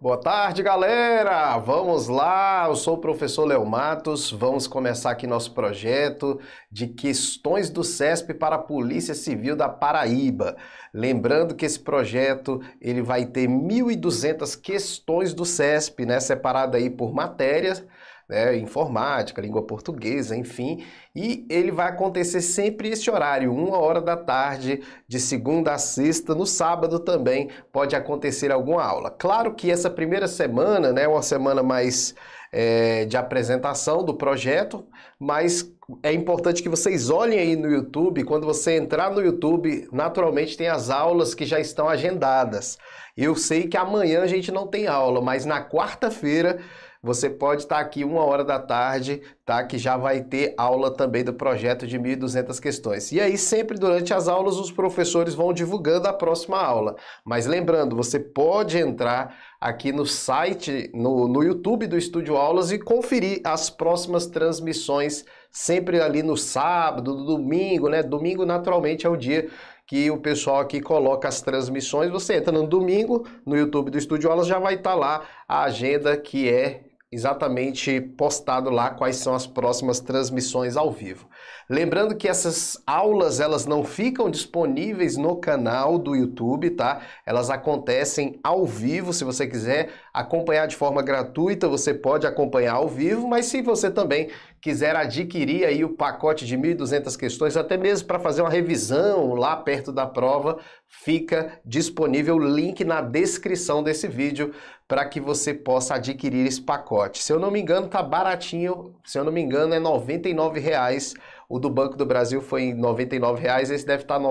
Boa tarde, galera! Vamos lá! Eu sou o professor Léo Matos. Vamos começar aqui nosso projeto de questões do SESP para a Polícia Civil da Paraíba. Lembrando que esse projeto ele vai ter 1.200 questões do SESP, né? Separado aí por matérias né, informática, língua portuguesa, enfim. E ele vai acontecer sempre esse horário, uma hora da tarde, de segunda a sexta. No sábado também pode acontecer alguma aula. Claro que essa primeira semana, né, uma semana mais é, de apresentação do projeto, mas é importante que vocês olhem aí no YouTube. Quando você entrar no YouTube, naturalmente tem as aulas que já estão agendadas. Eu sei que amanhã a gente não tem aula, mas na quarta-feira você pode estar tá aqui uma hora da tarde, tá? Que já vai ter aula também do projeto de 1.200 questões. E aí, sempre durante as aulas, os professores vão divulgando a próxima aula. Mas lembrando, você pode entrar aqui no site, no, no YouTube do Estúdio Aulas e conferir as próximas transmissões, sempre ali no sábado, no domingo, né? Domingo, naturalmente, é o dia que o pessoal aqui coloca as transmissões. Você entra no domingo no YouTube do Estúdio Aulas, já vai estar tá lá a agenda que é exatamente postado lá quais são as próximas transmissões ao vivo. Lembrando que essas aulas elas não ficam disponíveis no canal do YouTube, tá? Elas acontecem ao vivo, se você quiser acompanhar de forma gratuita, você pode acompanhar ao vivo, mas se você também quiser adquirir aí o pacote de 1.200 questões, até mesmo para fazer uma revisão lá perto da prova, fica disponível o link na descrição desse vídeo para que você possa adquirir esse pacote. Se eu não me engano, tá baratinho. Se eu não me engano, é R$ reais. O do Banco do Brasil foi em R$ reais, esse deve tá estar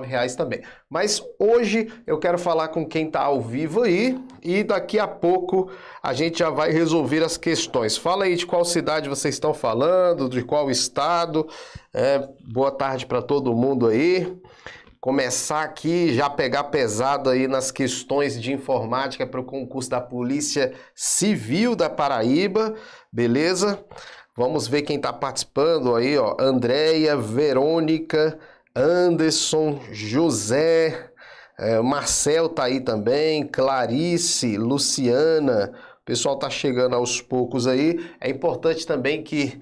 R$ reais também. Mas hoje eu quero falar com quem está ao vivo aí e daqui a pouco a gente já vai resolver as questões. Fala aí de qual cidade vocês estão falando, de qual estado. É, boa tarde para todo mundo aí começar aqui já pegar pesado aí nas questões de informática para o concurso da Polícia Civil da Paraíba, beleza? Vamos ver quem está participando aí, ó. Andréia, Verônica, Anderson, José, é, Marcel tá aí também, Clarice, Luciana. O pessoal tá chegando aos poucos aí. É importante também que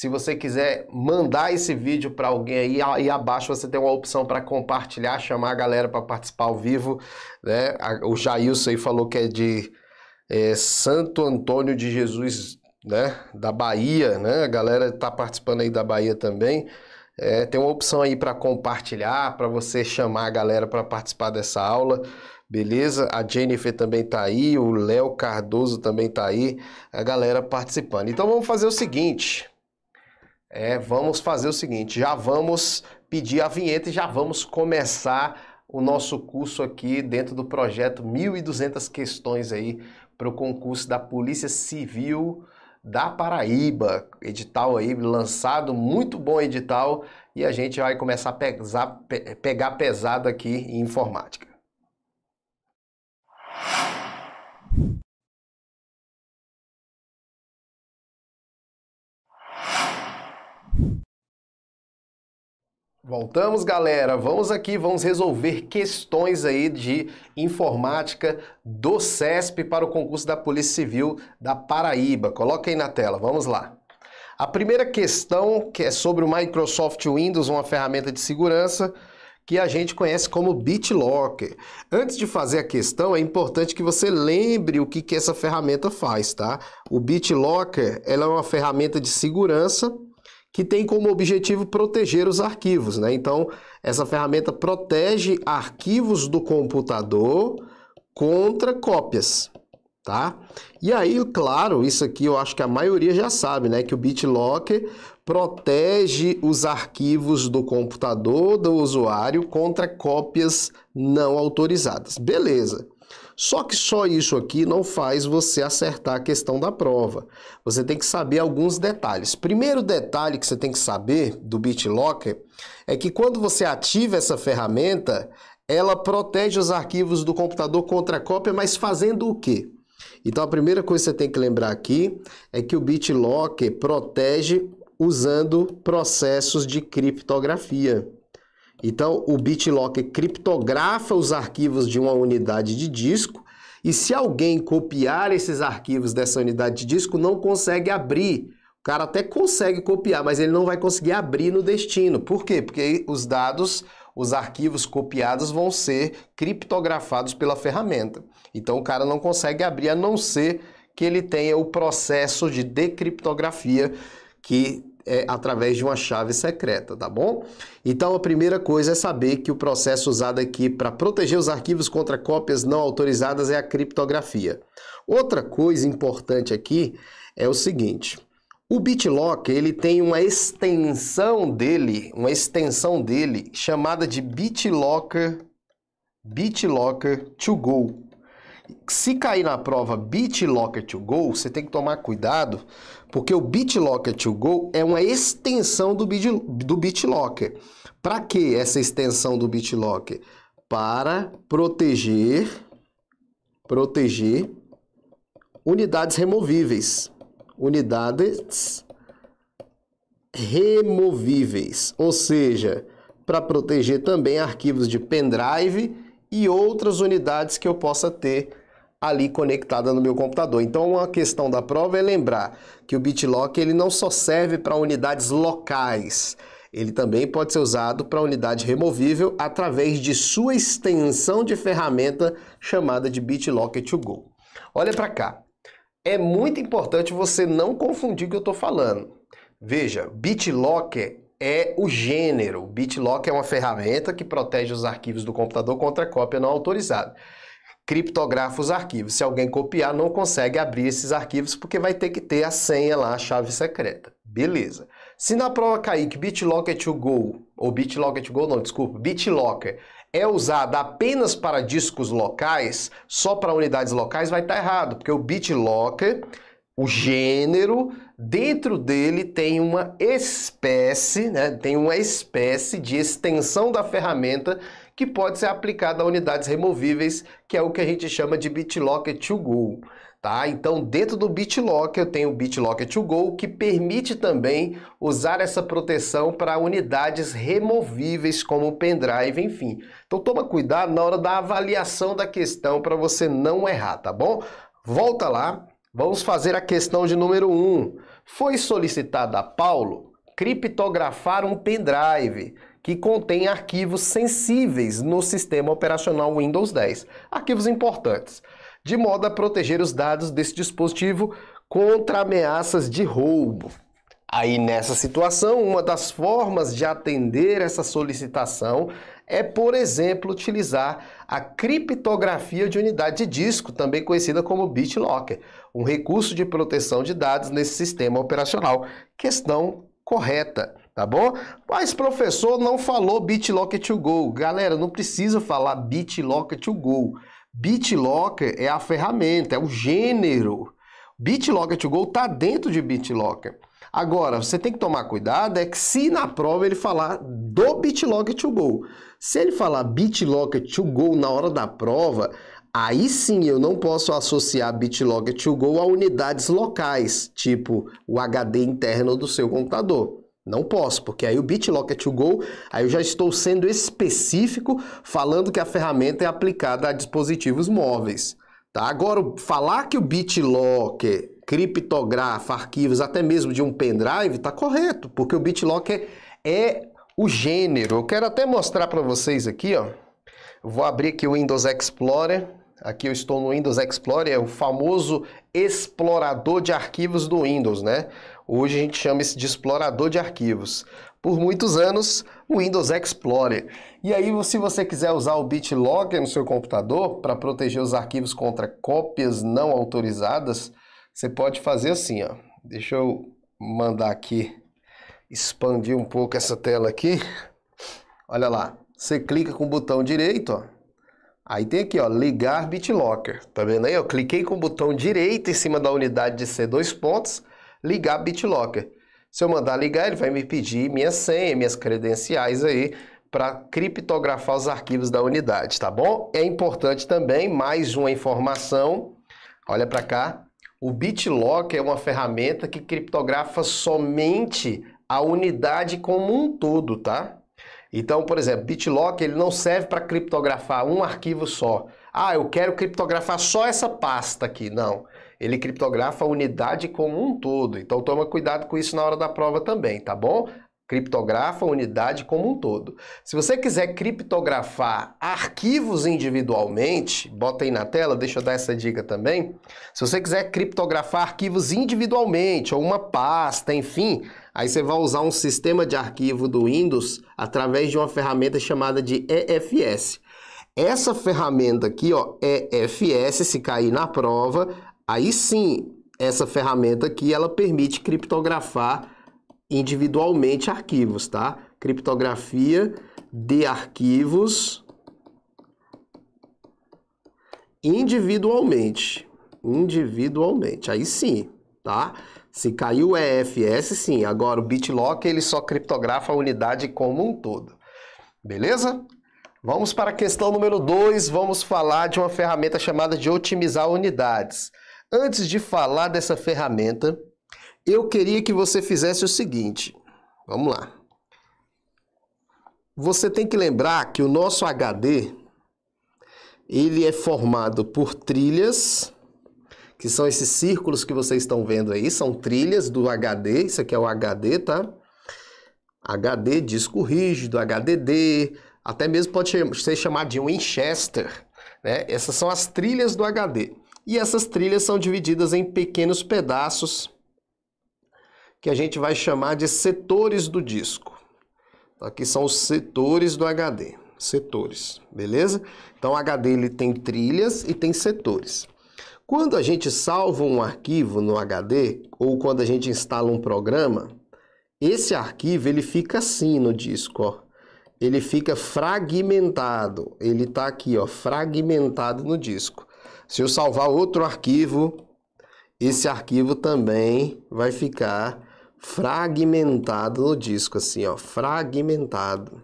se você quiser mandar esse vídeo para alguém aí, aí abaixo você tem uma opção para compartilhar, chamar a galera para participar ao vivo. Né? O Jailson aí falou que é de é, Santo Antônio de Jesus, né? da Bahia. Né? A galera está participando aí da Bahia também. É, tem uma opção aí para compartilhar, para você chamar a galera para participar dessa aula. Beleza? A Jennifer também está aí, o Léo Cardoso também está aí, a galera participando. Então vamos fazer o seguinte, é, vamos fazer o seguinte, já vamos pedir a vinheta e já vamos começar o nosso curso aqui dentro do projeto 1.200 questões aí para o concurso da Polícia Civil da Paraíba, edital aí lançado, muito bom edital, e a gente vai começar a pesar, pegar pesado aqui em informática. Voltamos, galera. Vamos aqui, vamos resolver questões aí de informática do CESP para o concurso da Polícia Civil da Paraíba. Coloca aí na tela, vamos lá. A primeira questão, que é sobre o Microsoft Windows, uma ferramenta de segurança, que a gente conhece como BitLocker. Antes de fazer a questão, é importante que você lembre o que, que essa ferramenta faz, tá? O BitLocker ela é uma ferramenta de segurança que tem como objetivo proteger os arquivos. Né? Então, essa ferramenta protege arquivos do computador contra cópias. Tá? E aí, claro, isso aqui eu acho que a maioria já sabe, né? Que o BitLocker protege os arquivos do computador do usuário contra cópias não autorizadas. Beleza. Só que só isso aqui não faz você acertar a questão da prova. Você tem que saber alguns detalhes. Primeiro detalhe que você tem que saber do BitLocker é que quando você ativa essa ferramenta, ela protege os arquivos do computador contra cópia, mas fazendo o quê? Então a primeira coisa que você tem que lembrar aqui é que o BitLocker protege usando processos de criptografia. Então, o BitLocker criptografa os arquivos de uma unidade de disco e se alguém copiar esses arquivos dessa unidade de disco, não consegue abrir. O cara até consegue copiar, mas ele não vai conseguir abrir no destino. Por quê? Porque os dados, os arquivos copiados vão ser criptografados pela ferramenta. Então o cara não consegue abrir a não ser que ele tenha o processo de decriptografia que é, através de uma chave secreta, tá bom? Então a primeira coisa é saber que o processo usado aqui para proteger os arquivos contra cópias não autorizadas é a criptografia. Outra coisa importante aqui é o seguinte: o BitLocker ele tem uma extensão dele, uma extensão dele chamada de BitLocker BitLocker to Go. Se cair na prova BitLocker to Go, você tem que tomar cuidado, porque o BitLocker to Go é uma extensão do, Bit, do BitLocker. Para que essa extensão do BitLocker? Para proteger, proteger unidades removíveis. Unidades removíveis, ou seja, para proteger também arquivos de pendrive e outras unidades que eu possa ter ali conectada no meu computador. Então, uma questão da prova é lembrar que o BitLock ele não só serve para unidades locais, ele também pode ser usado para unidade removível através de sua extensão de ferramenta chamada de BitLocker to Go. Olha para cá. É muito importante você não confundir o que eu estou falando. Veja, BitLocker é o gênero. BitLocker é uma ferramenta que protege os arquivos do computador contra cópia não autorizada criptografa os arquivos. Se alguém copiar, não consegue abrir esses arquivos porque vai ter que ter a senha lá, a chave secreta. Beleza. Se na prova cair que BitLocker to Go, ou BitLocker to Go não, desculpa, BitLocker é usada apenas para discos locais, só para unidades locais, vai estar tá errado, porque o BitLocker, o gênero, dentro dele tem uma espécie, né, tem uma espécie de extensão da ferramenta que pode ser aplicada a unidades removíveis, que é o que a gente chama de BitLocker to Go. Tá? Então, dentro do BitLocker, eu tenho o BitLocker to Go, que permite também usar essa proteção para unidades removíveis, como pendrive, enfim. Então, toma cuidado na hora da avaliação da questão para você não errar, tá bom? Volta lá, vamos fazer a questão de número 1. Um. Foi solicitada a Paulo criptografar um pendrive que contém arquivos sensíveis no sistema operacional Windows 10, arquivos importantes, de modo a proteger os dados desse dispositivo contra ameaças de roubo. Aí nessa situação, uma das formas de atender essa solicitação é, por exemplo, utilizar a criptografia de unidade de disco, também conhecida como BitLocker, um recurso de proteção de dados nesse sistema operacional. Questão correta tá bom? Mas professor não falou BitLocker to Go. Galera, não precisa falar BitLocker to Go. BitLocker é a ferramenta, é o gênero. BitLocker to Go tá dentro de BitLocker. Agora, você tem que tomar cuidado é que se na prova ele falar do BitLocker to Go, se ele falar BitLocker to Go na hora da prova, Aí sim eu não posso associar BitLocker to Go a unidades locais, tipo o HD interno do seu computador. Não posso, porque aí o BitLocker to Go, aí eu já estou sendo específico falando que a ferramenta é aplicada a dispositivos móveis. Tá? Agora, falar que o BitLocker criptografa arquivos até mesmo de um pendrive, tá correto, porque o BitLocker é o gênero. Eu quero até mostrar para vocês aqui, ó. Eu vou abrir aqui o Windows Explorer. Aqui eu estou no Windows Explorer, é o famoso explorador de arquivos do Windows, né? Hoje a gente chama isso de explorador de arquivos. Por muitos anos, o Windows Explorer. E aí, se você quiser usar o BitLocker no seu computador para proteger os arquivos contra cópias não autorizadas, você pode fazer assim, ó. Deixa eu mandar aqui, expandir um pouco essa tela aqui. Olha lá, você clica com o botão direito, ó. Aí tem aqui, ó, ligar BitLocker. Tá vendo aí? Eu cliquei com o botão direito em cima da unidade de C2 pontos ligar BitLocker. Se eu mandar ligar, ele vai me pedir minha senha, minhas credenciais aí para criptografar os arquivos da unidade, tá bom? É importante também mais uma informação. Olha para cá. O BitLocker é uma ferramenta que criptografa somente a unidade como um todo, tá? Então, por exemplo, BitLocker ele não serve para criptografar um arquivo só. Ah, eu quero criptografar só essa pasta aqui. Não ele criptografa a unidade como um todo. Então toma cuidado com isso na hora da prova também, tá bom? criptografa a unidade como um todo. Se você quiser criptografar arquivos individualmente, bota aí na tela, deixa eu dar essa dica também. Se você quiser criptografar arquivos individualmente, ou uma pasta, enfim, aí você vai usar um sistema de arquivo do Windows através de uma ferramenta chamada de EFS. Essa ferramenta aqui, ó, EFS, se cair na prova, Aí sim, essa ferramenta aqui ela permite criptografar individualmente arquivos, tá? Criptografia de arquivos individualmente. Individualmente, aí sim, tá? Se caiu o EFS, sim. Agora o BitLocker ele só criptografa a unidade como um todo. Beleza? Vamos para a questão número 2, vamos falar de uma ferramenta chamada de otimizar unidades. Antes de falar dessa ferramenta, eu queria que você fizesse o seguinte. Vamos lá. Você tem que lembrar que o nosso HD ele é formado por trilhas, que são esses círculos que vocês estão vendo aí, são trilhas do HD, isso aqui é o HD, tá? HD, disco rígido, HDD, até mesmo pode ser chamado de Winchester, né? Essas são as trilhas do HD. E essas trilhas são divididas em pequenos pedaços que a gente vai chamar de setores do disco. Aqui tá? são os setores do HD, setores, beleza? Então o HD ele tem trilhas e tem setores. Quando a gente salva um arquivo no HD ou quando a gente instala um programa, esse arquivo ele fica assim no disco, ó. Ele fica fragmentado, ele está aqui, ó, fragmentado no disco. Se eu salvar outro arquivo, esse arquivo também vai ficar fragmentado no disco, assim, ó, fragmentado,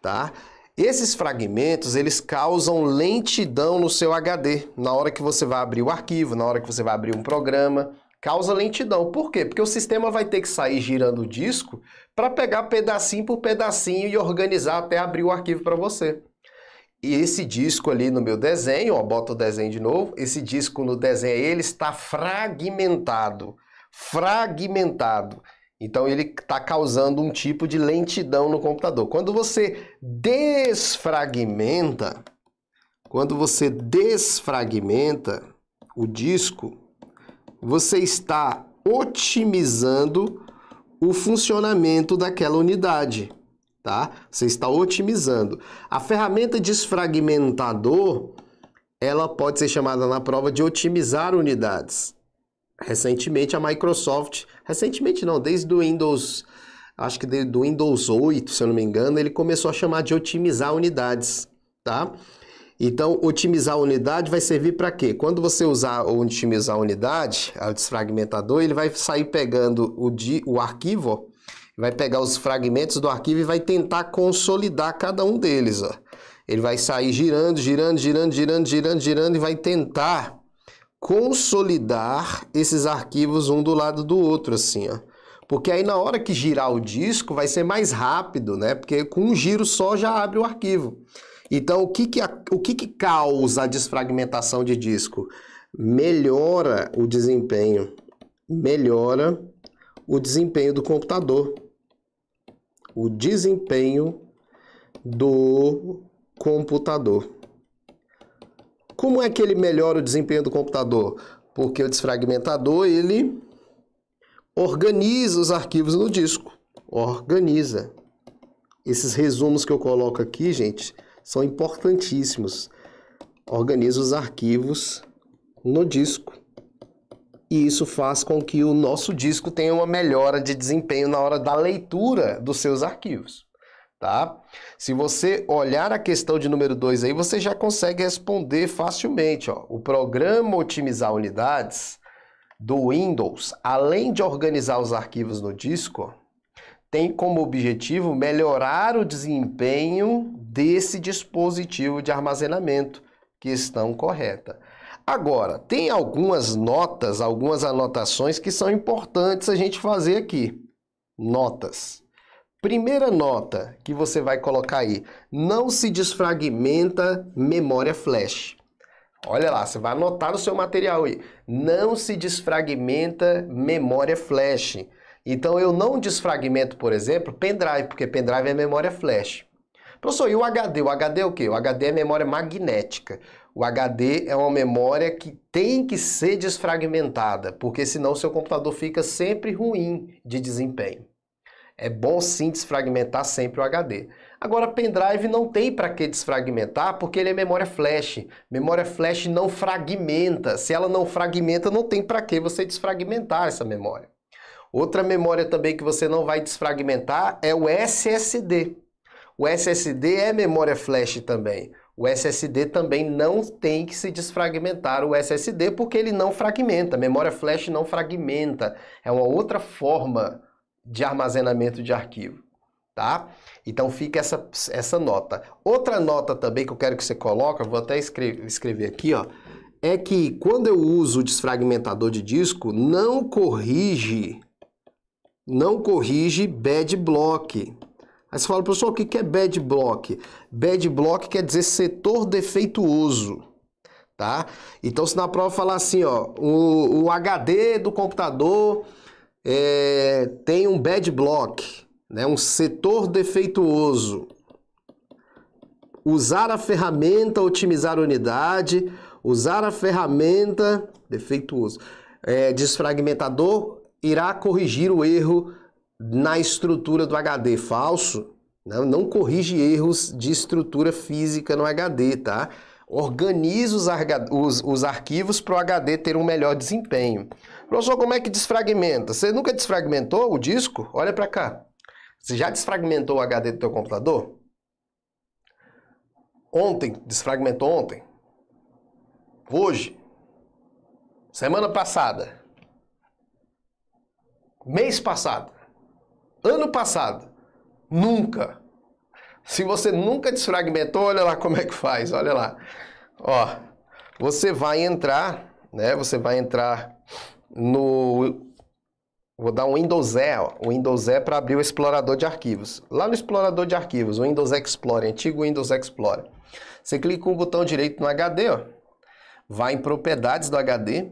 tá? Esses fragmentos, eles causam lentidão no seu HD, na hora que você vai abrir o arquivo, na hora que você vai abrir um programa, causa lentidão. Por quê? Porque o sistema vai ter que sair girando o disco para pegar pedacinho por pedacinho e organizar até abrir o arquivo para você. E esse disco ali no meu desenho, ó, bota o desenho de novo, esse disco no desenho ele está fragmentado, fragmentado. Então ele está causando um tipo de lentidão no computador. Quando você desfragmenta, quando você desfragmenta o disco, você está otimizando o funcionamento daquela unidade tá? Você está otimizando. A ferramenta desfragmentador, ela pode ser chamada na prova de otimizar unidades. Recentemente a Microsoft, recentemente não, desde o Windows, acho que desde do Windows 8, se eu não me engano, ele começou a chamar de otimizar unidades, tá? Então, otimizar unidade vai servir para quê? Quando você usar ou otimizar unidade, o desfragmentador, ele vai sair pegando o, di, o arquivo, vai pegar os fragmentos do arquivo e vai tentar consolidar cada um deles. Ó. Ele vai sair girando, girando, girando, girando, girando, girando e vai tentar consolidar esses arquivos um do lado do outro, assim, ó. Porque aí na hora que girar o disco vai ser mais rápido, né? Porque com um giro só já abre o arquivo. Então o que que, a, o que, que causa a desfragmentação de disco? Melhora o desempenho. Melhora o desempenho do computador o desempenho do computador. Como é que ele melhora o desempenho do computador? Porque o desfragmentador ele organiza os arquivos no disco, organiza. Esses resumos que eu coloco aqui, gente, são importantíssimos. Organiza os arquivos no disco e isso faz com que o nosso disco tenha uma melhora de desempenho na hora da leitura dos seus arquivos. Tá? Se você olhar a questão de número 2 aí, você já consegue responder facilmente. Ó. O programa Otimizar Unidades do Windows, além de organizar os arquivos no disco, tem como objetivo melhorar o desempenho desse dispositivo de armazenamento. Questão correta. Agora, tem algumas notas, algumas anotações que são importantes a gente fazer aqui. Notas. Primeira nota que você vai colocar aí: não se desfragmenta memória flash. Olha lá, você vai anotar no seu material aí. Não se desfragmenta memória flash. Então eu não desfragmento, por exemplo, pendrive, porque pendrive é memória flash. Professor, e o HD? O HD é o quê? O HD é memória magnética. O HD é uma memória que tem que ser desfragmentada, porque senão seu computador fica sempre ruim de desempenho. É bom sim desfragmentar sempre o HD. Agora, pendrive não tem para que desfragmentar, porque ele é memória flash. Memória flash não fragmenta. Se ela não fragmenta, não tem para que você desfragmentar essa memória. Outra memória também que você não vai desfragmentar é o SSD. O SSD é memória flash também. O SSD também não tem que se desfragmentar o SSD porque ele não fragmenta, memória flash não fragmenta, é uma outra forma de armazenamento de arquivo, tá? Então fica essa, essa nota. Outra nota também que eu quero que você coloque, vou até escrever, escrever aqui, ó, é que quando eu uso o desfragmentador de disco, não corrige não corrige bad block, Aí você fala, professor, o que é bad block? Bad block quer dizer setor defeituoso, tá? Então, se na prova falar assim, ó, o, o HD do computador é, tem um bad block, né, um setor defeituoso. Usar a ferramenta, otimizar a unidade, usar a ferramenta defeituoso, é, desfragmentador, irá corrigir o erro na estrutura do HD falso, não, né, não corrige erros de estrutura física no HD, tá? Organiza os, os, os arquivos para o HD ter um melhor desempenho. Professor, como é que desfragmenta? Você nunca desfragmentou o disco? Olha para cá. Você já desfragmentou o HD do teu computador? Ontem, desfragmentou ontem? Hoje? Semana passada? Mês passado? ano passado. Nunca. Se você nunca desfragmentou, olha lá como é que faz, olha lá. Ó, você vai entrar, né? Você vai entrar no Vou dar um Windows E, ó, o Windows E para abrir o explorador de arquivos. Lá no explorador de arquivos, o Windows Explorer, antigo Windows Explorer. Você clica com o botão direito no HD, ó. Vai em propriedades do HD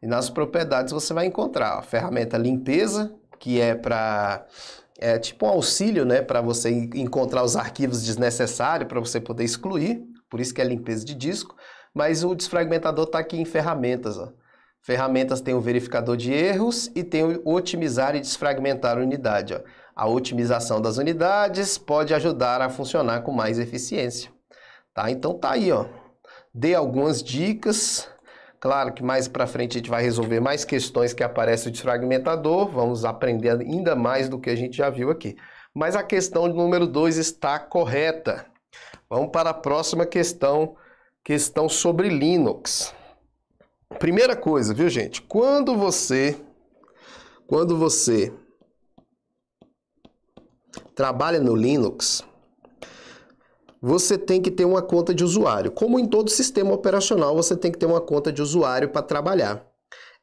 e nas propriedades você vai encontrar a ferramenta limpeza, que é para é tipo um auxílio, né, para você encontrar os arquivos desnecessários para você poder excluir. Por isso que é limpeza de disco. Mas o desfragmentador está aqui em ferramentas. Ó. Ferramentas tem o verificador de erros e tem o otimizar e desfragmentar unidade. Ó. A otimização das unidades pode ajudar a funcionar com mais eficiência. Tá? Então tá aí, ó. Dei algumas dicas Claro que mais para frente a gente vai resolver mais questões que aparecem de fragmentador, vamos aprender ainda mais do que a gente já viu aqui. Mas a questão número 2 está correta. Vamos para a próxima questão, questão sobre Linux. Primeira coisa, viu, gente? Quando você quando você trabalha no Linux, você tem que ter uma conta de usuário. Como em todo sistema operacional, você tem que ter uma conta de usuário para trabalhar.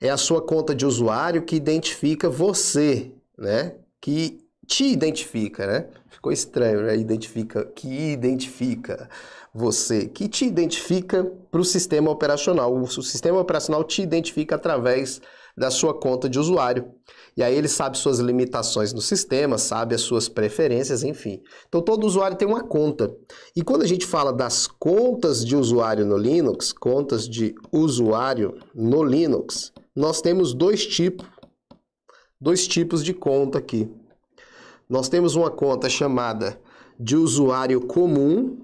É a sua conta de usuário que identifica você, né? Que te identifica, né? Ficou estranho, né? Identifica, que identifica você, que te identifica para o sistema operacional. O sistema operacional te identifica através da sua conta de usuário. E aí ele sabe suas limitações no sistema, sabe as suas preferências, enfim. Então todo usuário tem uma conta. E quando a gente fala das contas de usuário no Linux, contas de usuário no Linux, nós temos dois tipos, dois tipos de conta aqui. Nós temos uma conta chamada de usuário comum,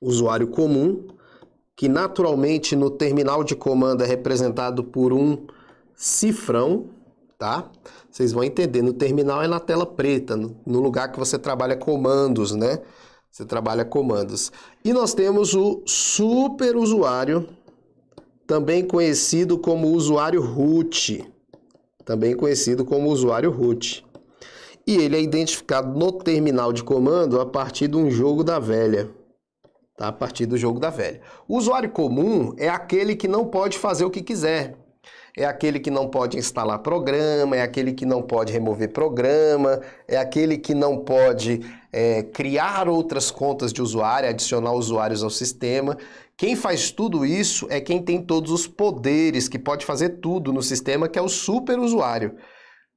usuário comum, que naturalmente no terminal de comando é representado por um cifrão, tá? Vocês vão entender. No terminal é na tela preta, no lugar que você trabalha comandos, né? Você trabalha comandos. E nós temos o super usuário, também conhecido como usuário root. Também conhecido como usuário root. E ele é identificado no terminal de comando a partir de um jogo da velha. Tá? A partir do jogo da velha. O usuário comum é aquele que não pode fazer o que quiser é aquele que não pode instalar programa, é aquele que não pode remover programa, é aquele que não pode é, criar outras contas de usuário, adicionar usuários ao sistema. Quem faz tudo isso é quem tem todos os poderes, que pode fazer tudo no sistema, que é o super usuário.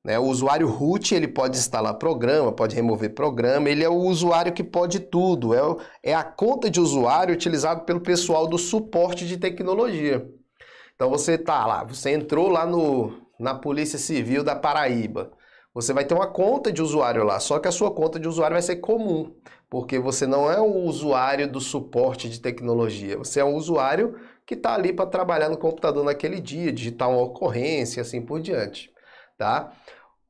Né? O usuário root ele pode instalar programa, pode remover programa, ele é o usuário que pode tudo, é, é a conta de usuário utilizada pelo pessoal do suporte de tecnologia. Então você tá lá, você entrou lá no, na Polícia Civil da Paraíba. Você vai ter uma conta de usuário lá, só que a sua conta de usuário vai ser comum, porque você não é um usuário do suporte de tecnologia, você é um usuário que está ali para trabalhar no computador naquele dia, digitar uma ocorrência e assim por diante. Tá?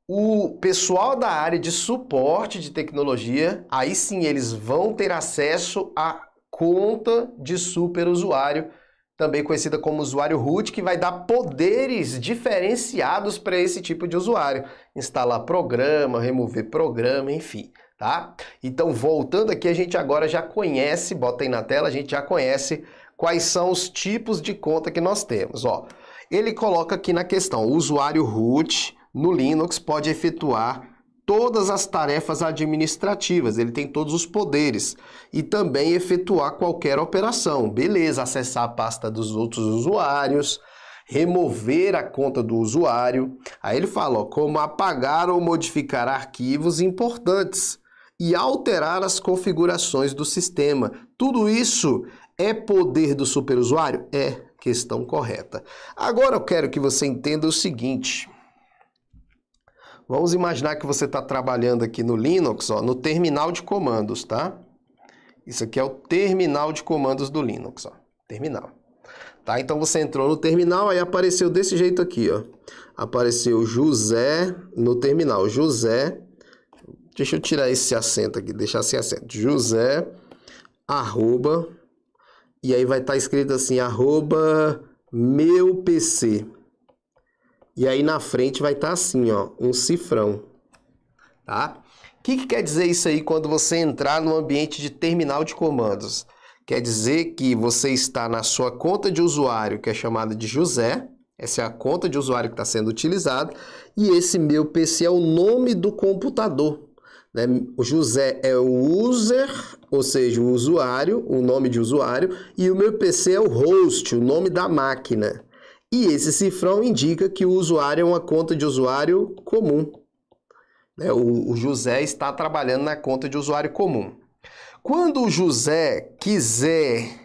O pessoal da área de suporte de tecnologia, aí sim eles vão ter acesso à conta de superusuário usuário também conhecida como usuário root, que vai dar poderes diferenciados para esse tipo de usuário. Instalar programa, remover programa, enfim, tá? Então, voltando aqui, a gente agora já conhece, bota aí na tela, a gente já conhece quais são os tipos de conta que nós temos, ó. Ele coloca aqui na questão, o usuário root no Linux pode efetuar todas as tarefas administrativas, ele tem todos os poderes e também efetuar qualquer operação. Beleza, acessar a pasta dos outros usuários, remover a conta do usuário. Aí ele fala ó, como apagar ou modificar arquivos importantes e alterar as configurações do sistema. Tudo isso é poder do superusuário? É, questão correta. Agora eu quero que você entenda o seguinte. Vamos imaginar que você está trabalhando aqui no Linux, ó, no terminal de comandos, tá? Isso aqui é o terminal de comandos do Linux, ó. Terminal. Tá? Então você entrou no terminal, aí apareceu desse jeito aqui, ó. Apareceu José no terminal. José. Deixa eu tirar esse acento aqui, deixar sem acento. José arroba e aí vai estar tá escrito assim arroba meu PC. E aí na frente vai estar tá assim, ó, um cifrão, tá? O que, que quer dizer isso aí quando você entrar no ambiente de terminal de comandos? Quer dizer que você está na sua conta de usuário, que é chamada de José, essa é a conta de usuário que está sendo utilizada, e esse meu PC é o nome do computador. Né? O José é o user, ou seja, o usuário, o nome de usuário, e o meu PC é o host, o nome da máquina. E esse cifrão indica que o usuário é uma conta de usuário comum. Né, o José está trabalhando na conta de usuário comum. Quando o José quiser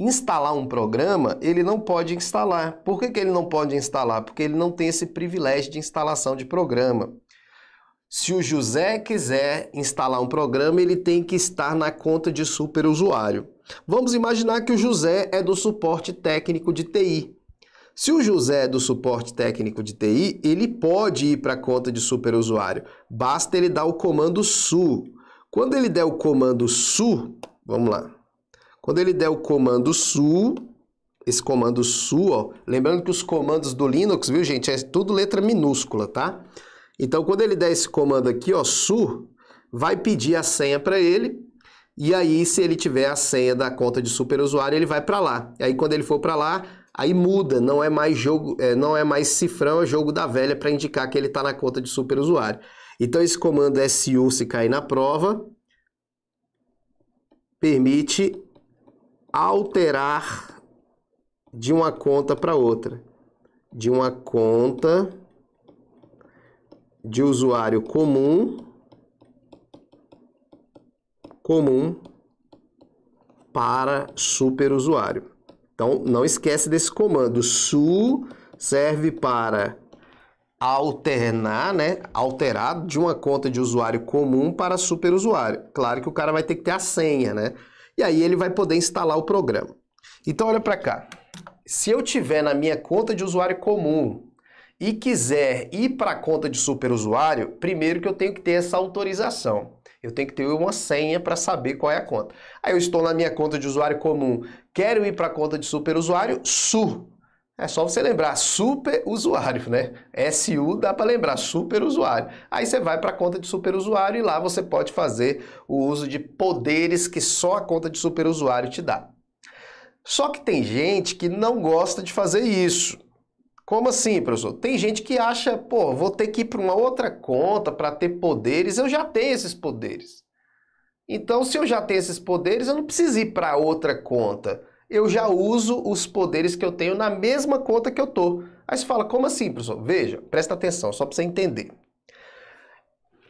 instalar um programa, ele não pode instalar. Por que, que ele não pode instalar? Porque ele não tem esse privilégio de instalação de programa. Se o José quiser instalar um programa, ele tem que estar na conta de superusuário. Vamos imaginar que o José é do suporte técnico de TI. Se o José é do suporte técnico de TI, ele pode ir para a conta de superusuário. Basta ele dar o comando su. Quando ele der o comando su, vamos lá. Quando ele der o comando su, esse comando su, ó, lembrando que os comandos do Linux, viu, gente, é tudo letra minúscula, tá? Então, quando ele der esse comando aqui, ó, su, vai pedir a senha para ele, e aí se ele tiver a senha da conta de superusuário, ele vai para lá. E aí quando ele for para lá, Aí muda, não é mais jogo, é, não é mais cifrão, é jogo da velha para indicar que ele está na conta de superusuário. Então esse comando SU se cair na prova permite alterar de uma conta para outra, de uma conta de usuário comum comum para superusuário. Então, não esquece desse comando. Su serve para alternar, né? Alterar de uma conta de usuário comum para superusuário. Claro que o cara vai ter que ter a senha, né? E aí ele vai poder instalar o programa. Então, olha para cá. Se eu tiver na minha conta de usuário comum e quiser ir para a conta de superusuário, primeiro que eu tenho que ter essa autorização. Eu tenho que ter uma senha para saber qual é a conta. Aí eu estou na minha conta de usuário comum Quero ir para a conta de superusuário? SU. É só você lembrar, superusuário, né? SU dá para lembrar, superusuário. Aí você vai para a conta de superusuário e lá você pode fazer o uso de poderes que só a conta de superusuário te dá. Só que tem gente que não gosta de fazer isso. Como assim, professor? Tem gente que acha, pô, vou ter que ir para uma outra conta para ter poderes, eu já tenho esses poderes. Então, se eu já tenho esses poderes, eu não preciso ir para outra conta. Eu já uso os poderes que eu tenho na mesma conta que eu tô. Aí você fala, como assim, professor? Veja, presta atenção, só para você entender.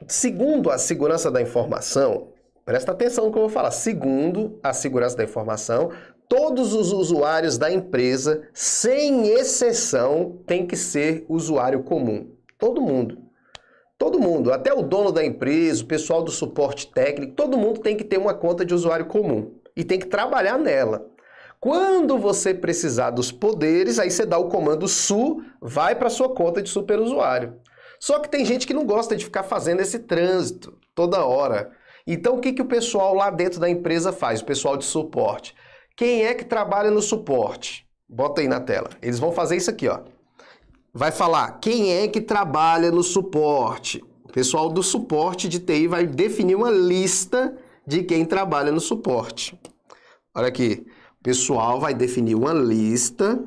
Segundo a segurança da informação, presta atenção no que eu vou falar. Segundo a segurança da informação, todos os usuários da empresa, sem exceção, tem que ser usuário comum. Todo mundo. Todo mundo, até o dono da empresa, o pessoal do suporte técnico, todo mundo tem que ter uma conta de usuário comum e tem que trabalhar nela. Quando você precisar dos poderes, aí você dá o comando su, vai para sua conta de superusuário. Só que tem gente que não gosta de ficar fazendo esse trânsito toda hora. Então o que, que o pessoal lá dentro da empresa faz, o pessoal de suporte? Quem é que trabalha no suporte? Bota aí na tela. Eles vão fazer isso aqui, ó vai falar quem é que trabalha no suporte. O pessoal do suporte de TI vai definir uma lista de quem trabalha no suporte. Olha aqui, o pessoal vai definir uma lista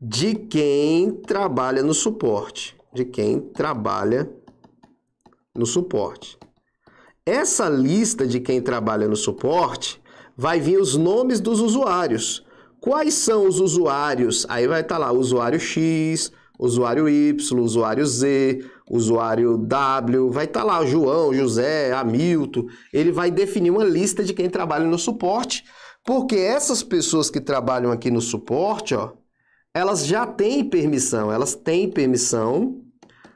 de quem trabalha no suporte, de quem trabalha no suporte. Essa lista de quem trabalha no suporte vai vir os nomes dos usuários. Quais são os usuários? Aí vai estar tá lá usuário X, usuário Y, usuário Z, usuário W, vai estar tá lá João, José, Hamilton. Ele vai definir uma lista de quem trabalha no suporte, porque essas pessoas que trabalham aqui no suporte, ó, elas já têm permissão, elas têm permissão,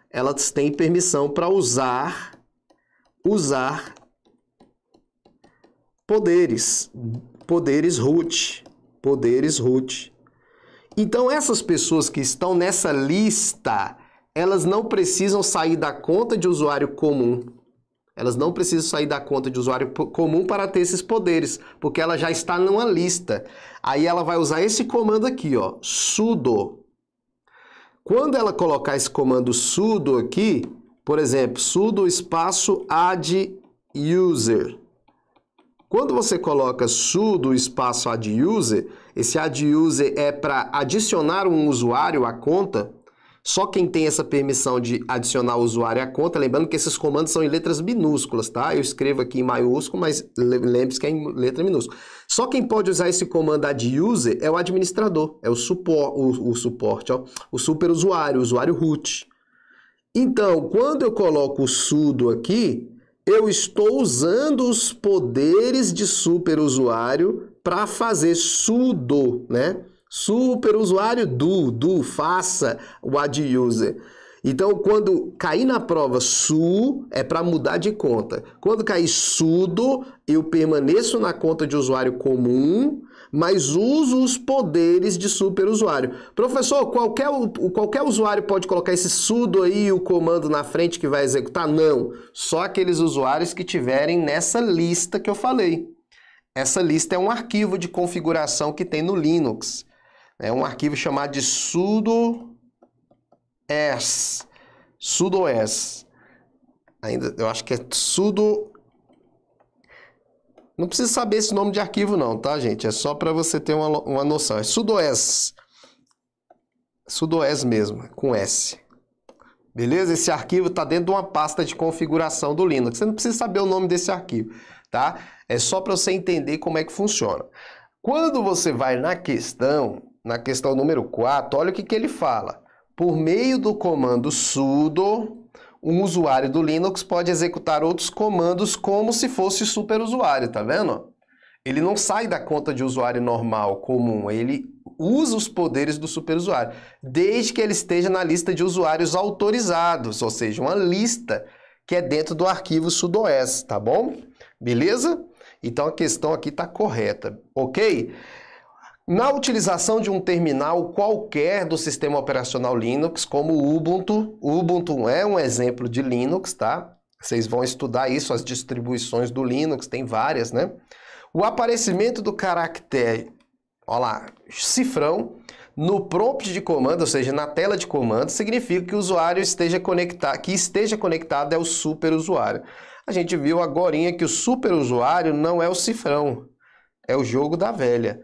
elas têm permissão para usar usar poderes, poderes root poderes root. Então essas pessoas que estão nessa lista, elas não precisam sair da conta de usuário comum. Elas não precisam sair da conta de usuário comum para ter esses poderes, porque ela já está numa lista. Aí ela vai usar esse comando aqui, ó, sudo. Quando ela colocar esse comando sudo aqui, por exemplo, sudo espaço add user. Quando você coloca sudo espaço add user, esse add user é para adicionar um usuário à conta. Só quem tem essa permissão de adicionar o usuário à conta, lembrando que esses comandos são em letras minúsculas, tá? Eu escrevo aqui em maiúsculo, mas lembre-se que é em letra minúscula. Só quem pode usar esse comando add user é o administrador, é o, supor, o, o suporte, ó, o superusuário, o usuário root. Então, quando eu coloco o sudo aqui, eu estou usando os poderes de superusuário para fazer sudo, né? Superusuário do, do, faça o ad user. Então, quando cair na prova su, é para mudar de conta. Quando cair sudo, eu permaneço na conta de usuário comum mas uso os poderes de superusuário. Professor, qualquer, qualquer usuário pode colocar esse sudo aí e o comando na frente que vai executar? Não, só aqueles usuários que tiverem nessa lista que eu falei. Essa lista é um arquivo de configuração que tem no Linux. É um arquivo chamado de sudo s. Sudo s. Ainda, eu acho que é sudo não precisa saber esse nome de arquivo não, tá, gente? É só para você ter uma, uma noção. É sudoes. Sudoes mesmo, com S. Beleza? Esse arquivo está dentro de uma pasta de configuração do Linux. Você não precisa saber o nome desse arquivo, tá? É só para você entender como é que funciona. Quando você vai na questão, na questão número 4, olha o que, que ele fala. Por meio do comando sudo, um usuário do Linux pode executar outros comandos como se fosse superusuário, tá vendo? Ele não sai da conta de usuário normal, comum, ele usa os poderes do superusuário, desde que ele esteja na lista de usuários autorizados, ou seja, uma lista que é dentro do arquivo sudoeste, tá bom? Beleza? Então a questão aqui está correta, ok? na utilização de um terminal qualquer do sistema operacional Linux, como o Ubuntu. O Ubuntu é um exemplo de Linux, tá? Vocês vão estudar isso, as distribuições do Linux, tem várias, né? O aparecimento do caractere, olha lá, cifrão, no prompt de comando, ou seja, na tela de comando, significa que o usuário esteja conectado, que esteja conectado é o superusuário. A gente viu agora que o superusuário não é o cifrão, é o jogo da velha.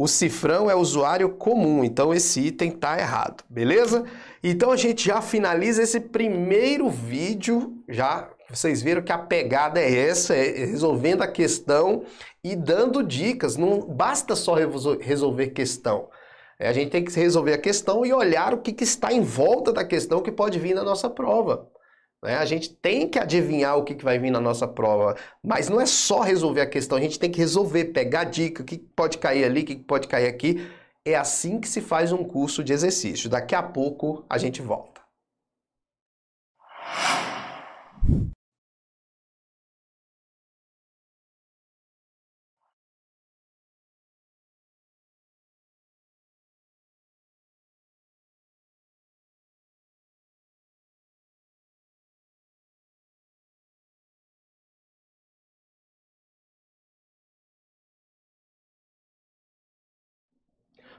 O cifrão é usuário comum, então esse item tá errado, beleza? Então a gente já finaliza esse primeiro vídeo, já vocês viram que a pegada é essa, é resolvendo a questão e dando dicas. Não basta só resolver questão. É, a gente tem que resolver a questão e olhar o que, que está em volta da questão que pode vir na nossa prova. Né? A gente tem que adivinhar o que, que vai vir na nossa prova, mas não é só resolver a questão, a gente tem que resolver, pegar dica, o que pode cair ali, o que pode cair aqui. É assim que se faz um curso de exercício. Daqui a pouco a gente volta.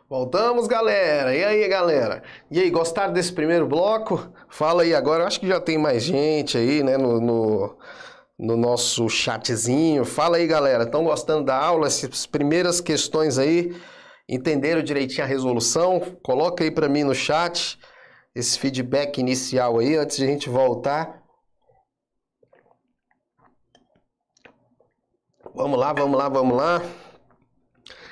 Voltamos, galera! E aí, galera? E aí, gostaram desse primeiro bloco? Fala aí agora, acho que já tem mais gente aí, né, no, no, no nosso chatzinho. Fala aí, galera, estão gostando da aula? Essas primeiras questões aí, entenderam direitinho a resolução? Coloca aí para mim no chat esse feedback inicial aí, antes de a gente voltar. Vamos lá, vamos lá, vamos lá.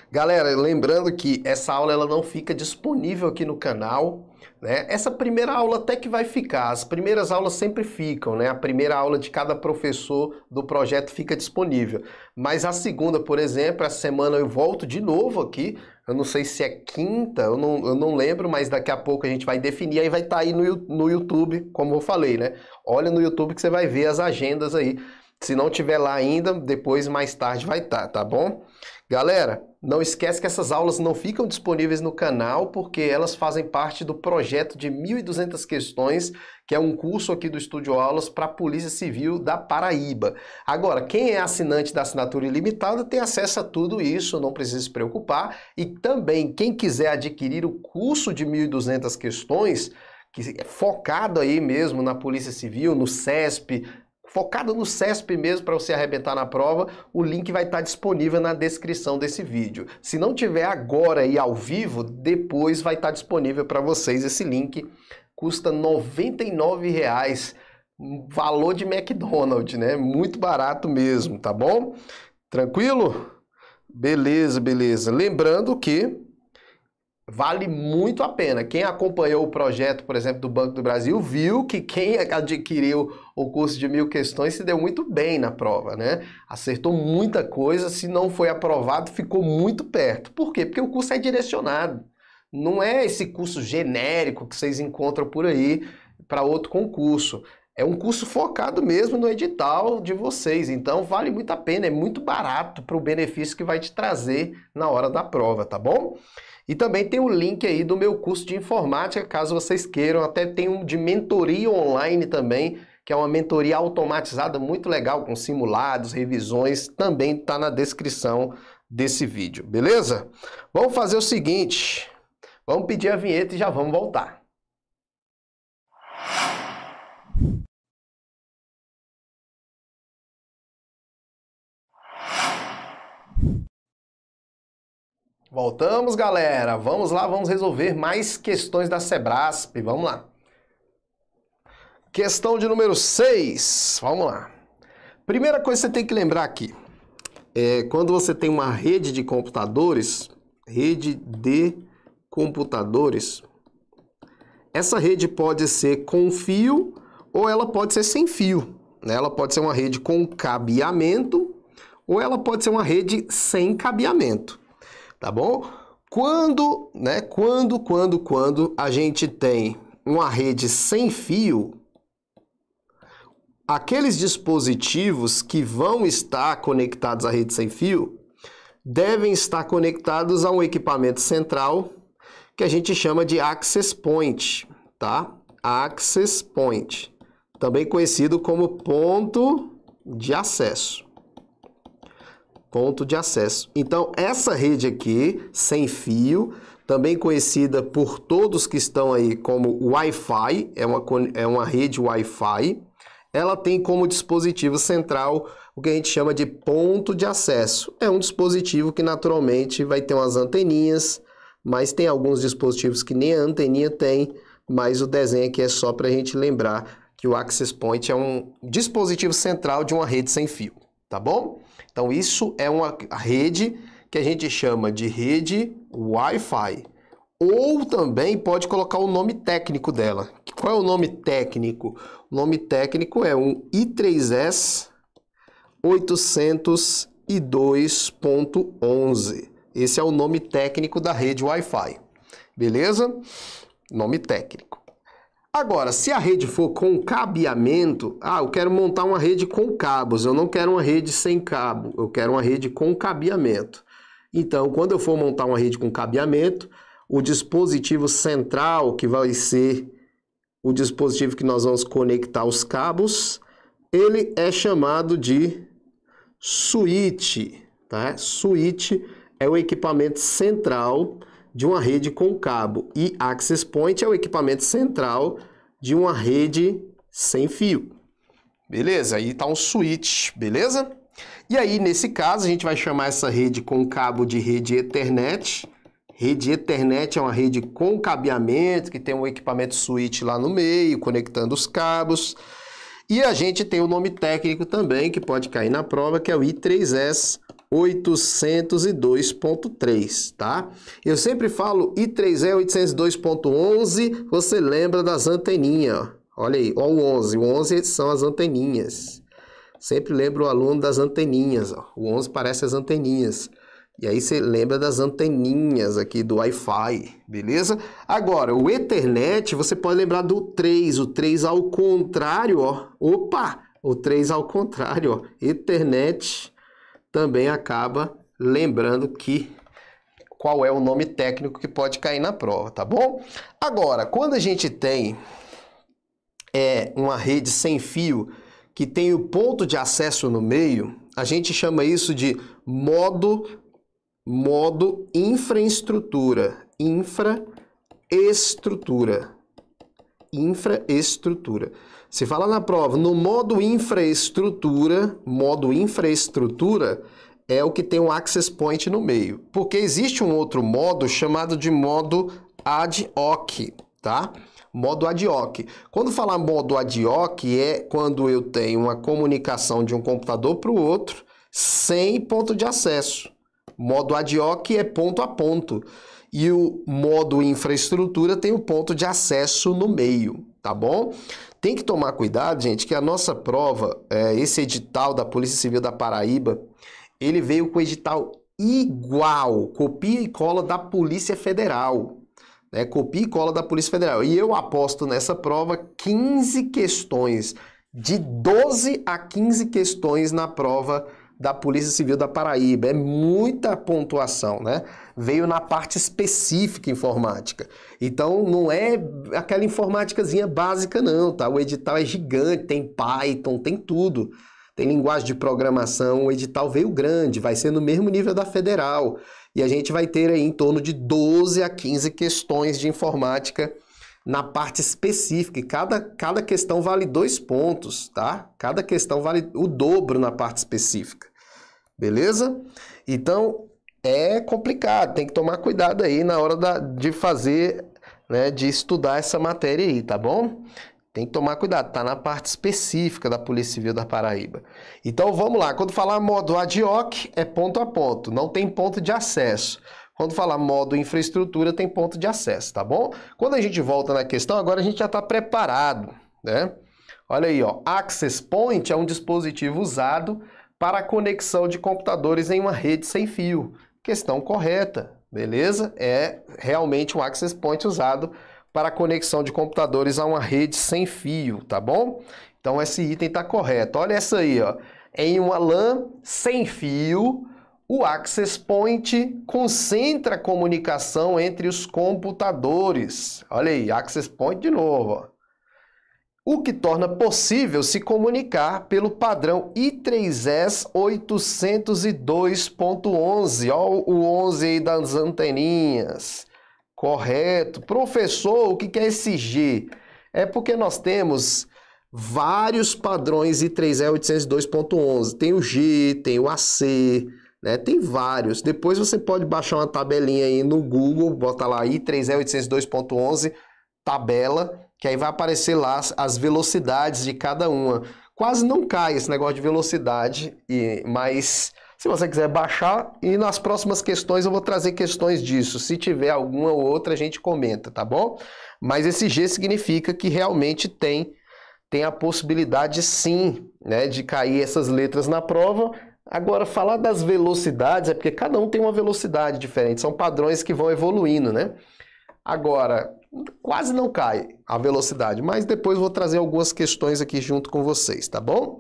Galera, lembrando que essa aula ela não fica disponível aqui no canal, né? Essa primeira aula até que vai ficar, as primeiras aulas sempre ficam, né? A primeira aula de cada professor do projeto fica disponível. Mas a segunda, por exemplo, a semana eu volto de novo aqui, eu não sei se é quinta, eu não, eu não lembro, mas daqui a pouco a gente vai definir, aí vai estar tá aí no, no YouTube, como eu falei, né? Olha no YouTube que você vai ver as agendas aí. Se não tiver lá ainda, depois mais tarde vai estar, tá, tá bom? Galera, não esquece que essas aulas não ficam disponíveis no canal porque elas fazem parte do projeto de 1.200 questões, que é um curso aqui do Estúdio Aulas para a Polícia Civil da Paraíba. Agora, quem é assinante da assinatura ilimitada tem acesso a tudo isso, não precisa se preocupar. E também, quem quiser adquirir o curso de 1.200 questões, que é focado aí mesmo na Polícia Civil, no CESP, focada no CESP mesmo para você arrebentar na prova, o link vai estar tá disponível na descrição desse vídeo. Se não tiver agora e ao vivo, depois vai estar tá disponível para vocês esse link. Custa R$ 99,00, valor de McDonald's, né? Muito barato mesmo, tá bom? Tranquilo? Beleza, beleza. Lembrando que vale muito a pena. Quem acompanhou o projeto, por exemplo, do Banco do Brasil, viu que quem adquiriu o curso de mil questões se deu muito bem na prova, né? Acertou muita coisa, se não foi aprovado, ficou muito perto. Por quê? Porque o curso é direcionado. Não é esse curso genérico que vocês encontram por aí para outro concurso. É um curso focado mesmo no edital de vocês, então vale muito a pena, é muito barato para o benefício que vai te trazer na hora da prova, tá bom? E também tem o link aí do meu curso de informática, caso vocês queiram. Até tem um de mentoria online também, que é uma mentoria automatizada muito legal, com simulados, revisões. Também está na descrição desse vídeo, beleza? Vamos fazer o seguinte, vamos pedir a vinheta e já vamos voltar. Voltamos, galera. Vamos lá, vamos resolver mais questões da Sebrasp. Vamos lá. Questão de número 6. Vamos lá. Primeira coisa que você tem que lembrar aqui é quando você tem uma rede de computadores, rede de computadores, essa rede pode ser com fio ou ela pode ser sem fio. Né? Ela pode ser uma rede com cabeamento ou ela pode ser uma rede sem cabeamento tá bom? Quando, né, quando, quando, quando a gente tem uma rede sem fio, aqueles dispositivos que vão estar conectados à rede sem fio devem estar conectados a um equipamento central que a gente chama de access point, tá? Access point, também conhecido como ponto de acesso ponto de acesso. Então, essa rede aqui, sem fio, também conhecida por todos que estão aí como Wi-Fi, é uma, é uma rede Wi-Fi, ela tem como dispositivo central o que a gente chama de ponto de acesso. É um dispositivo que naturalmente vai ter umas anteninhas, mas tem alguns dispositivos que nem a anteninha tem, mas o desenho aqui é só para a gente lembrar que o Access Point é um dispositivo central de uma rede sem fio, tá bom? Então isso é uma rede que a gente chama de rede Wi-Fi. Ou também pode colocar o nome técnico dela. Qual é o nome técnico? O nome técnico é um I3S 802.11. Esse é o nome técnico da rede Wi-Fi. Beleza? Nome técnico. Agora, se a rede for com cabeamento, ah, eu quero montar uma rede com cabos, eu não quero uma rede sem cabo, eu quero uma rede com cabeamento. Então, quando eu for montar uma rede com cabeamento, o dispositivo central, que vai ser o dispositivo que nós vamos conectar os cabos, ele é chamado de switch. Tá? Switch é o equipamento central de uma rede com cabo e access point é o equipamento central de uma rede sem fio. Beleza? Aí está um switch, beleza? E aí, nesse caso, a gente vai chamar essa rede com cabo de rede Ethernet. Rede Ethernet é uma rede com cabeamento, que tem um equipamento switch lá no meio, conectando os cabos. E a gente tem o um nome técnico também, que pode cair na prova, que é o I3S 802.3, tá? Eu sempre falo I3E é 802.11, você lembra das anteninhas, Olha aí, ó o 11, o 11 são as anteninhas. Sempre lembro o aluno das anteninhas, ó. O 11 parece as anteninhas. E aí você lembra das anteninhas aqui do Wi-Fi, beleza? Agora, o Ethernet, você pode lembrar do 3, o 3 ao contrário, ó. Opa! O 3 ao contrário, ó. Ethernet também acaba lembrando que qual é o nome técnico que pode cair na prova, tá bom? Agora, quando a gente tem é, uma rede sem fio que tem o ponto de acesso no meio, a gente chama isso de modo modo infraestrutura, infraestrutura, infraestrutura. Se fala na prova, no modo infraestrutura, modo infraestrutura é o que tem um access point no meio. Porque existe um outro modo chamado de modo ad hoc, tá? Modo ad hoc. Quando falar modo ad hoc é quando eu tenho uma comunicação de um computador para o outro sem ponto de acesso. Modo ad hoc é ponto a ponto. E o modo infraestrutura tem o um ponto de acesso no meio, tá bom? Tem que tomar cuidado, gente, que a nossa prova, é, esse edital da Polícia Civil da Paraíba, ele veio com edital igual, copia e cola da Polícia Federal. Né? Copia e cola da Polícia Federal. E eu aposto nessa prova 15 questões, de 12 a 15 questões na prova da Polícia Civil da Paraíba. É muita pontuação, né? Veio na parte específica informática. Então não é aquela informáticazinha básica não, tá? O edital é gigante, tem Python, tem tudo. Tem linguagem de programação, o edital veio grande, vai ser no mesmo nível da federal. E a gente vai ter aí em torno de 12 a 15 questões de informática na parte específica. E cada, cada questão vale dois pontos, tá? Cada questão vale o dobro na parte específica. Beleza? Então é complicado, tem que tomar cuidado aí na hora da, de fazer, né, de estudar essa matéria aí, tá bom? Tem que tomar cuidado, tá na parte específica da Polícia Civil da Paraíba. Então vamos lá, quando falar modo hoc, é ponto a ponto, não tem ponto de acesso. Quando falar modo infraestrutura, tem ponto de acesso, tá bom? Quando a gente volta na questão, agora a gente já está preparado, né? Olha aí, ó. Access Point é um dispositivo usado para conexão de computadores em uma rede sem fio. Questão correta, beleza? É realmente um access point usado para conexão de computadores a uma rede sem fio, tá bom? Então esse item está correto. Olha essa aí, ó. Em uma LAN sem fio, o Access Point concentra a comunicação entre os computadores. Olha aí, Access Point de novo. Ó. O que torna possível se comunicar pelo padrão I3S 802.11. Olha o 11 aí das anteninhas. Correto. Professor, o que é esse G? É porque nós temos vários padrões I3E 802.11. Tem o G, tem o AC, né? Tem vários. Depois você pode baixar uma tabelinha aí no Google, bota lá i 30802.11 é tabela, que aí vai aparecer lá as velocidades de cada uma. Quase não cai esse negócio de velocidade, e mas se você quiser baixar, e nas próximas questões eu vou trazer questões disso. Se tiver alguma ou outra, a gente comenta, tá bom? Mas esse G significa que realmente tem tem a possibilidade sim né, de cair essas letras na prova, Agora, falar das velocidades é porque cada um tem uma velocidade diferente, são padrões que vão evoluindo, né? Agora, quase não cai a velocidade, mas depois vou trazer algumas questões aqui junto com vocês, tá bom?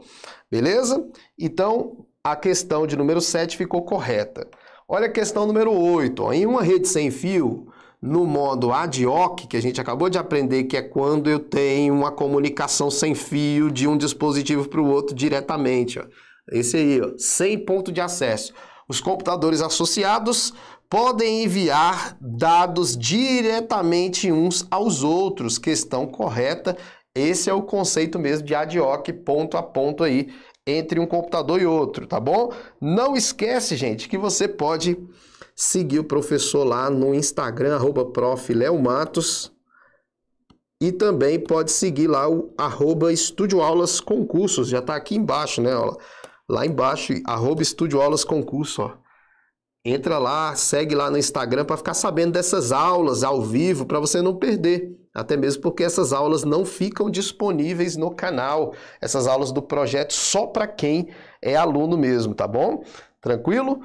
Beleza? Então, a questão de número 7 ficou correta. Olha a questão número 8. Ó. Em uma rede sem fio, no modo ADOC, que a gente acabou de aprender, que é quando eu tenho uma comunicação sem fio de um dispositivo para o outro diretamente. Ó. Esse aí, ó, sem ponto de acesso. Os computadores associados podem enviar dados diretamente uns aos outros. Questão correta. Esse é o conceito mesmo de ad hoc, ponto a ponto aí, entre um computador e outro, tá bom? Não esquece, gente, que você pode seguir o professor lá no Instagram, arroba prof. Leo Matos, e também pode seguir lá o arroba Estúdio Aulas Concursos, já está aqui embaixo, né? aula? lá embaixo, arroba Estúdio Aulas Concurso, ó. Entra lá, segue lá no Instagram para ficar sabendo dessas aulas ao vivo, para você não perder. Até mesmo porque essas aulas não ficam disponíveis no canal. Essas aulas do projeto só para quem é aluno mesmo, tá bom? Tranquilo?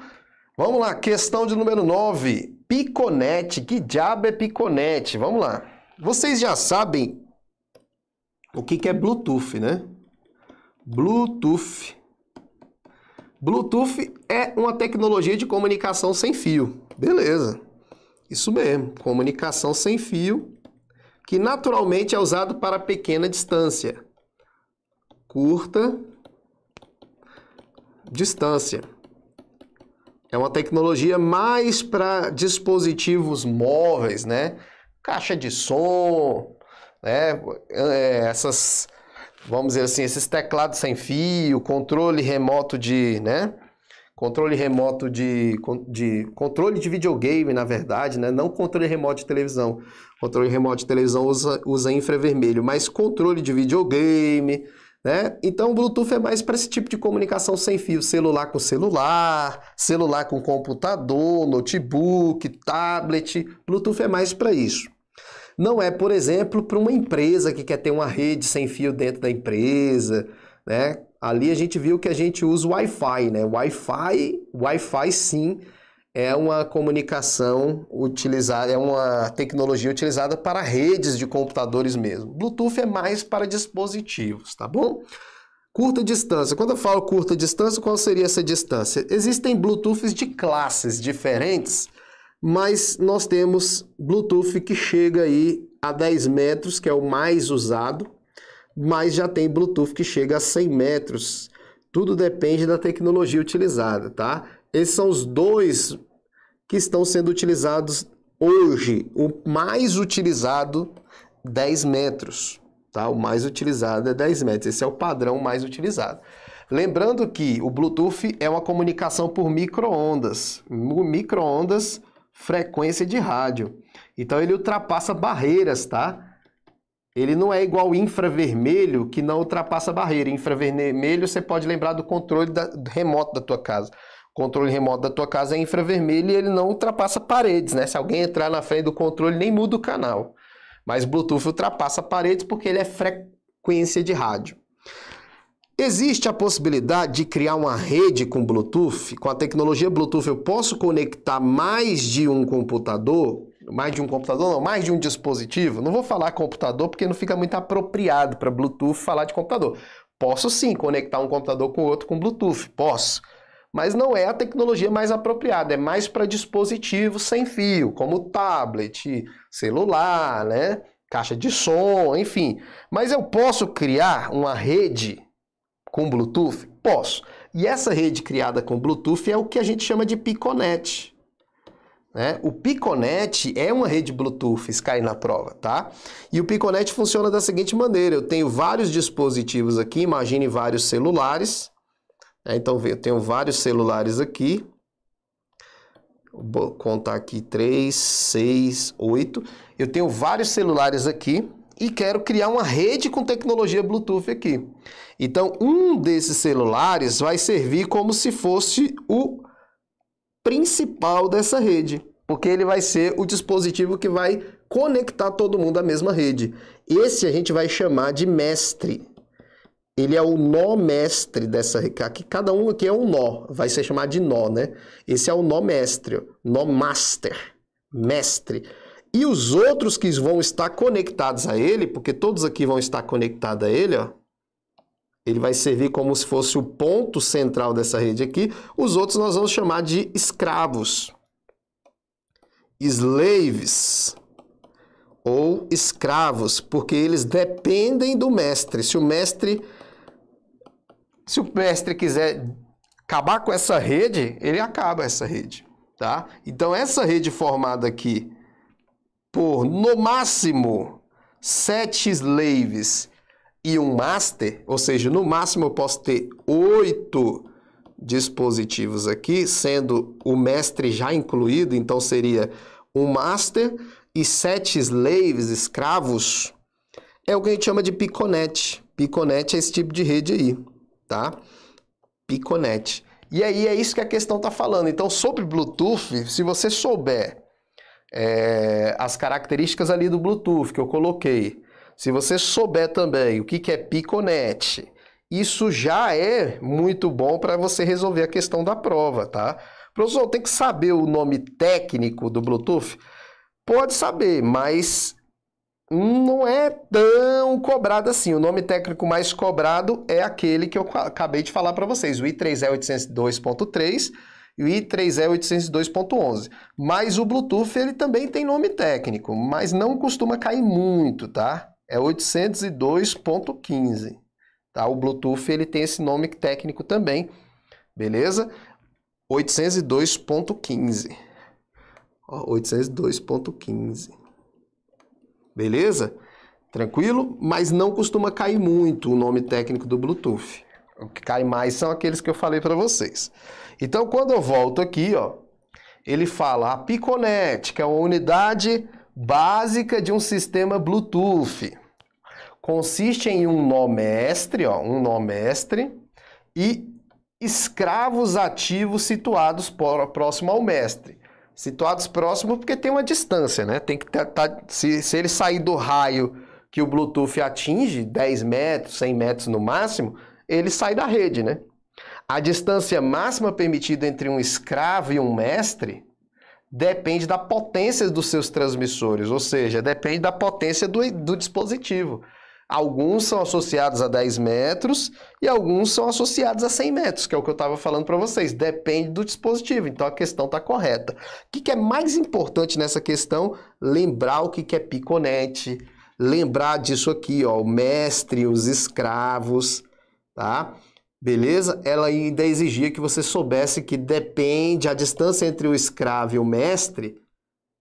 Vamos lá, questão de número 9. Piconete. Que diabo é piconete? Vamos lá. Vocês já sabem o que é Bluetooth, né? Bluetooth. Bluetooth é uma tecnologia de comunicação sem fio. Beleza. Isso mesmo, comunicação sem fio, que naturalmente é usado para pequena distância. Curta distância. É uma tecnologia mais para dispositivos móveis, né? Caixa de som, né? É, essas vamos dizer assim, esses teclados sem fio, controle remoto de, né? Controle remoto de, de controle de videogame, na verdade, né? Não controle remoto de televisão. Controle remoto de televisão usa, usa infravermelho, mas controle de videogame, né? Então o Bluetooth é mais para esse tipo de comunicação sem fio, celular com celular, celular com computador, notebook, tablet. Bluetooth é mais para isso. Não é, por exemplo, para uma empresa que quer ter uma rede sem fio dentro da empresa, né? Ali a gente viu que a gente usa Wi-Fi, né? Wi-Fi, Wi-Fi sim é uma comunicação utilizada, é uma tecnologia utilizada para redes de computadores mesmo. Bluetooth é mais para dispositivos, tá bom? Curta distância. Quando eu falo curta distância, qual seria essa distância? Existem Bluetooths de classes diferentes mas nós temos Bluetooth que chega aí a 10 metros, que é o mais usado, mas já tem Bluetooth que chega a 100 metros. Tudo depende da tecnologia utilizada, tá? Esses são os dois que estão sendo utilizados hoje. O mais utilizado, 10 metros, tá? O mais utilizado é 10 metros. Esse é o padrão mais utilizado. Lembrando que o Bluetooth é uma comunicação por microondas. microondas frequência de rádio. Então ele ultrapassa barreiras, tá? Ele não é igual infravermelho que não ultrapassa barreira. Infravermelho você pode lembrar do controle da, do remoto da tua casa. O controle remoto da tua casa é infravermelho e ele não ultrapassa paredes, né? Se alguém entrar na frente do controle, nem muda o canal. Mas Bluetooth ultrapassa paredes porque ele é frequência de rádio. Existe a possibilidade de criar uma rede com Bluetooth? Com a tecnologia Bluetooth eu posso conectar mais de um computador? Mais de um computador, não, mais de um dispositivo. Não vou falar computador porque não fica muito apropriado para Bluetooth falar de computador. Posso sim conectar um computador com outro com Bluetooth, posso. Mas não é a tecnologia mais apropriada, é mais para dispositivos sem fio, como tablet, celular, né? Caixa de som, enfim. Mas eu posso criar uma rede com Bluetooth? Posso. E essa rede criada com Bluetooth é o que a gente chama de Piconet. Né? O Piconet é uma rede Bluetooth, isso cai na prova, tá? E o Piconet funciona da seguinte maneira: eu tenho vários dispositivos aqui, imagine vários celulares. Né? Então, eu tenho vários celulares aqui. Vou contar aqui: 3, 6, 8. Eu tenho vários celulares aqui e quero criar uma rede com tecnologia Bluetooth aqui. Então, um desses celulares vai servir como se fosse o principal dessa rede, porque ele vai ser o dispositivo que vai conectar todo mundo à mesma rede. Esse a gente vai chamar de mestre. Ele é o nó mestre dessa aqui. Cada um aqui é um nó, vai ser chamado de nó, né? Esse é o nó mestre, nó master, mestre. E os outros que vão estar conectados a ele, porque todos aqui vão estar conectados a ele, ó, ele vai servir como se fosse o ponto central dessa rede aqui. Os outros nós vamos chamar de escravos. Slaves ou escravos, porque eles dependem do mestre. Se o mestre se o mestre quiser acabar com essa rede, ele acaba essa rede, tá? Então essa rede formada aqui por no máximo sete slaves e um master, ou seja, no máximo eu posso ter oito dispositivos aqui, sendo o mestre já incluído, então seria um master e sete slaves, escravos, é o que a gente chama de piconete. Piconete é esse tipo de rede aí, tá? Piconete. E aí é isso que a questão está falando. Então, sobre Bluetooth, se você souber é, as características ali do Bluetooth que eu coloquei. Se você souber também o que, que é piconet, isso já é muito bom para você resolver a questão da prova, tá? Professor, tem que saber o nome técnico do Bluetooth? Pode saber, mas não é tão cobrado assim. O nome técnico mais cobrado é aquele que eu acabei de falar para vocês, o I3E é 802.3 e o i3E é 802.11. Mas o Bluetooth ele também tem nome técnico, mas não costuma cair muito, tá? É 802.15. Tá? O Bluetooth ele tem esse nome técnico também, beleza? 802.15. 802.15. Beleza? Tranquilo? Mas não costuma cair muito o nome técnico do Bluetooth. O que cai mais são aqueles que eu falei para vocês. Então, quando eu volto aqui, ó, ele fala a piconet que é uma unidade básica de um sistema Bluetooth. Consiste em um nó mestre, ó, um nó mestre e escravos ativos situados por, próximo ao mestre. Situados próximo porque tem uma distância, né? Tem que tá, tá se, se ele sair do raio que o Bluetooth atinge, 10 metros, 100 metros no máximo, ele sai da rede, né? A distância máxima permitida entre um escravo e um mestre depende da potência dos seus transmissores, ou seja, depende da potência do, do dispositivo. Alguns são associados a 10 metros e alguns são associados a 100 metros, que é o que eu estava falando para vocês. Depende do dispositivo, então a questão está correta. O que, que, é mais importante nessa questão? Lembrar o que, que é piconete, lembrar disso aqui, ó, o mestre, os escravos, tá? Beleza? Ela ainda exigia que você soubesse que depende, a distância entre o escravo e o mestre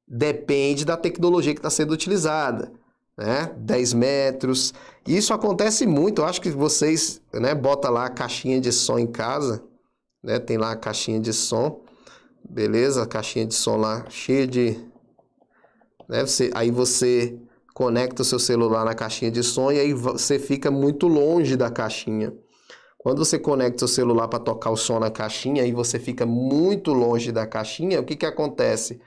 depende da tecnologia que está sendo utilizada. Né? 10 metros. Isso acontece muito. Eu acho que vocês né, bota lá a caixinha de som em casa. Né? Tem lá a caixinha de som. Beleza? A caixinha de som lá cheia de. Né? Você, aí você conecta o seu celular na caixinha de som e aí você fica muito longe da caixinha. Quando você conecta o celular para tocar o som na caixinha e você fica muito longe da caixinha, o que, que acontece?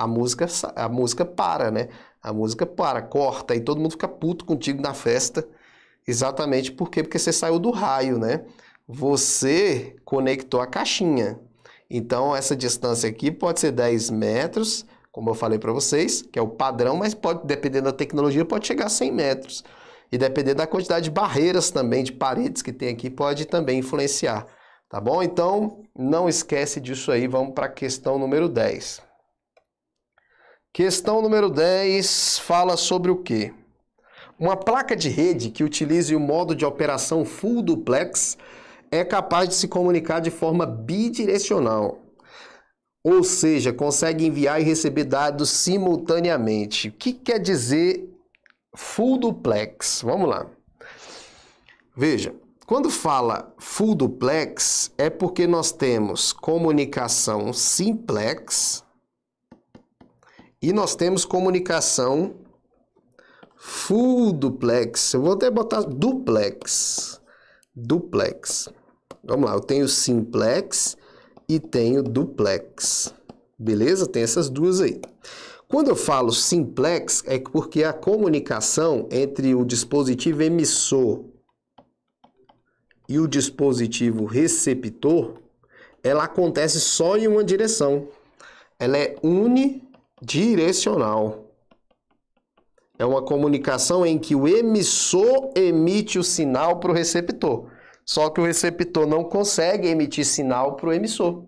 A música, a música para, né? A música para, corta e todo mundo fica puto contigo na festa. Exatamente por quê? Porque você saiu do raio, né? Você conectou a caixinha. Então, essa distância aqui pode ser 10 metros, como eu falei para vocês, que é o padrão, mas pode, dependendo da tecnologia, pode chegar a 100 metros. E depender da quantidade de barreiras também, de paredes que tem aqui, pode também influenciar. Tá bom? Então, não esquece disso aí. Vamos para a questão número 10. Questão número 10 fala sobre o quê? Uma placa de rede que utilize o modo de operação full duplex é capaz de se comunicar de forma bidirecional. Ou seja, consegue enviar e receber dados simultaneamente. O que quer dizer full duplex. Vamos lá. Veja, quando fala full duplex, é porque nós temos comunicação simplex e nós temos comunicação full duplex. Eu vou até botar duplex. Duplex. Vamos lá, eu tenho simplex e tenho duplex. Beleza? Tem essas duas aí. Quando eu falo simplex, é porque a comunicação entre o dispositivo emissor e o dispositivo receptor, ela acontece só em uma direção. Ela é unidirecional. É uma comunicação em que o emissor emite o sinal para o receptor. Só que o receptor não consegue emitir sinal para o emissor.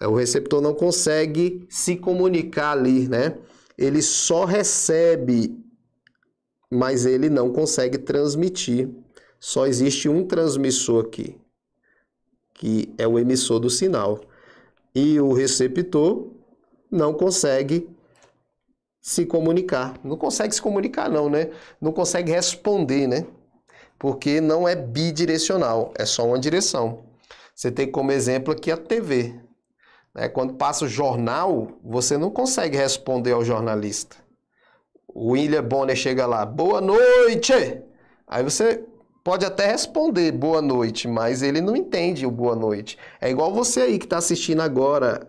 É, o receptor não consegue se comunicar ali, né? Ele só recebe, mas ele não consegue transmitir. Só existe um transmissor aqui, que é o emissor do sinal. E o receptor não consegue se comunicar. Não consegue se comunicar, não, né? Não consegue responder, né? Porque não é bidirecional, é só uma direção. Você tem como exemplo aqui a TV. Né? Quando passa o jornal, você não consegue responder ao jornalista. O William Bonner chega lá, boa noite! Aí você pode até responder boa noite, mas ele não entende o boa noite. É igual você aí que está assistindo agora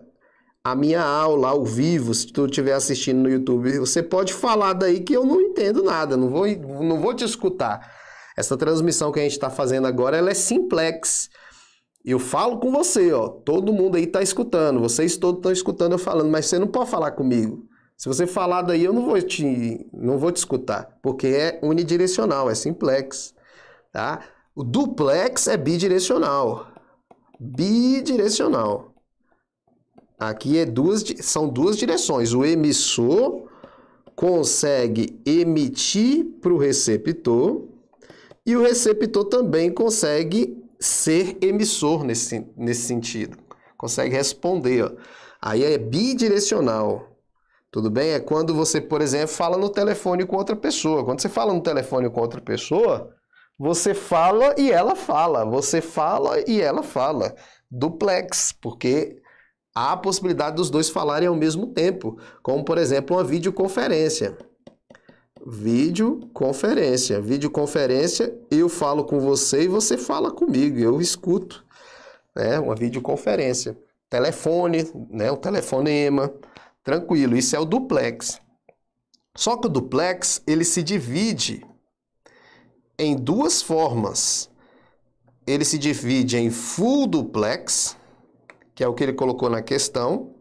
a minha aula ao vivo, se tu estiver assistindo no YouTube, você pode falar daí que eu não entendo nada, não vou, não vou te escutar. Essa transmissão que a gente está fazendo agora, ela é simplex. Eu falo com você, ó. Todo mundo aí está escutando. Vocês todos estão escutando eu falando, mas você não pode falar comigo. Se você falar daí, eu não vou te, não vou te escutar, porque é unidirecional, é simplex, tá? O duplex é bidirecional, bidirecional. Aqui é duas, são duas direções. O emissor consegue emitir para o receptor e o receptor também consegue ser emissor nesse, nesse sentido. Consegue responder. Ó. Aí é bidirecional. Tudo bem? É quando você, por exemplo, fala no telefone com outra pessoa. Quando você fala no telefone com outra pessoa, você fala e ela fala. Você fala e ela fala. Duplex, porque há a possibilidade dos dois falarem ao mesmo tempo, como por exemplo uma videoconferência videoconferência. Videoconferência, eu falo com você e você fala comigo, eu escuto. Né? Uma videoconferência. Telefone, né? o telefonema, tranquilo. Isso é o duplex. Só que o duplex, ele se divide em duas formas. Ele se divide em full duplex, que é o que ele colocou na questão,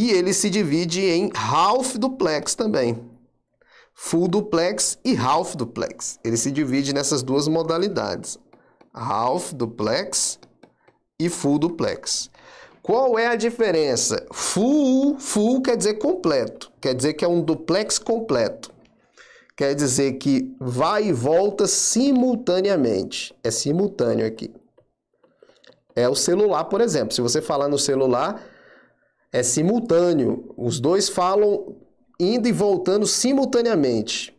e ele se divide em half duplex também. Full duplex e half duplex. Ele se divide nessas duas modalidades. Half duplex e full duplex. Qual é a diferença? Full, full quer dizer completo. Quer dizer que é um duplex completo. Quer dizer que vai e volta simultaneamente. É simultâneo aqui. É o celular, por exemplo. Se você falar no celular, é simultâneo. Os dois falam indo e voltando simultaneamente.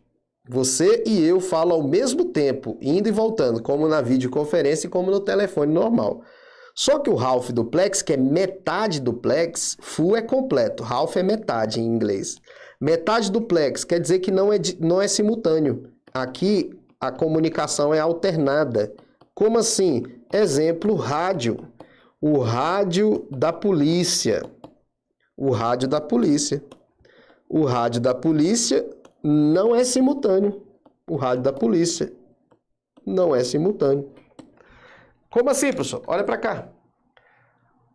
Você e eu falam ao mesmo tempo, indo e voltando, como na videoconferência e como no telefone normal. Só que o half duplex, que é metade duplex, full é completo, half é metade em inglês. Metade duplex quer dizer que não é, não é simultâneo. Aqui a comunicação é alternada. Como assim? Exemplo, rádio. O rádio da polícia o rádio da polícia. O rádio da polícia não é simultâneo. O rádio da polícia não é simultâneo. Como assim, professor? Olha para cá.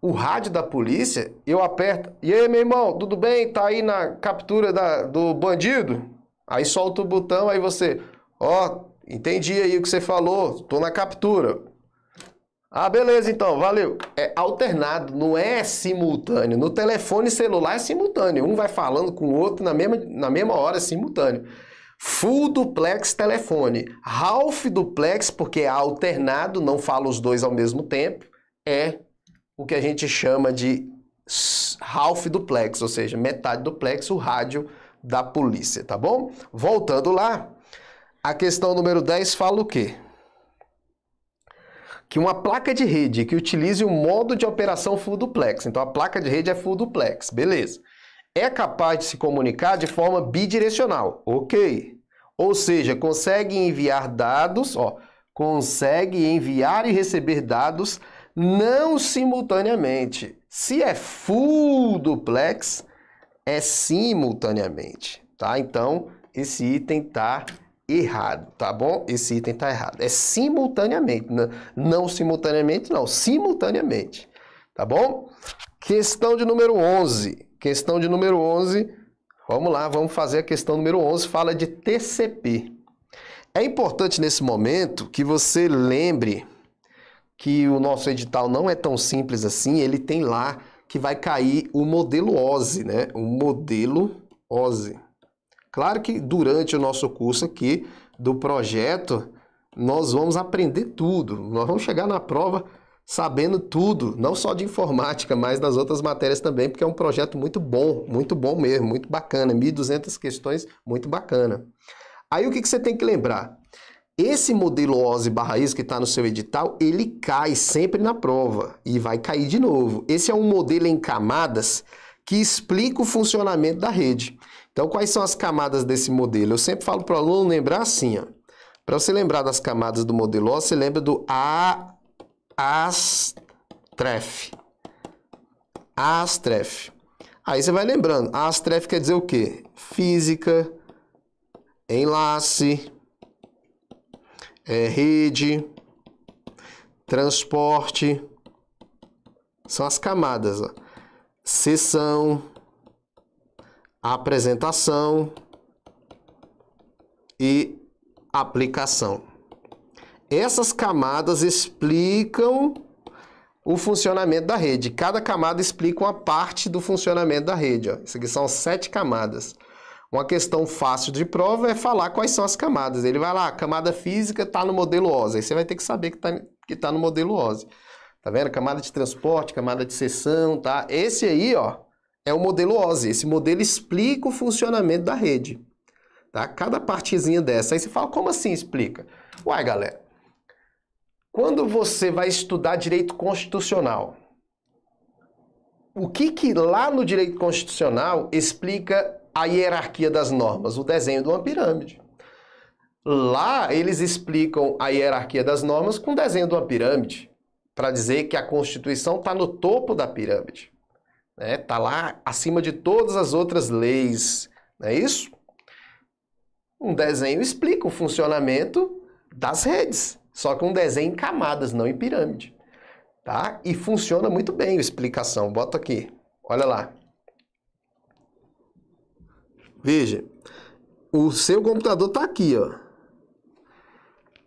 O rádio da polícia, eu aperto. E aí, meu irmão, tudo bem? Tá aí na captura da, do bandido? Aí solta o botão, aí você. Ó, oh, entendi aí o que você falou, tô na captura. Ah, beleza, então, valeu. É alternado, não é simultâneo. No telefone celular é simultâneo. Um vai falando com o outro na mesma, na mesma hora, é simultâneo. Full duplex telefone. Half duplex, porque é alternado, não fala os dois ao mesmo tempo, é o que a gente chama de half duplex, ou seja, metade duplex, o rádio da polícia, tá bom? Voltando lá, a questão número 10 fala o quê? que uma placa de rede que utilize o modo de operação full duplex, então a placa de rede é full duplex, beleza, é capaz de se comunicar de forma bidirecional, ok. Ou seja, consegue enviar dados, ó, consegue enviar e receber dados não simultaneamente. Se é full duplex, é simultaneamente, tá? Então, esse item tá errado, tá bom? Esse item tá errado. É simultaneamente, não, né? não simultaneamente, não, simultaneamente, tá bom? Questão de número 11. Questão de número 11. Vamos lá, vamos fazer a questão número 11, fala de TCP. É importante nesse momento que você lembre que o nosso edital não é tão simples assim, ele tem lá que vai cair o modelo OSI, né? O modelo OSI. Claro que durante o nosso curso aqui do projeto, nós vamos aprender tudo. Nós vamos chegar na prova sabendo tudo, não só de informática, mas das outras matérias também, porque é um projeto muito bom, muito bom mesmo, muito bacana. 1.200 questões, muito bacana. Aí o que, que você tem que lembrar? Esse modelo OSI barra ISO que está no seu edital, ele cai sempre na prova e vai cair de novo. Esse é um modelo em camadas que explica o funcionamento da rede. Então, quais são as camadas desse modelo? Eu sempre falo para o aluno lembrar assim, ó. Para você lembrar das camadas do modelo O, você lembra do A, as ASTREF. Aí você vai lembrando. ASTREF quer dizer o quê? Física, enlace, é, rede, transporte. São as camadas. Ó. Seção apresentação e aplicação. Essas camadas explicam o funcionamento da rede. Cada camada explica uma parte do funcionamento da rede. Ó. Isso aqui são sete camadas. Uma questão fácil de prova é falar quais são as camadas. Ele vai lá, camada física está no modelo OSI. Aí você vai ter que saber que está que tá no modelo OSI. Tá vendo? Camada de transporte, camada de sessão, tá? Esse aí, ó, é o modelo OSI. Esse modelo explica o funcionamento da rede. Tá? Cada partezinha dessa. Aí você fala, como assim explica? Uai, galera, quando você vai estudar direito constitucional, o que que lá no direito constitucional explica a hierarquia das normas? O desenho de uma pirâmide. Lá eles explicam a hierarquia das normas com o desenho de uma pirâmide, para dizer que a Constituição está no topo da pirâmide. Está né? Tá lá acima de todas as outras leis, não é isso? Um desenho explica o funcionamento das redes, só que um desenho em camadas, não em pirâmide. Tá? E funciona muito bem a explicação. Bota aqui. Olha lá. Veja, o seu computador está aqui, ó.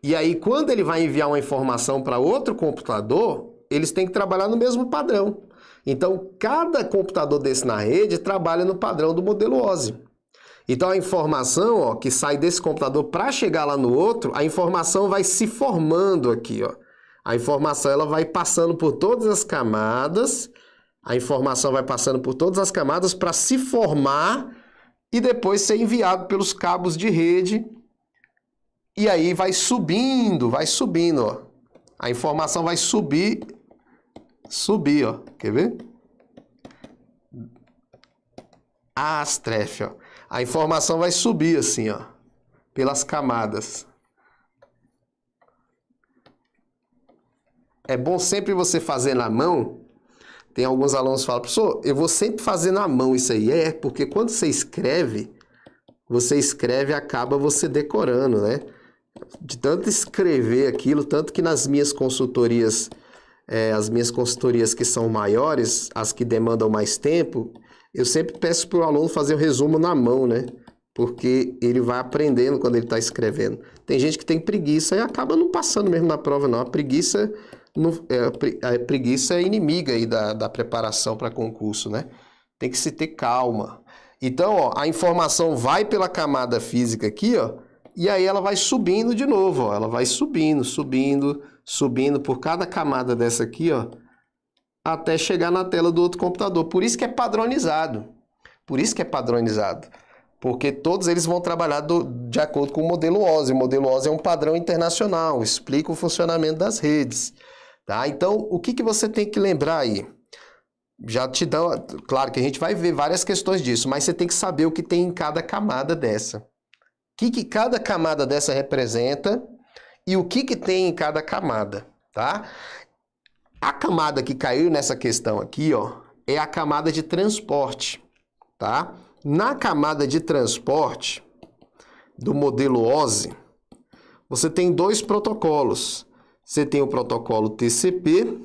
E aí, quando ele vai enviar uma informação para outro computador, eles têm que trabalhar no mesmo padrão. Então, cada computador desse na rede trabalha no padrão do modelo OSI. Então, a informação ó, que sai desse computador para chegar lá no outro, a informação vai se formando aqui. Ó. A informação ela vai passando por todas as camadas, a informação vai passando por todas as camadas para se formar e depois ser enviado pelos cabos de rede. E aí vai subindo, vai subindo. Ó. A informação vai subir subir, ó. Quer ver? Astref, ó. A informação vai subir assim, ó, pelas camadas. É bom sempre você fazer na mão. Tem alguns alunos que falam, professor, eu vou sempre fazer na mão isso aí. É, porque quando você escreve, você escreve e acaba você decorando, né? De tanto escrever aquilo, tanto que nas minhas consultorias é, as minhas consultorias que são maiores, as que demandam mais tempo, eu sempre peço para o aluno fazer o resumo na mão, né? Porque ele vai aprendendo quando ele está escrevendo. Tem gente que tem preguiça e acaba não passando mesmo na prova, não. A preguiça, não, é, a preguiça é inimiga aí da, da preparação para concurso, né? Tem que se ter calma. Então, ó, a informação vai pela camada física aqui, ó, e aí ela vai subindo de novo, ó, ela vai subindo, subindo, subindo por cada camada dessa aqui, ó, até chegar na tela do outro computador. Por isso que é padronizado. Por isso que é padronizado. Porque todos eles vão trabalhar do, de acordo com o modelo OSI. O modelo OSI é um padrão internacional, explica o funcionamento das redes. Tá? Então, o que, que você tem que lembrar aí? já te dão. Claro que a gente vai ver várias questões disso, mas você tem que saber o que tem em cada camada dessa. O que, que cada camada dessa representa e o que, que tem em cada camada, tá? A camada que caiu nessa questão aqui, ó, é a camada de transporte, tá? Na camada de transporte do modelo OSI, você tem dois protocolos. Você tem o protocolo TCP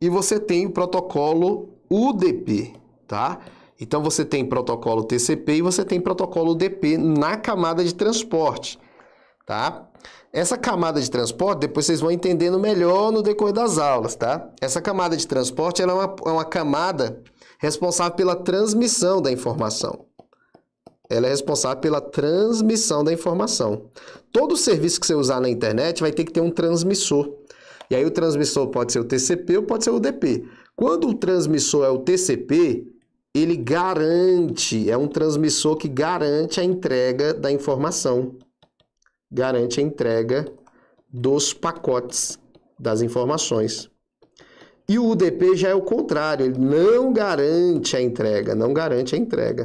e você tem o protocolo UDP, tá? Então você tem protocolo TCP e você tem protocolo UDP na camada de transporte tá? Essa camada de transporte, depois vocês vão entendendo melhor no decorrer das aulas, tá? Essa camada de transporte é, uma, é uma camada responsável pela transmissão da informação. Ela é responsável pela transmissão da informação. Todo serviço que você usar na internet vai ter que ter um transmissor. E aí o transmissor pode ser o TCP ou pode ser o UDP. Quando o transmissor é o TCP, ele garante, é um transmissor que garante a entrega da informação garante a entrega dos pacotes das informações. E o UDP já é o contrário, ele não garante a entrega, não garante a entrega.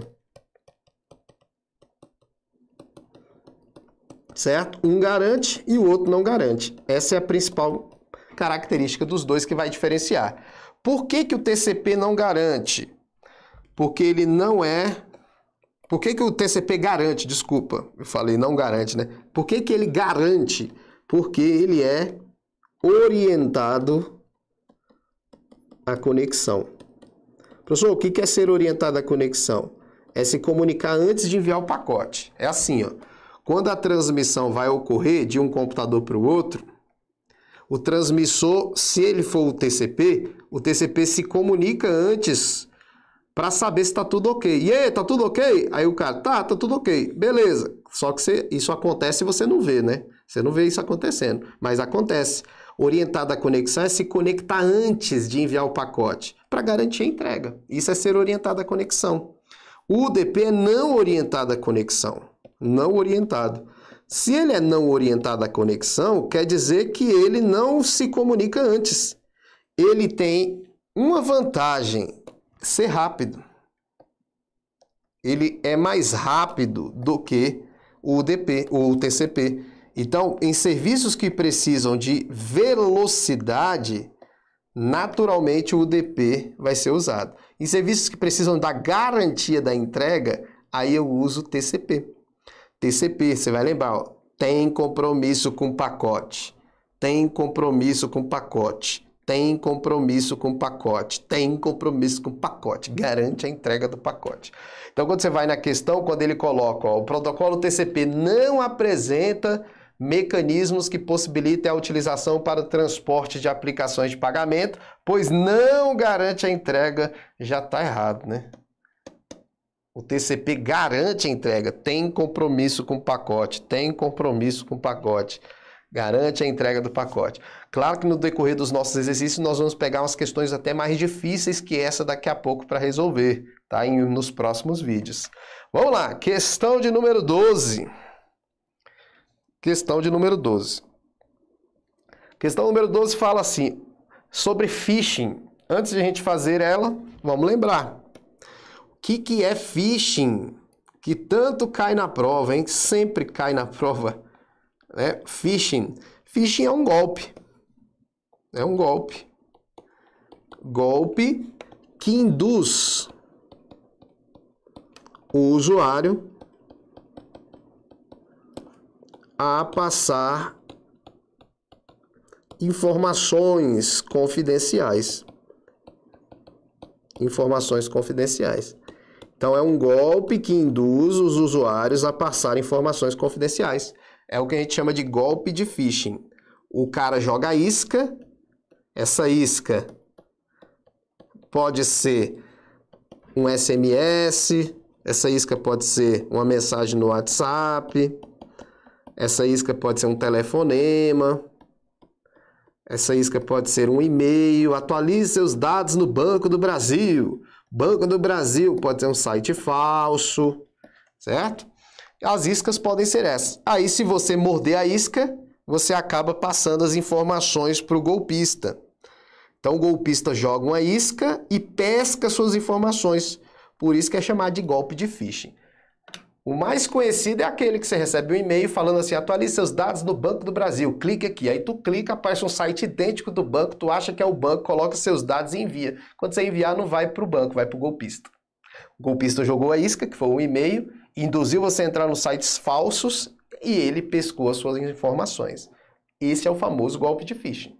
Certo? Um garante e o outro não garante. Essa é a principal característica dos dois que vai diferenciar. Por que, que o TCP não garante? Porque ele não é. Por que, que o TCP garante? Desculpa, eu falei não garante, né? Por que, que ele garante? Porque ele é orientado à conexão. Professor, o que é ser orientado à conexão? É se comunicar antes de enviar o pacote. É assim, ó. Quando a transmissão vai ocorrer de um computador para o outro, o transmissor, se ele for o TCP, o TCP se comunica antes para saber se está tudo ok. E aí, está tudo ok? Aí o cara, tá, está tudo ok, beleza. Só que você, isso acontece e você não vê, né? Você não vê isso acontecendo, mas acontece. Orientar a conexão é se conectar antes de enviar o pacote, para garantir a entrega. Isso é ser orientado à conexão. O UDP é não orientado à conexão. Não orientado. Se ele é não orientado à conexão, quer dizer que ele não se comunica antes. Ele tem uma vantagem: ser rápido. Ele é mais rápido do que o UDP ou o TCP. Então, em serviços que precisam de velocidade, naturalmente o UDP vai ser usado. Em serviços que precisam da garantia da entrega, aí eu uso TCP. TCP, você vai lembrar, ó, tem compromisso com pacote, tem compromisso com pacote, tem compromisso com pacote, tem compromisso com pacote, garante a entrega do pacote. Então, quando você vai na questão, quando ele coloca, ó, o protocolo TCP não apresenta mecanismos que possibilitem a utilização para transporte de aplicações de pagamento, pois não garante a entrega, já está errado, né? O TCP garante a entrega, tem compromisso com o pacote, tem compromisso com o pacote, garante a entrega do pacote. Claro que no decorrer dos nossos exercícios nós vamos pegar umas questões até mais difíceis que essa daqui a pouco para resolver, tá? Em, nos próximos vídeos. Vamos lá, questão de número 12. Questão de número 12. Questão número 12 fala assim, sobre phishing. Antes de a gente fazer ela, vamos lembrar. O que, que é phishing? Que tanto cai na prova, hein? Sempre cai na prova. Né? Phishing. Phishing é um golpe. É um golpe. Golpe que induz o usuário a passar informações confidenciais. Informações confidenciais. Então é um golpe que induz os usuários a passar informações confidenciais. É o que a gente chama de golpe de phishing. O cara joga isca, essa isca pode ser um SMS, essa isca pode ser uma mensagem no WhatsApp, essa isca pode ser um telefonema, essa isca pode ser um e-mail. Atualize seus dados no Banco do Brasil. Banco do Brasil pode ser um site falso, certo? As iscas podem ser essas. Aí, se você morder a isca, você acaba passando as informações para o golpista. Então, o golpista joga uma isca e pesca suas informações. Por isso que é chamado de golpe de phishing. O mais conhecido é aquele que você recebe um e-mail falando assim, atualize seus dados no Banco do Brasil, clique aqui. Aí tu clica, aparece um site idêntico do banco, tu acha que é o banco, coloca seus dados e envia. Quando você enviar, não vai para o banco, vai para o golpista. O golpista jogou a isca, que foi um e-mail, induziu você a entrar nos sites falsos e ele pescou as suas informações. Esse é o famoso golpe de phishing.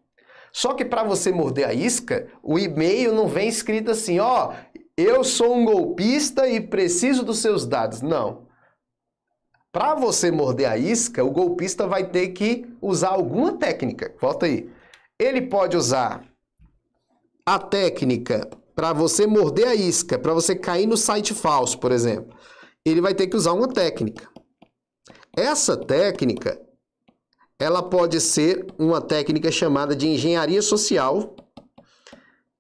Só que para você morder a isca, o e-mail não vem escrito assim, ó, oh, eu sou um golpista e preciso dos seus dados. Não. Para você morder a isca, o golpista vai ter que usar alguma técnica. Volta aí. Ele pode usar a técnica para você morder a isca, para você cair no site falso, por exemplo. Ele vai ter que usar uma técnica. Essa técnica, ela pode ser uma técnica chamada de engenharia social,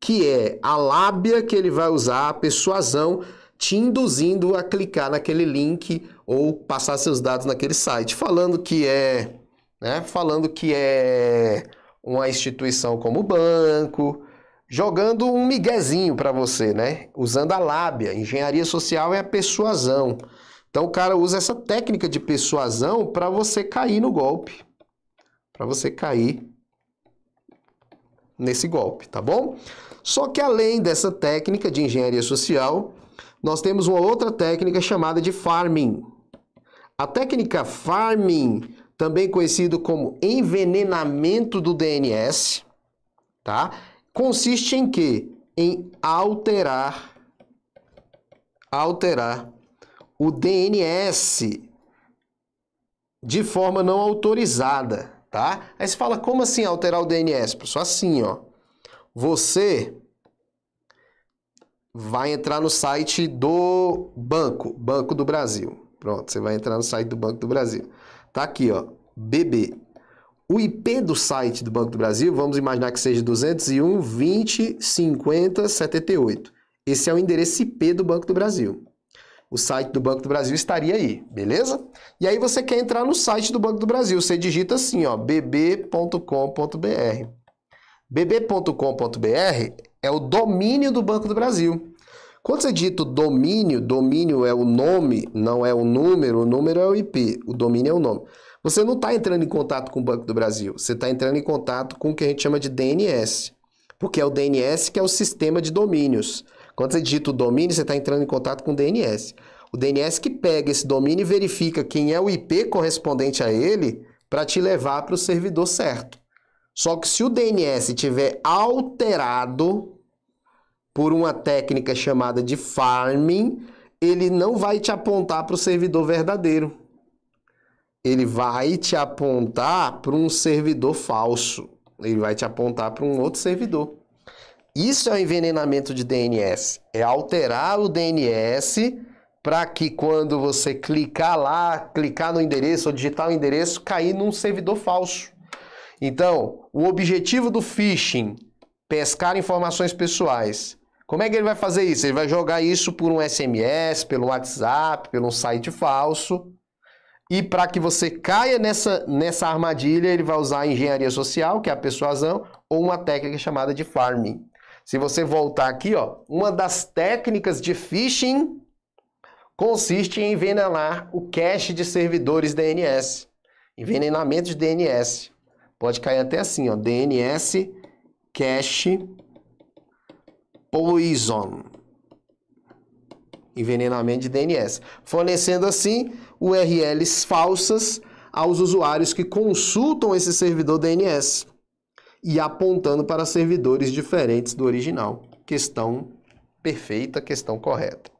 que é a lábia que ele vai usar, a persuasão, te induzindo a clicar naquele link ou passar seus dados naquele site, falando que é, né, falando que é uma instituição como banco, jogando um miguezinho para você, né? Usando a lábia. Engenharia social é a persuasão. Então o cara usa essa técnica de persuasão para você cair no golpe. Para você cair nesse golpe, tá bom? Só que além dessa técnica de engenharia social, nós temos uma outra técnica chamada de farming. A técnica farming, também conhecido como envenenamento do DNS, tá? Consiste em quê? Em alterar alterar o DNS de forma não autorizada, tá? Aí você fala, como assim alterar o DNS? Pessoal, assim, ó você vai entrar no site do banco, Banco do Brasil. Pronto, você vai entrar no site do Banco do Brasil. Tá aqui, ó, BB. O IP do site do Banco do Brasil, vamos imaginar que seja 201 20 50 78. Esse é o endereço IP do Banco do Brasil. O site do Banco do Brasil estaria aí, beleza? E aí você quer entrar no site do Banco do Brasil, você digita assim, ó, bb.com.br bb.com.br é o domínio do Banco do Brasil. Quando você dita domínio, domínio é o nome, não é o número, o número é o IP, o domínio é o nome. Você não está entrando em contato com o Banco do Brasil, você está entrando em contato com o que a gente chama de DNS, porque é o DNS que é o sistema de domínios. Quando você digita o domínio, você está entrando em contato com o DNS. O DNS que pega esse domínio e verifica quem é o IP correspondente a ele para te levar para o servidor certo. Só que se o DNS tiver alterado por uma técnica chamada de farming, ele não vai te apontar para o servidor verdadeiro. Ele vai te apontar para um servidor falso. Ele vai te apontar para um outro servidor. Isso é o envenenamento de DNS. É alterar o DNS para que quando você clicar lá, clicar no endereço ou digitar o endereço, cair num servidor falso. Então, o objetivo do phishing, pescar informações pessoais. Como é que ele vai fazer isso? Ele vai jogar isso por um SMS, pelo WhatsApp, pelo um site falso. E para que você caia nessa, nessa armadilha, ele vai usar a engenharia social, que é a persuasão, ou uma técnica chamada de farming. Se você voltar aqui, ó, uma das técnicas de phishing consiste em envenenar o cache de servidores DNS. Envenenamento de DNS. Pode cair até assim, ó, DNS cache poison. Envenenamento de DNS. Fornecendo assim URLs falsas aos usuários que consultam esse servidor DNS e apontando para servidores diferentes do original. Questão perfeita, questão correta.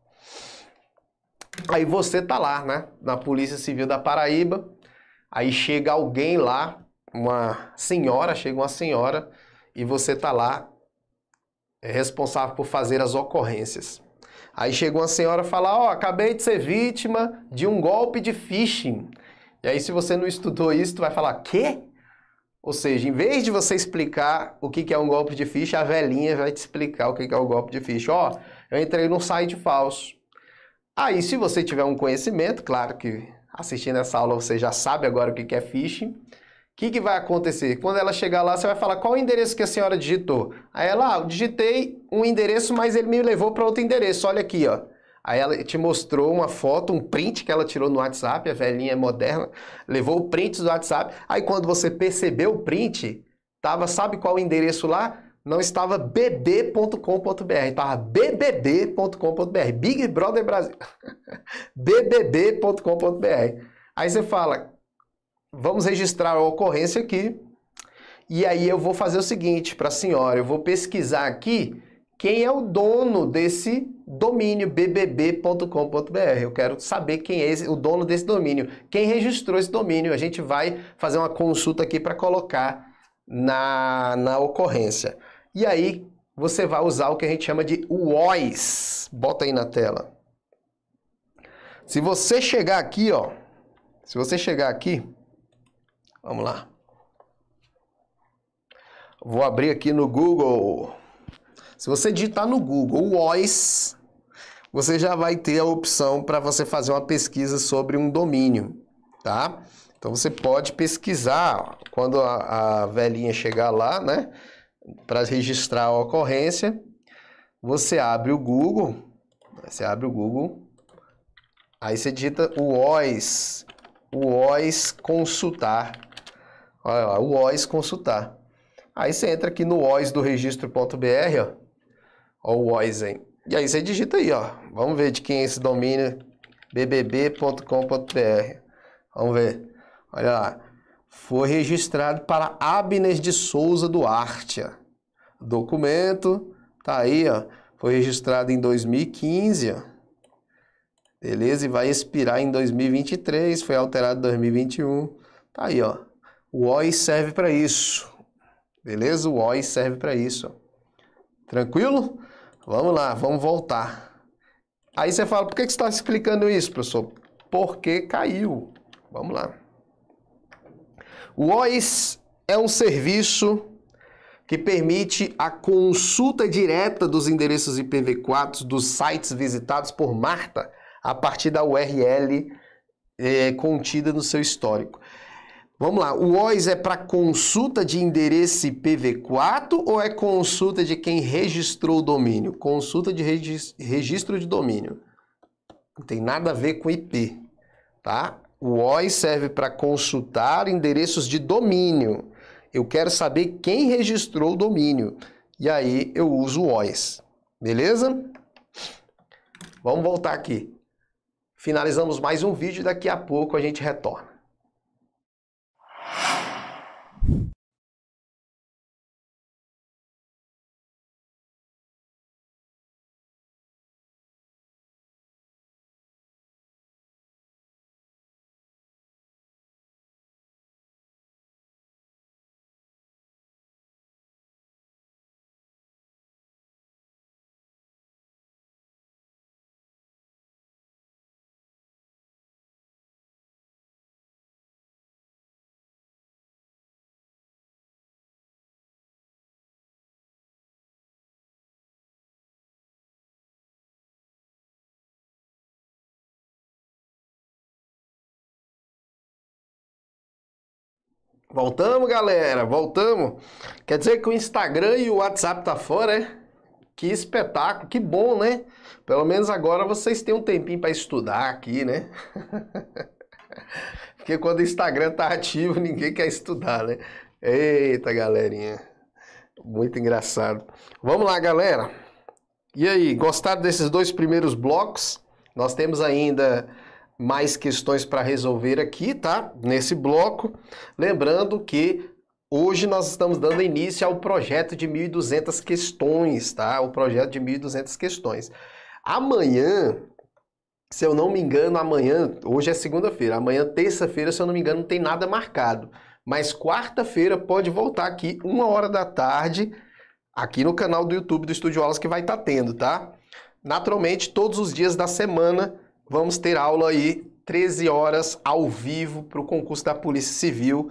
Aí você tá lá, né, na Polícia Civil da Paraíba, aí chega alguém lá uma senhora, chega uma senhora e você está lá é responsável por fazer as ocorrências. Aí chega uma senhora e fala: Ó, oh, acabei de ser vítima de um golpe de phishing. E aí, se você não estudou isso, tu vai falar: Quê? Ou seja, em vez de você explicar o que é um golpe de phishing, a velhinha vai te explicar o que é o um golpe de phishing. Ó, oh, eu entrei num site falso. Aí, se você tiver um conhecimento, claro que assistindo essa aula você já sabe agora o que é phishing, que, que vai acontecer? Quando ela chegar lá, você vai falar qual o endereço que a senhora digitou. Aí ela, ah, eu digitei um endereço, mas ele me levou para outro endereço. Olha aqui, ó. Aí ela te mostrou uma foto, um print que ela tirou no WhatsApp, a velhinha é moderna, levou o print do WhatsApp. Aí quando você percebeu o print, tava, sabe qual o endereço lá? Não estava bb.com.br, estava bbb.com.br, Big Brother Brasil, bbb.com.br. Aí você fala, vamos registrar a ocorrência aqui. E aí eu vou fazer o seguinte para a senhora, eu vou pesquisar aqui quem é o dono desse domínio bbb.com.br. Eu quero saber quem é esse, o dono desse domínio, quem registrou esse domínio. A gente vai fazer uma consulta aqui para colocar na, na ocorrência. E aí você vai usar o que a gente chama de WOIS. Bota aí na tela. Se você chegar aqui, ó, se você chegar aqui, Vamos lá. Vou abrir aqui no Google. Se você digitar no Google Voice, você já vai ter a opção para você fazer uma pesquisa sobre um domínio, tá? Então você pode pesquisar quando a, a velhinha chegar lá, né? Para registrar a ocorrência, você abre o Google, você abre o Google, aí você digita o OIS, o OIS consultar. Olha lá, o OIS consultar. Aí você entra aqui no OIS do registro.br, ó. ó o OIS hein? E aí você digita aí, ó. Vamos ver de quem é esse domínio bbb.com.br. Vamos ver. Olha lá. Foi registrado para Abnes de Souza Duarte. Ó. Documento. Tá aí, ó. Foi registrado em 2015, ó. Beleza? E vai expirar em 2023. Foi alterado em 2021. Tá aí, ó. O OI serve para isso. Beleza? O OI serve para isso. Tranquilo? Vamos lá, vamos voltar. Aí você fala, por que você está explicando isso, professor? Porque caiu. Vamos lá. O OIS é um serviço que permite a consulta direta dos endereços IPv4 dos sites visitados por Marta a partir da URL é, eh, contida no seu histórico. Vamos lá, o OIS é para consulta de endereço IPv4 ou é consulta de quem registrou o domínio? Consulta de registro de domínio. Não tem nada a ver com IP, tá? O OIS serve para consultar endereços de domínio. Eu quero saber quem registrou o domínio. E aí eu uso o OIS. Beleza? Vamos voltar aqui. Finalizamos mais um vídeo e daqui a pouco a gente retorna. Voltamos, galera, voltamos. Quer dizer que o Instagram e o WhatsApp tá fora, é? Que espetáculo, que bom, né? Pelo menos agora vocês têm um tempinho para estudar aqui, né? Porque quando o Instagram tá ativo, ninguém quer estudar, né? Eita, galerinha. Muito engraçado. Vamos lá, galera. E aí, gostaram desses dois primeiros blocos? Nós temos ainda mais questões para resolver aqui, tá? Nesse bloco. Lembrando que hoje nós estamos dando início ao projeto de 1.200 questões, tá? O projeto de 1.200 questões. Amanhã, se eu não me engano, amanhã, hoje é segunda-feira, amanhã, terça-feira, se eu não me engano, não tem nada marcado. Mas quarta-feira pode voltar aqui, uma hora da tarde, aqui no canal do YouTube do Estúdio Aulas que vai estar tá tendo, tá? Naturalmente, todos os dias da semana vamos ter aula aí 13 horas ao vivo para o concurso da Polícia Civil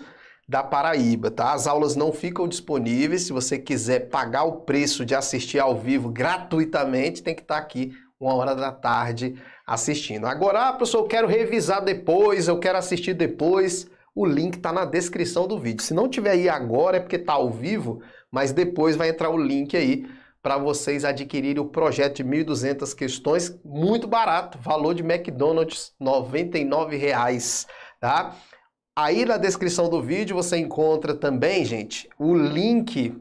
da Paraíba, tá? As aulas não ficam disponíveis. Se você quiser pagar o preço de assistir ao vivo gratuitamente, tem que estar tá aqui uma hora da tarde assistindo. Agora, ah, professor, eu quero revisar depois, eu quero assistir depois. O link está na descrição do vídeo. Se não tiver aí agora é porque está ao vivo, mas depois vai entrar o link aí para vocês adquirirem o projeto de 1.200 questões, muito barato, valor de McDonald's, R$ 99,00, tá? Aí na descrição do vídeo você encontra também, gente, o link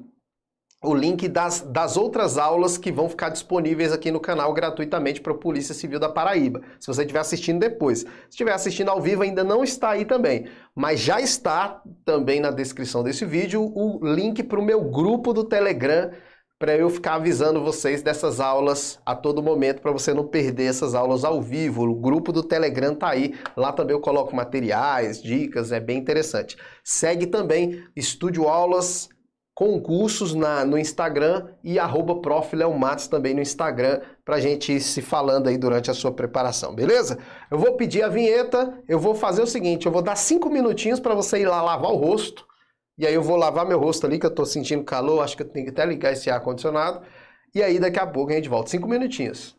o link das, das outras aulas que vão ficar disponíveis aqui no canal gratuitamente para a Polícia Civil da Paraíba, se você estiver assistindo depois. Se estiver assistindo ao vivo, ainda não está aí também, mas já está também na descrição desse vídeo o link para o meu grupo do Telegram para eu ficar avisando vocês dessas aulas a todo momento, para você não perder essas aulas ao vivo. O grupo do Telegram tá aí, lá também eu coloco materiais, dicas, é bem interessante. Segue também Estúdio Aulas Concursos na, no Instagram e arroba também no Instagram, para gente ir se falando aí durante a sua preparação, beleza? Eu vou pedir a vinheta, eu vou fazer o seguinte, eu vou dar cinco minutinhos para você ir lá lavar o rosto, e aí eu vou lavar meu rosto ali, que eu tô sentindo calor, acho que eu tenho que até ligar esse ar-condicionado. E aí daqui a pouco a gente volta. Cinco minutinhos.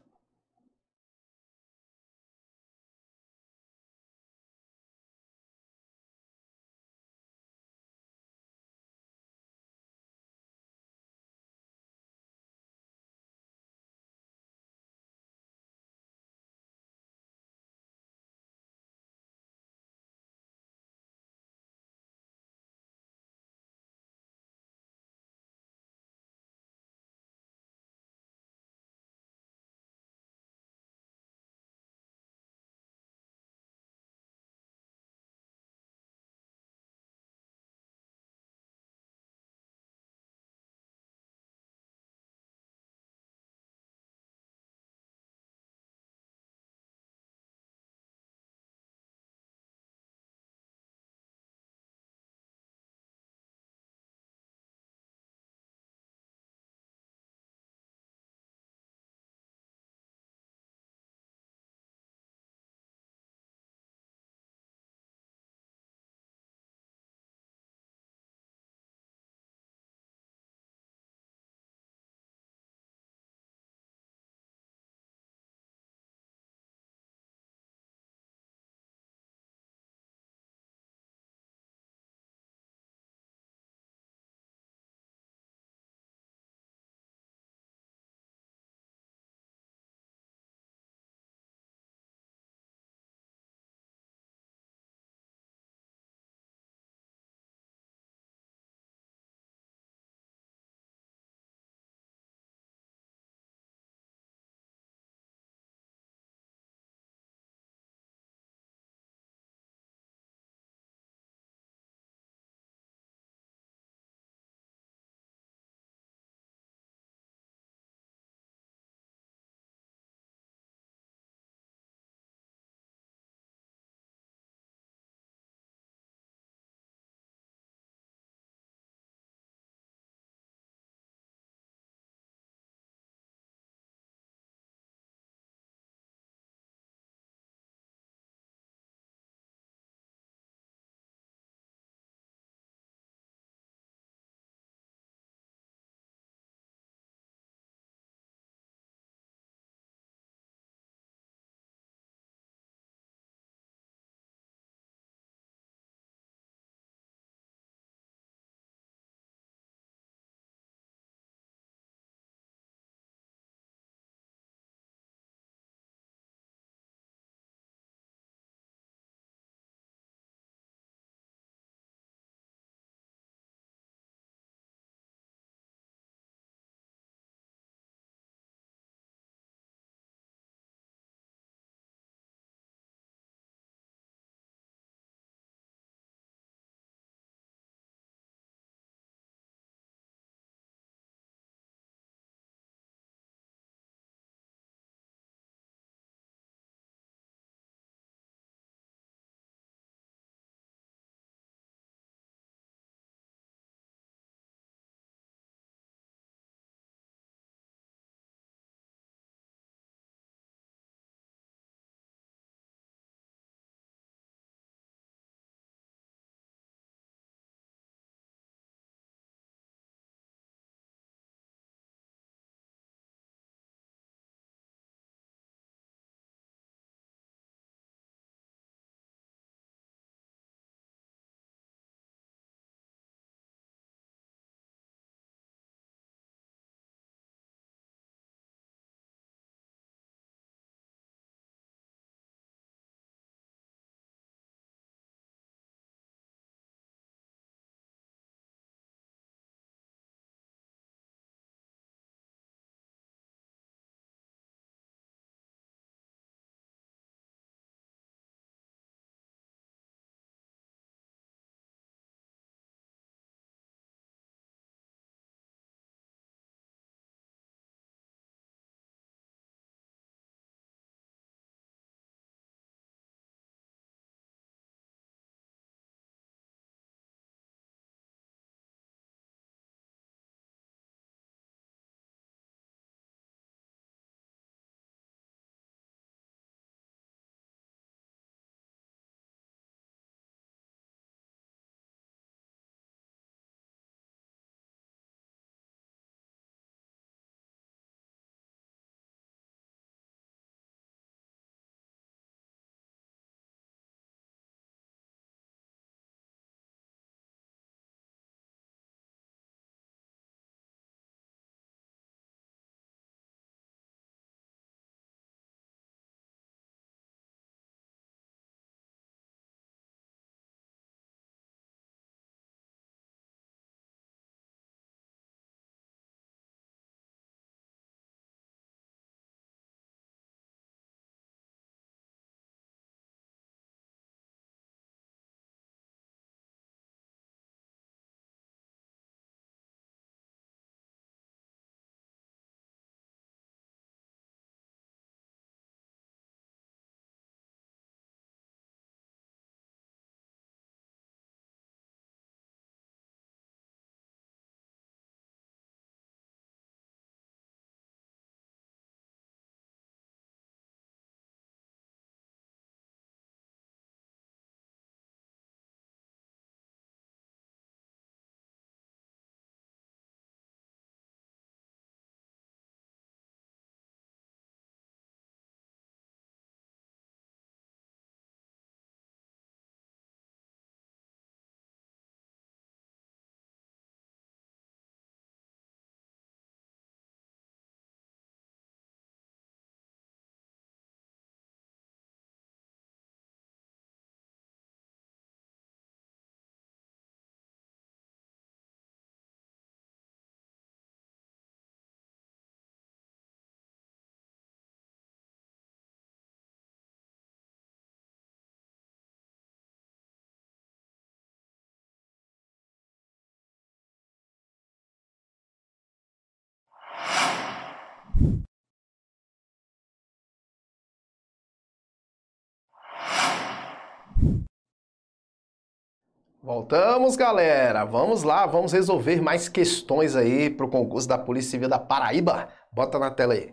Voltamos, galera. Vamos lá, vamos resolver mais questões aí para o concurso da Polícia Civil da Paraíba. Bota na tela aí.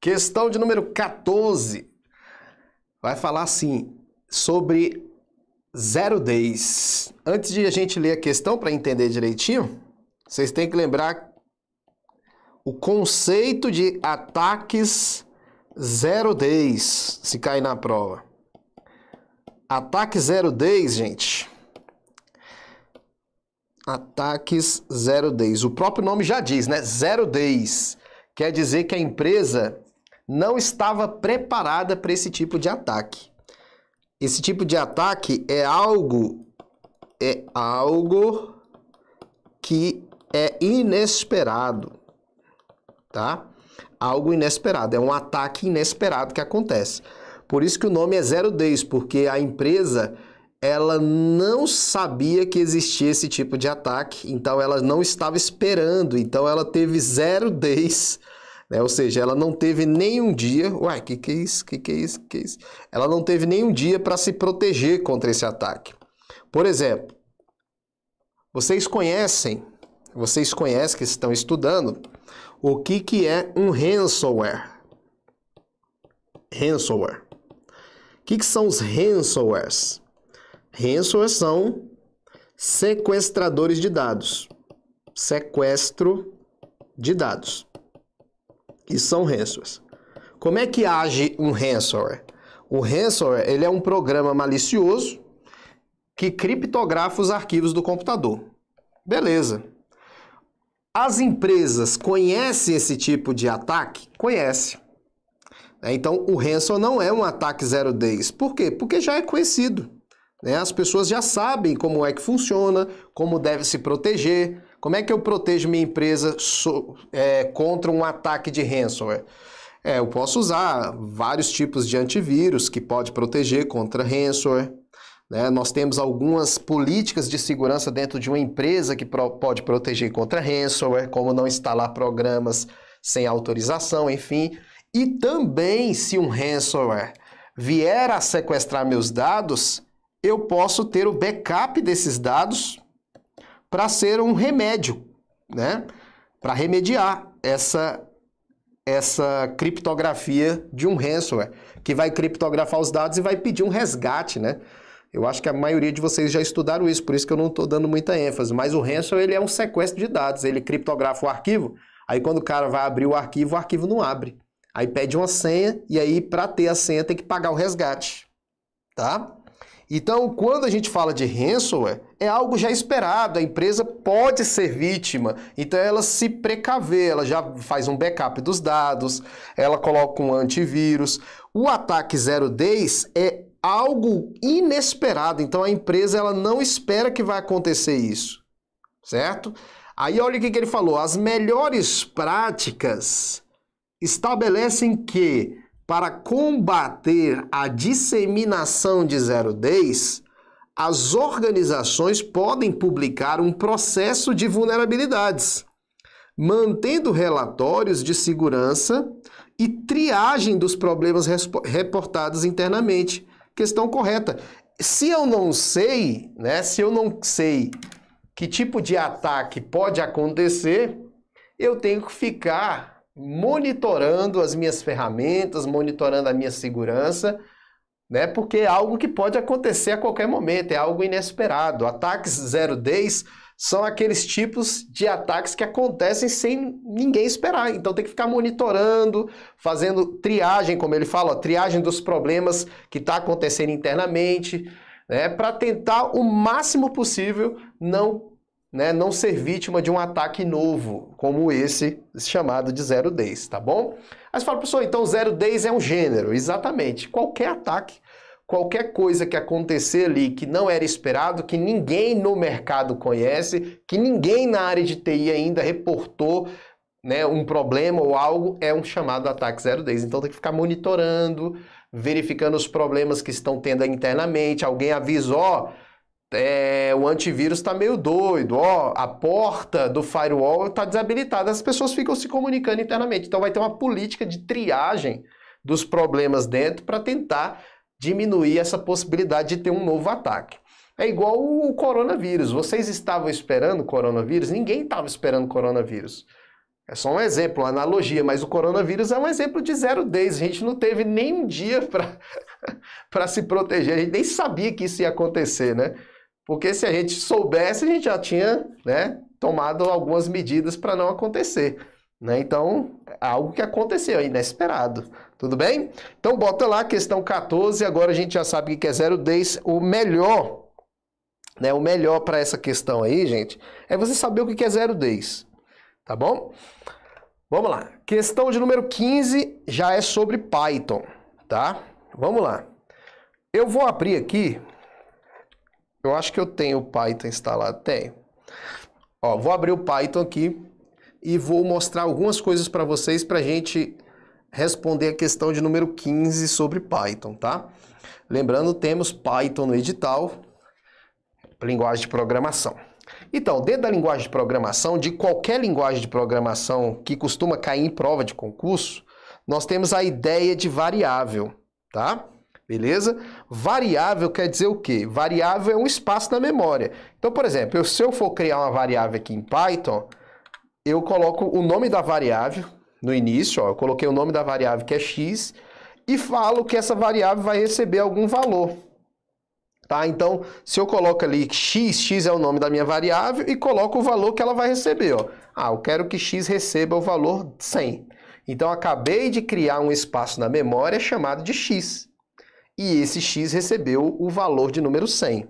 Questão de número 14. Vai falar assim sobre zero-days. Antes de a gente ler a questão para entender direitinho, vocês têm que lembrar o conceito de ataques zero-days, se cair na prova. Ataque zero-days, gente, ataques zero days. O próprio nome já diz, né? Zero days. Quer dizer que a empresa não estava preparada para esse tipo de ataque. Esse tipo de ataque é algo é algo que é inesperado, tá? Algo inesperado, é um ataque inesperado que acontece. Por isso que o nome é zero days, porque a empresa ela não sabia que existia esse tipo de ataque, então ela não estava esperando, então ela teve zero days, né? ou seja, ela não teve nenhum dia, uai, que que é isso, que que é isso, que é isso? Ela não teve nenhum dia para se proteger contra esse ataque. Por exemplo, vocês conhecem, vocês conhecem que estão estudando, o que que é um ransomware? Ransomware. O que, que são os ransomwares? Ransomware são sequestradores de dados. Sequestro de dados. Que são ransomware. Como é que age um ransomware? O ransomware ele é um programa malicioso que criptografa os arquivos do computador. Beleza. As empresas conhecem esse tipo de ataque? Conhece. Né, então, o ransomware não é um ataque zero days. Por quê? Porque já é conhecido. Né? As pessoas já sabem como é que funciona, como deve se proteger, como é que eu protejo minha empresa so, é, contra um ataque de ransomware. É, eu posso usar vários tipos de antivírus que pode proteger contra ransomware. Né? Nós temos algumas políticas de segurança dentro de uma empresa que pro pode proteger contra ransomware, como não instalar programas sem autorização, enfim. E também, se um ransomware vier a sequestrar meus dados, eu posso ter o backup desses dados para ser um remédio, né? Para remediar essa essa criptografia de um ransomware, que vai criptografar os dados e vai pedir um resgate, né? Eu acho que a maioria de vocês já estudaram isso, por isso que eu não estou dando muita ênfase. Mas o ransomware ele é um sequestro de dados, ele criptografa o arquivo, aí quando o cara vai abrir o arquivo, o arquivo não abre. Aí pede uma senha e aí para ter a senha tem que pagar o resgate, tá? Então, quando a gente fala de ransomware, é algo já esperado, a empresa pode ser vítima. Então, ela se precaver, ela já faz um backup dos dados, ela coloca um antivírus. O ataque zero days é algo inesperado, então a empresa ela não espera que vai acontecer isso, certo? Aí olha o que, que ele falou, as melhores práticas estabelecem que para combater a disseminação de zero dez, as organizações podem publicar um processo de vulnerabilidades, mantendo relatórios de segurança e triagem dos problemas reportados internamente. Questão correta. Se eu não sei, né, se eu não sei que tipo de ataque pode acontecer, eu tenho que ficar monitorando as minhas ferramentas, monitorando a minha segurança, né? Porque é algo que pode acontecer a qualquer momento, é algo inesperado. Ataques zero days são aqueles tipos de ataques que acontecem sem ninguém esperar. Então tem que ficar monitorando, fazendo triagem, como ele fala, ó, triagem dos problemas que está acontecendo internamente, né? Para tentar o máximo possível não né, não ser vítima de um ataque novo, como esse chamado de zero days, tá bom? Aí você fala, professor, então zero days é um gênero. Exatamente. Qualquer ataque, qualquer coisa que acontecer ali que não era esperado, que ninguém no mercado conhece, que ninguém na área de TI ainda reportou, né, um problema ou algo, é um chamado ataque zero days. Então tem que ficar monitorando, verificando os problemas que estão tendo internamente. Alguém avisou, oh, é, o antivírus está meio doido, ó, a porta do firewall está desabilitada, as pessoas ficam se comunicando internamente. Então vai ter uma política de triagem dos problemas dentro para tentar diminuir essa possibilidade de ter um novo ataque. É igual o coronavírus. Vocês estavam esperando coronavírus? Ninguém estava esperando coronavírus. É só um exemplo, uma analogia, mas o coronavírus é um exemplo de zero days. A gente não teve nem um dia para se proteger, a gente nem sabia que isso ia acontecer, né? Porque se a gente soubesse, a gente já tinha né, tomado algumas medidas para não acontecer. Né? Então, é algo que aconteceu, é inesperado. Tudo bem? Então, bota lá a questão 14. Agora a gente já sabe que é 010. O melhor, né, o melhor para essa questão aí, gente, é você saber o que é 010. Tá bom? Vamos lá. Questão de número 15 já é sobre Python. Tá? Vamos lá. Eu vou abrir aqui eu acho que eu tenho o Python instalado. tenho. Ó, vou abrir o Python aqui e vou mostrar algumas coisas para vocês para a gente responder a questão de número 15 sobre Python, tá? Lembrando, temos Python no edital, linguagem de programação. Então, dentro da linguagem de programação, de qualquer linguagem de programação que costuma cair em prova de concurso, nós temos a ideia de variável, tá? beleza? Variável quer dizer o quê? Variável é um espaço na memória. Então, por exemplo, eu, se eu for criar uma variável aqui em Python, eu coloco o nome da variável no início, ó, eu coloquei o nome da variável que é x, e falo que essa variável vai receber algum valor. Tá? Então, se eu coloco ali x, x é o nome da minha variável, e coloco o valor que ela vai receber. Ó. Ah, eu quero que x receba o valor 100. Então, acabei de criar um espaço na memória chamado de x e esse x recebeu o valor de número 100.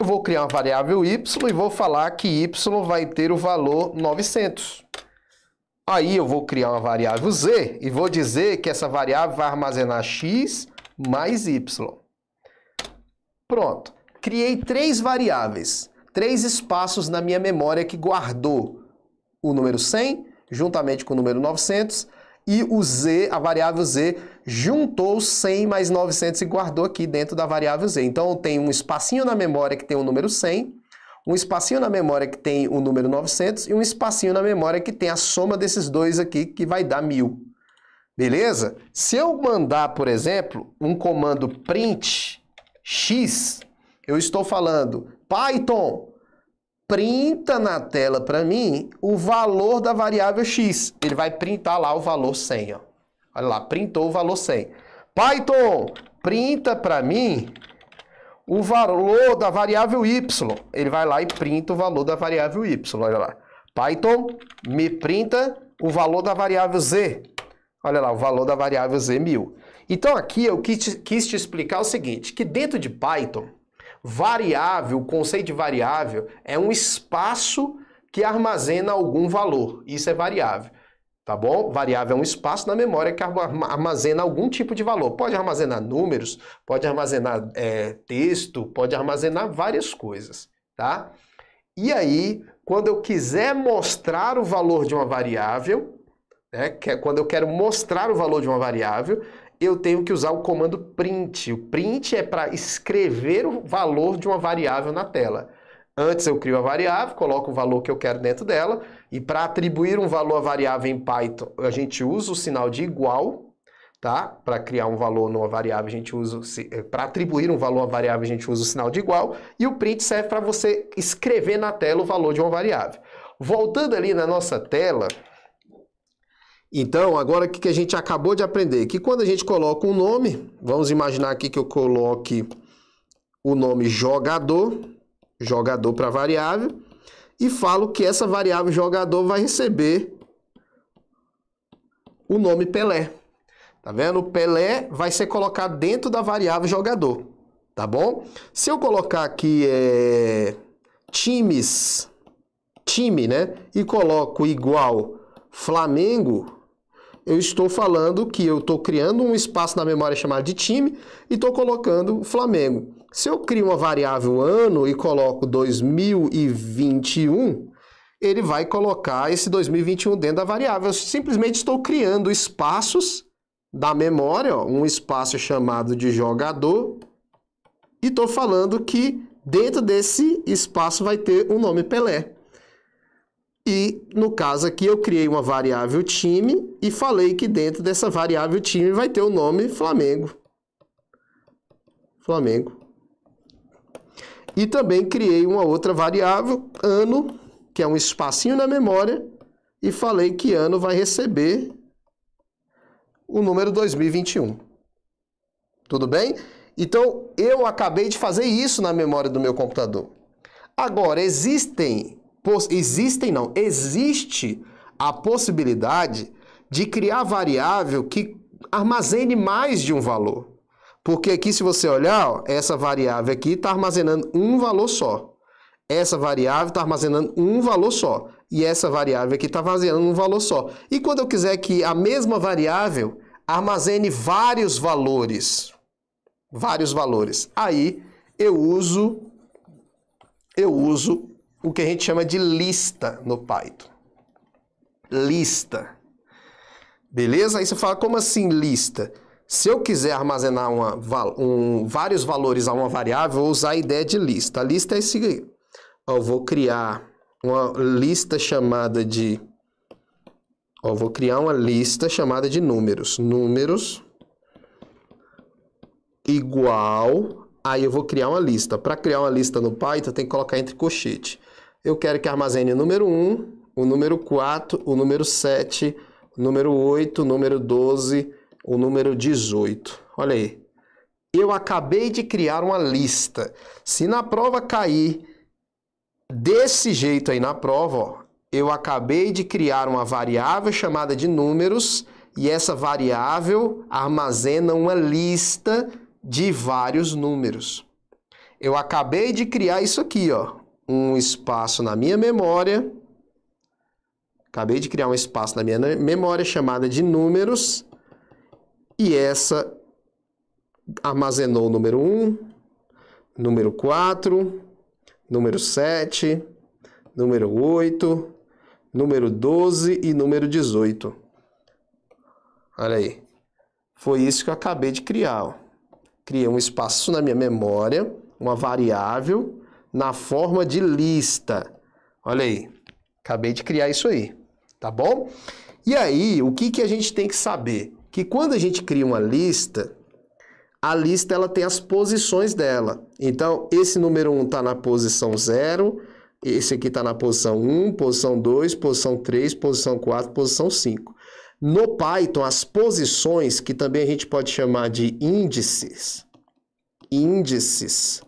Eu vou criar uma variável y e vou falar que y vai ter o valor 900. Aí eu vou criar uma variável z e vou dizer que essa variável vai armazenar x mais y. Pronto. Criei três variáveis, três espaços na minha memória que guardou o número 100 juntamente com o número 900 e o z, a variável z juntou 100 mais 900 e guardou aqui dentro da variável z. Então, eu tenho um espacinho na memória que tem o número 100, um espacinho na memória que tem o número 900 e um espacinho na memória que tem a soma desses dois aqui, que vai dar 1000. Beleza? Se eu mandar, por exemplo, um comando print x, eu estou falando, Python, printa na tela para mim o valor da variável x. Ele vai printar lá o valor 100, ó. Olha lá, printou o valor 100. Python, printa para mim o valor da variável y. Ele vai lá e printa o valor da variável y. Olha lá. Python, me printa o valor da variável z. Olha lá, o valor da variável z mil. Então aqui eu quis te, quis te explicar o seguinte, que dentro de Python, variável, o conceito de variável é um espaço que armazena algum valor. Isso é variável. Tá bom? Variável é um espaço na memória que armazena algum tipo de valor. Pode armazenar números, pode armazenar é, texto, pode armazenar várias coisas, tá? E aí, quando eu quiser mostrar o valor de uma variável, né, que é quando eu quero mostrar o valor de uma variável, eu tenho que usar o comando print. O print é para escrever o valor de uma variável na tela. Antes eu crio a variável, coloco o valor que eu quero dentro dela e para atribuir um valor a variável em Python, a gente usa o sinal de igual, tá? Para criar um valor numa variável, a gente usa eh, para atribuir um valor a variável, a gente usa o sinal de igual, e o print serve para você escrever na tela o valor de uma variável. Voltando ali na nossa tela, então, agora o que a gente acabou de aprender? Que quando a gente coloca um nome, vamos imaginar aqui que eu coloque o nome jogador, jogador para variável, e falo que essa variável jogador vai receber o nome Pelé. Tá vendo? O Pelé vai ser colocado dentro da variável jogador, tá bom? Se eu colocar aqui é, times, time, né? E coloco igual Flamengo, eu estou falando que eu estou criando um espaço na memória chamado de time e estou colocando Flamengo. Se eu crio uma variável ano e coloco 2021, ele vai colocar esse 2021 dentro da variável. Eu simplesmente estou criando espaços da memória, ó, um espaço chamado de jogador, e estou falando que dentro desse espaço vai ter o um nome Pelé. E no caso aqui eu criei uma variável time e falei que dentro dessa variável time vai ter o nome Flamengo. Flamengo. E também criei uma outra variável, ano, que é um espacinho na memória, e falei que ano vai receber o número 2021. Tudo bem? Então, eu acabei de fazer isso na memória do meu computador. Agora, existem, existem não, existe a possibilidade de criar variável que armazene mais de um valor. Porque aqui, se você olhar, ó, essa variável aqui está armazenando um valor só. Essa variável está armazenando um valor só. E essa variável aqui está armazenando um valor só. E quando eu quiser que a mesma variável armazene vários valores, vários valores, aí eu uso, eu uso o que a gente chama de lista no Python. Lista. Beleza? Aí você fala, como assim lista? Lista. Se eu quiser armazenar uma, um, vários valores a uma variável, eu vou usar a ideia de lista. A lista é esse. Eu vou criar uma lista chamada de. Eu vou criar uma lista chamada de números. Números igual. Aí eu vou criar uma lista. Para criar uma lista no Python, tem que colocar entre colchete. Eu quero que armazene o número 1, o número 4, o número 7, o número 8, o número 12 o número 18. Olha aí. Eu acabei de criar uma lista. Se na prova cair desse jeito aí na prova, ó, eu acabei de criar uma variável chamada de números e essa variável armazena uma lista de vários números. Eu acabei de criar isso aqui, ó, um espaço na minha memória. Acabei de criar um espaço na minha memória chamada de números e essa armazenou o número 1, número 4, número 7, número 8, número 12 e número 18. Olha aí. Foi isso que eu acabei de criar. Criei um espaço na minha memória, uma variável, na forma de lista. Olha aí. Acabei de criar isso aí. Tá bom? E aí, o que, que a gente tem que saber? que quando a gente cria uma lista, a lista ela tem as posições dela. Então, esse número 1 está na posição 0, esse aqui está na posição 1, posição 2, posição 3, posição 4, posição 5. No Python, as posições, que também a gente pode chamar de índices, índices,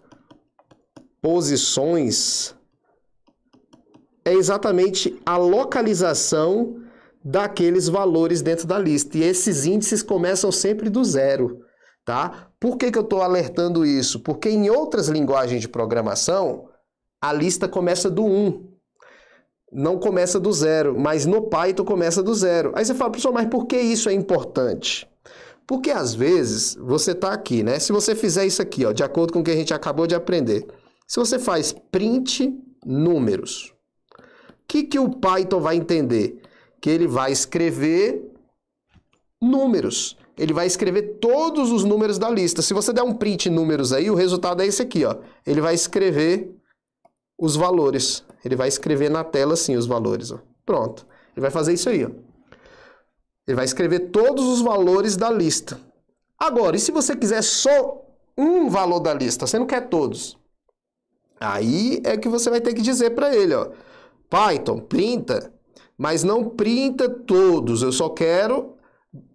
posições, é exatamente a localização daqueles valores dentro da lista. E esses índices começam sempre do zero. Tá? Por que, que eu estou alertando isso? Porque em outras linguagens de programação, a lista começa do 1. Um. Não começa do zero, mas no Python começa do zero. Aí você fala, professor, mas por que isso é importante? Porque às vezes você está aqui, né? Se você fizer isso aqui, ó, de acordo com o que a gente acabou de aprender. Se você faz print números, o que, que o Python vai entender? que ele vai escrever números. Ele vai escrever todos os números da lista. Se você der um print em números aí, o resultado é esse aqui, ó. Ele vai escrever os valores. Ele vai escrever na tela assim os valores, ó. Pronto. Ele vai fazer isso aí, ó. Ele vai escrever todos os valores da lista. Agora, e se você quiser só um valor da lista, você não quer todos? Aí é que você vai ter que dizer para ele, ó. Python, printa mas não printa todos, eu só quero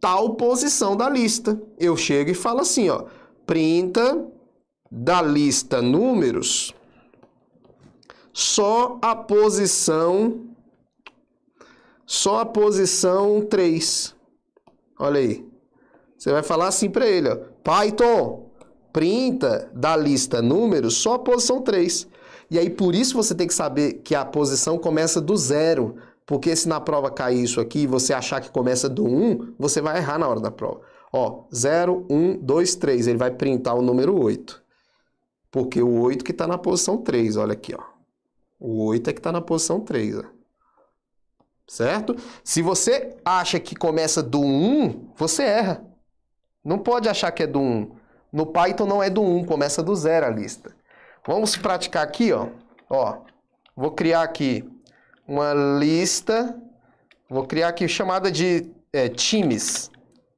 tal posição da lista. Eu chego e falo assim, ó, printa da lista números só a posição só a posição 3. Olha aí. Você vai falar assim para ele, ó, Python, printa da lista números só a posição 3. E aí por isso você tem que saber que a posição começa do zero porque se na prova cair isso aqui e você achar que começa do 1, você vai errar na hora da prova. Ó, 0, 1, 2, 3. Ele vai printar o número 8. Porque o 8 que está na posição 3, olha aqui, ó. O 8 é que está na posição 3, ó. Certo? Se você acha que começa do 1, você erra. Não pode achar que é do 1. No Python não é do 1, começa do 0 a lista. Vamos praticar aqui, ó. Ó, vou criar aqui uma lista, vou criar aqui chamada de é, times,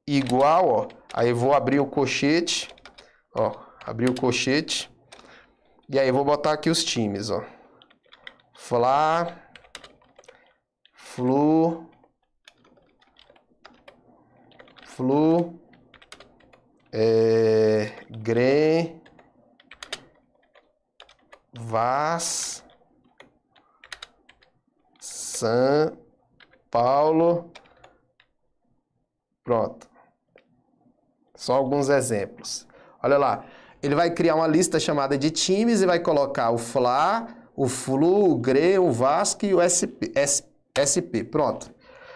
igual, ó, aí vou abrir o colchete, ó, abrir o colchete, e aí vou botar aqui os times, ó, Fla, Flu, Flu, é, Gren, Vaz, são Paulo. Pronto. Só alguns exemplos. Olha lá. Ele vai criar uma lista chamada de times e vai colocar o Fla, o Flu, o Gre, o Vasco e o SP. SP. Pronto.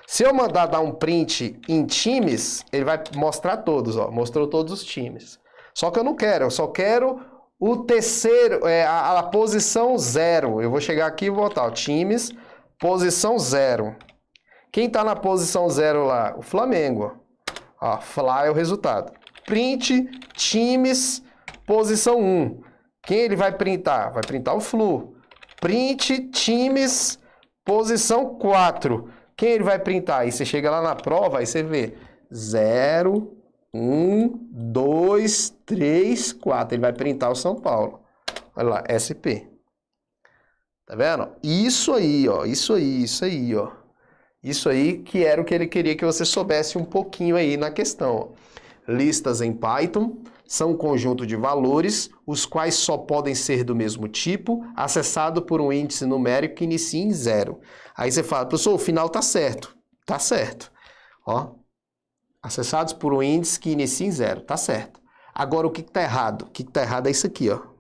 Se eu mandar dar um print em times, ele vai mostrar todos, ó. Mostrou todos os times. Só que eu não quero, eu só quero o terceiro, é, a, a posição zero. Eu vou chegar aqui e botar times, Posição zero. Quem está na posição zero lá? O Flamengo. Ó, fly é o resultado. Print, times, posição 1. Quem ele vai printar? Vai printar o flu. Print, times, posição 4. Quem ele vai printar? Aí você chega lá na prova, aí você vê 0, 1, 2, 3, 4. Ele vai printar o São Paulo. Olha lá, SP. Tá vendo? Isso aí, ó. Isso aí, isso aí, ó. Isso aí que era o que ele queria que você soubesse um pouquinho aí na questão. Listas em Python são um conjunto de valores, os quais só podem ser do mesmo tipo, acessado por um índice numérico que inicia em zero. Aí você fala, professor, o final tá certo. Tá certo. Ó, acessados por um índice que inicia em zero. Tá certo. Agora, o que tá errado? O que tá errado é isso aqui, ó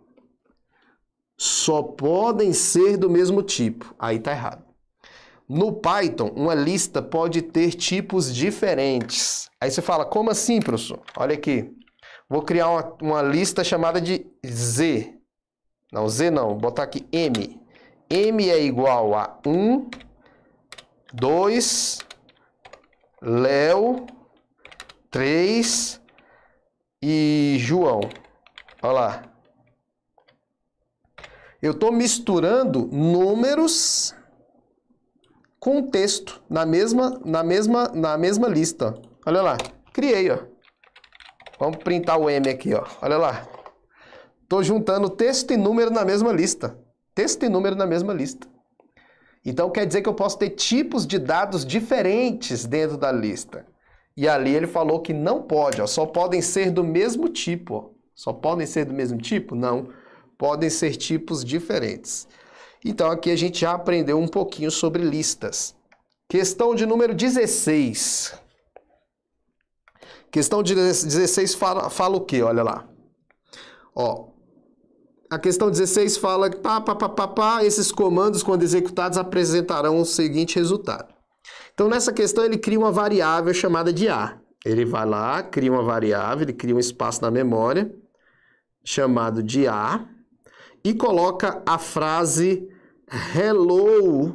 só podem ser do mesmo tipo. Aí está errado. No Python, uma lista pode ter tipos diferentes. Aí você fala, como assim, professor? Olha aqui. Vou criar uma, uma lista chamada de Z. Não, Z não. Vou botar aqui M. M é igual a 1, 2, Léo, 3 e João. Olha lá. Eu estou misturando números com texto na mesma, na mesma, na mesma lista. Olha lá, criei, ó. Vamos printar o M aqui, ó. Olha lá. Estou juntando texto e número na mesma lista. Texto e número na mesma lista. Então quer dizer que eu posso ter tipos de dados diferentes dentro da lista. E ali ele falou que não pode, ó, só podem ser do mesmo tipo. Ó. Só podem ser do mesmo tipo? Não podem ser tipos diferentes. Então aqui a gente já aprendeu um pouquinho sobre listas. Questão de número 16. Questão de 16 fala, fala o quê? Olha lá. Ó, a questão 16 fala que pá, pá, pá, pá, pá, esses comandos, quando executados, apresentarão o seguinte resultado. Então, nessa questão, ele cria uma variável chamada de A. Ele vai lá, cria uma variável, ele cria um espaço na memória chamado de A e coloca a frase Hello,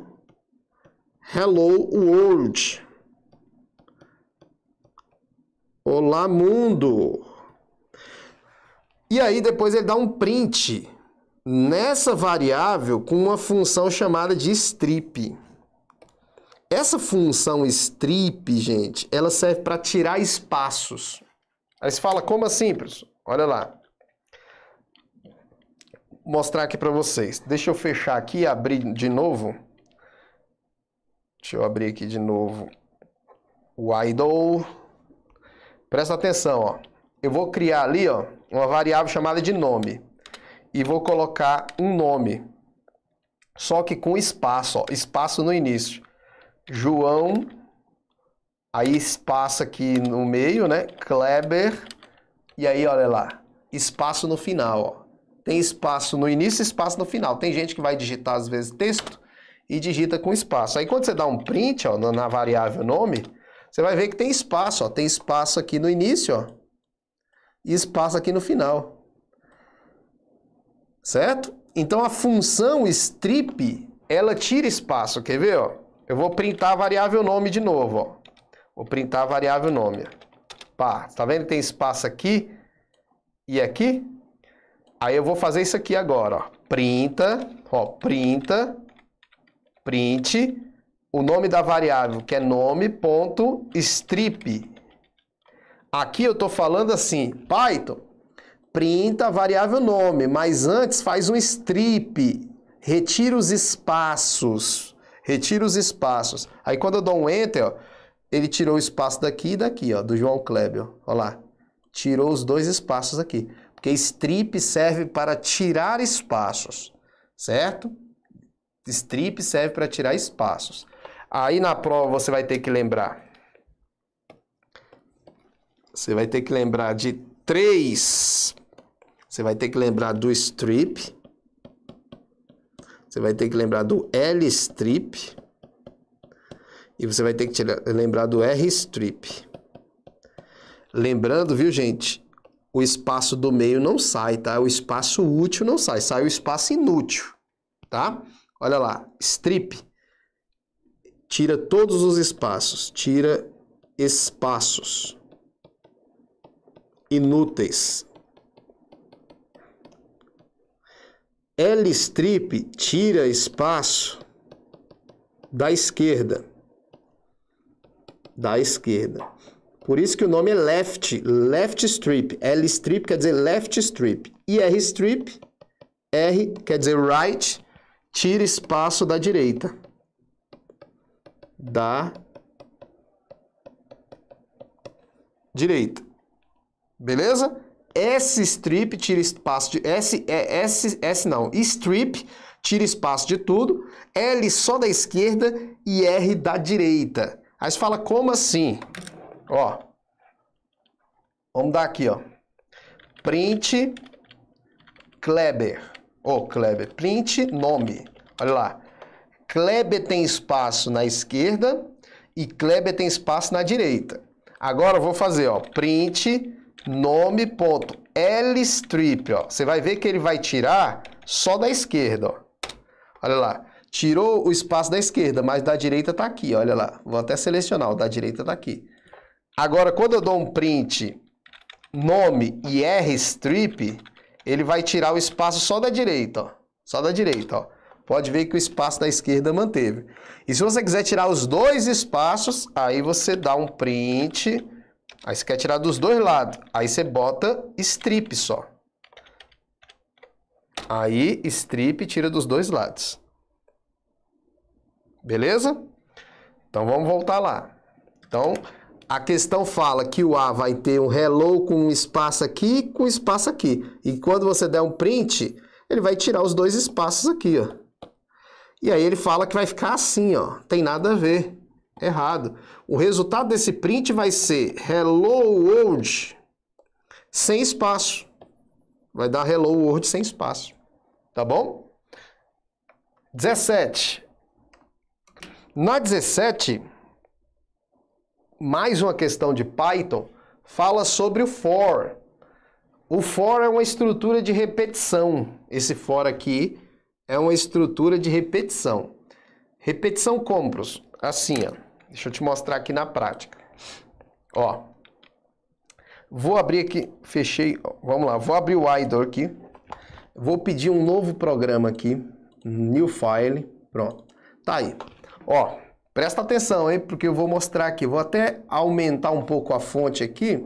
Hello World. Olá, mundo. E aí depois ele dá um print nessa variável com uma função chamada de strip. Essa função strip, gente, ela serve para tirar espaços. Aí você fala, como assim, professor? Olha lá mostrar aqui para vocês. Deixa eu fechar aqui e abrir de novo. Deixa eu abrir aqui de novo o idle. Presta atenção, ó. Eu vou criar ali, ó, uma variável chamada de nome. E vou colocar um nome. Só que com espaço, ó, espaço no início. João, aí espaço aqui no meio, né? Kleber, e aí, olha lá, espaço no final, ó tem espaço no início e espaço no final. Tem gente que vai digitar, às vezes, texto e digita com espaço. Aí quando você dá um print ó, na variável nome, você vai ver que tem espaço. Ó. Tem espaço aqui no início ó, e espaço aqui no final. Certo? Então a função strip, ela tira espaço. Quer ver? Ó? Eu vou printar a variável nome de novo. Ó. Vou printar a variável nome. Pá, tá vendo que tem espaço aqui e aqui? Aí eu vou fazer isso aqui agora, ó. Printa, ó, printa, print, o nome da variável, que é nome.strip. Aqui eu estou falando assim, Python, printa a variável nome, mas antes faz um strip, retira os espaços, retira os espaços. Aí quando eu dou um enter, ó, ele tirou o espaço daqui e daqui, ó, do João Kleber, ó, ó lá. Tirou os dois espaços aqui. Porque strip serve para tirar espaços, certo? Strip serve para tirar espaços. Aí na prova você vai ter que lembrar. Você vai ter que lembrar de três. Você vai ter que lembrar do strip. Você vai ter que lembrar do L strip. E você vai ter que lembrar do R strip. Lembrando, viu, gente? o espaço do meio não sai, tá? O espaço útil não sai, sai o espaço inútil, tá? Olha lá, strip, tira todos os espaços, tira espaços inúteis. L-strip tira espaço da esquerda, da esquerda. Por isso que o nome é left, left strip. L strip quer dizer left strip. E R strip, R quer dizer right, tira espaço da direita. Da direita. Beleza? S strip tira espaço de S é S S não, strip tira espaço de tudo, L só da esquerda e R da direita. Aí você fala como assim? Ó. Vamos dar aqui, ó. Print Kleber. Ô, oh, Kleber. Print nome. Olha lá. Kleber tem espaço na esquerda e Kleber tem espaço na direita. Agora eu vou fazer, ó, print nome.lstrip, ó. Você vai ver que ele vai tirar só da esquerda, ó. Olha lá. Tirou o espaço da esquerda, mas da direita tá aqui, olha lá. Vou até selecionar, o da direita tá aqui. Agora, quando eu dou um print nome e R-strip, ele vai tirar o espaço só da direita, ó. Só da direita, ó. Pode ver que o espaço da esquerda manteve. E se você quiser tirar os dois espaços, aí você dá um print. Aí você quer tirar dos dois lados. Aí você bota strip só. Aí strip tira dos dois lados. Beleza? Então vamos voltar lá. Então, a questão fala que o A vai ter um hello com um espaço aqui com um espaço aqui. E quando você der um print, ele vai tirar os dois espaços aqui, ó. E aí ele fala que vai ficar assim, ó. Tem nada a ver. Errado. O resultado desse print vai ser hello world sem espaço. Vai dar hello world sem espaço. Tá bom? 17. Na 17, mais uma questão de Python, fala sobre o for. O for é uma estrutura de repetição. Esse for aqui é uma estrutura de repetição. Repetição compros. Assim, ó. Deixa eu te mostrar aqui na prática. Ó. Vou abrir aqui, fechei, ó, vamos lá, vou abrir o idle aqui. Vou pedir um novo programa aqui, new file, pronto. Tá aí. Ó, Presta atenção, hein? Porque eu vou mostrar aqui. Vou até aumentar um pouco a fonte aqui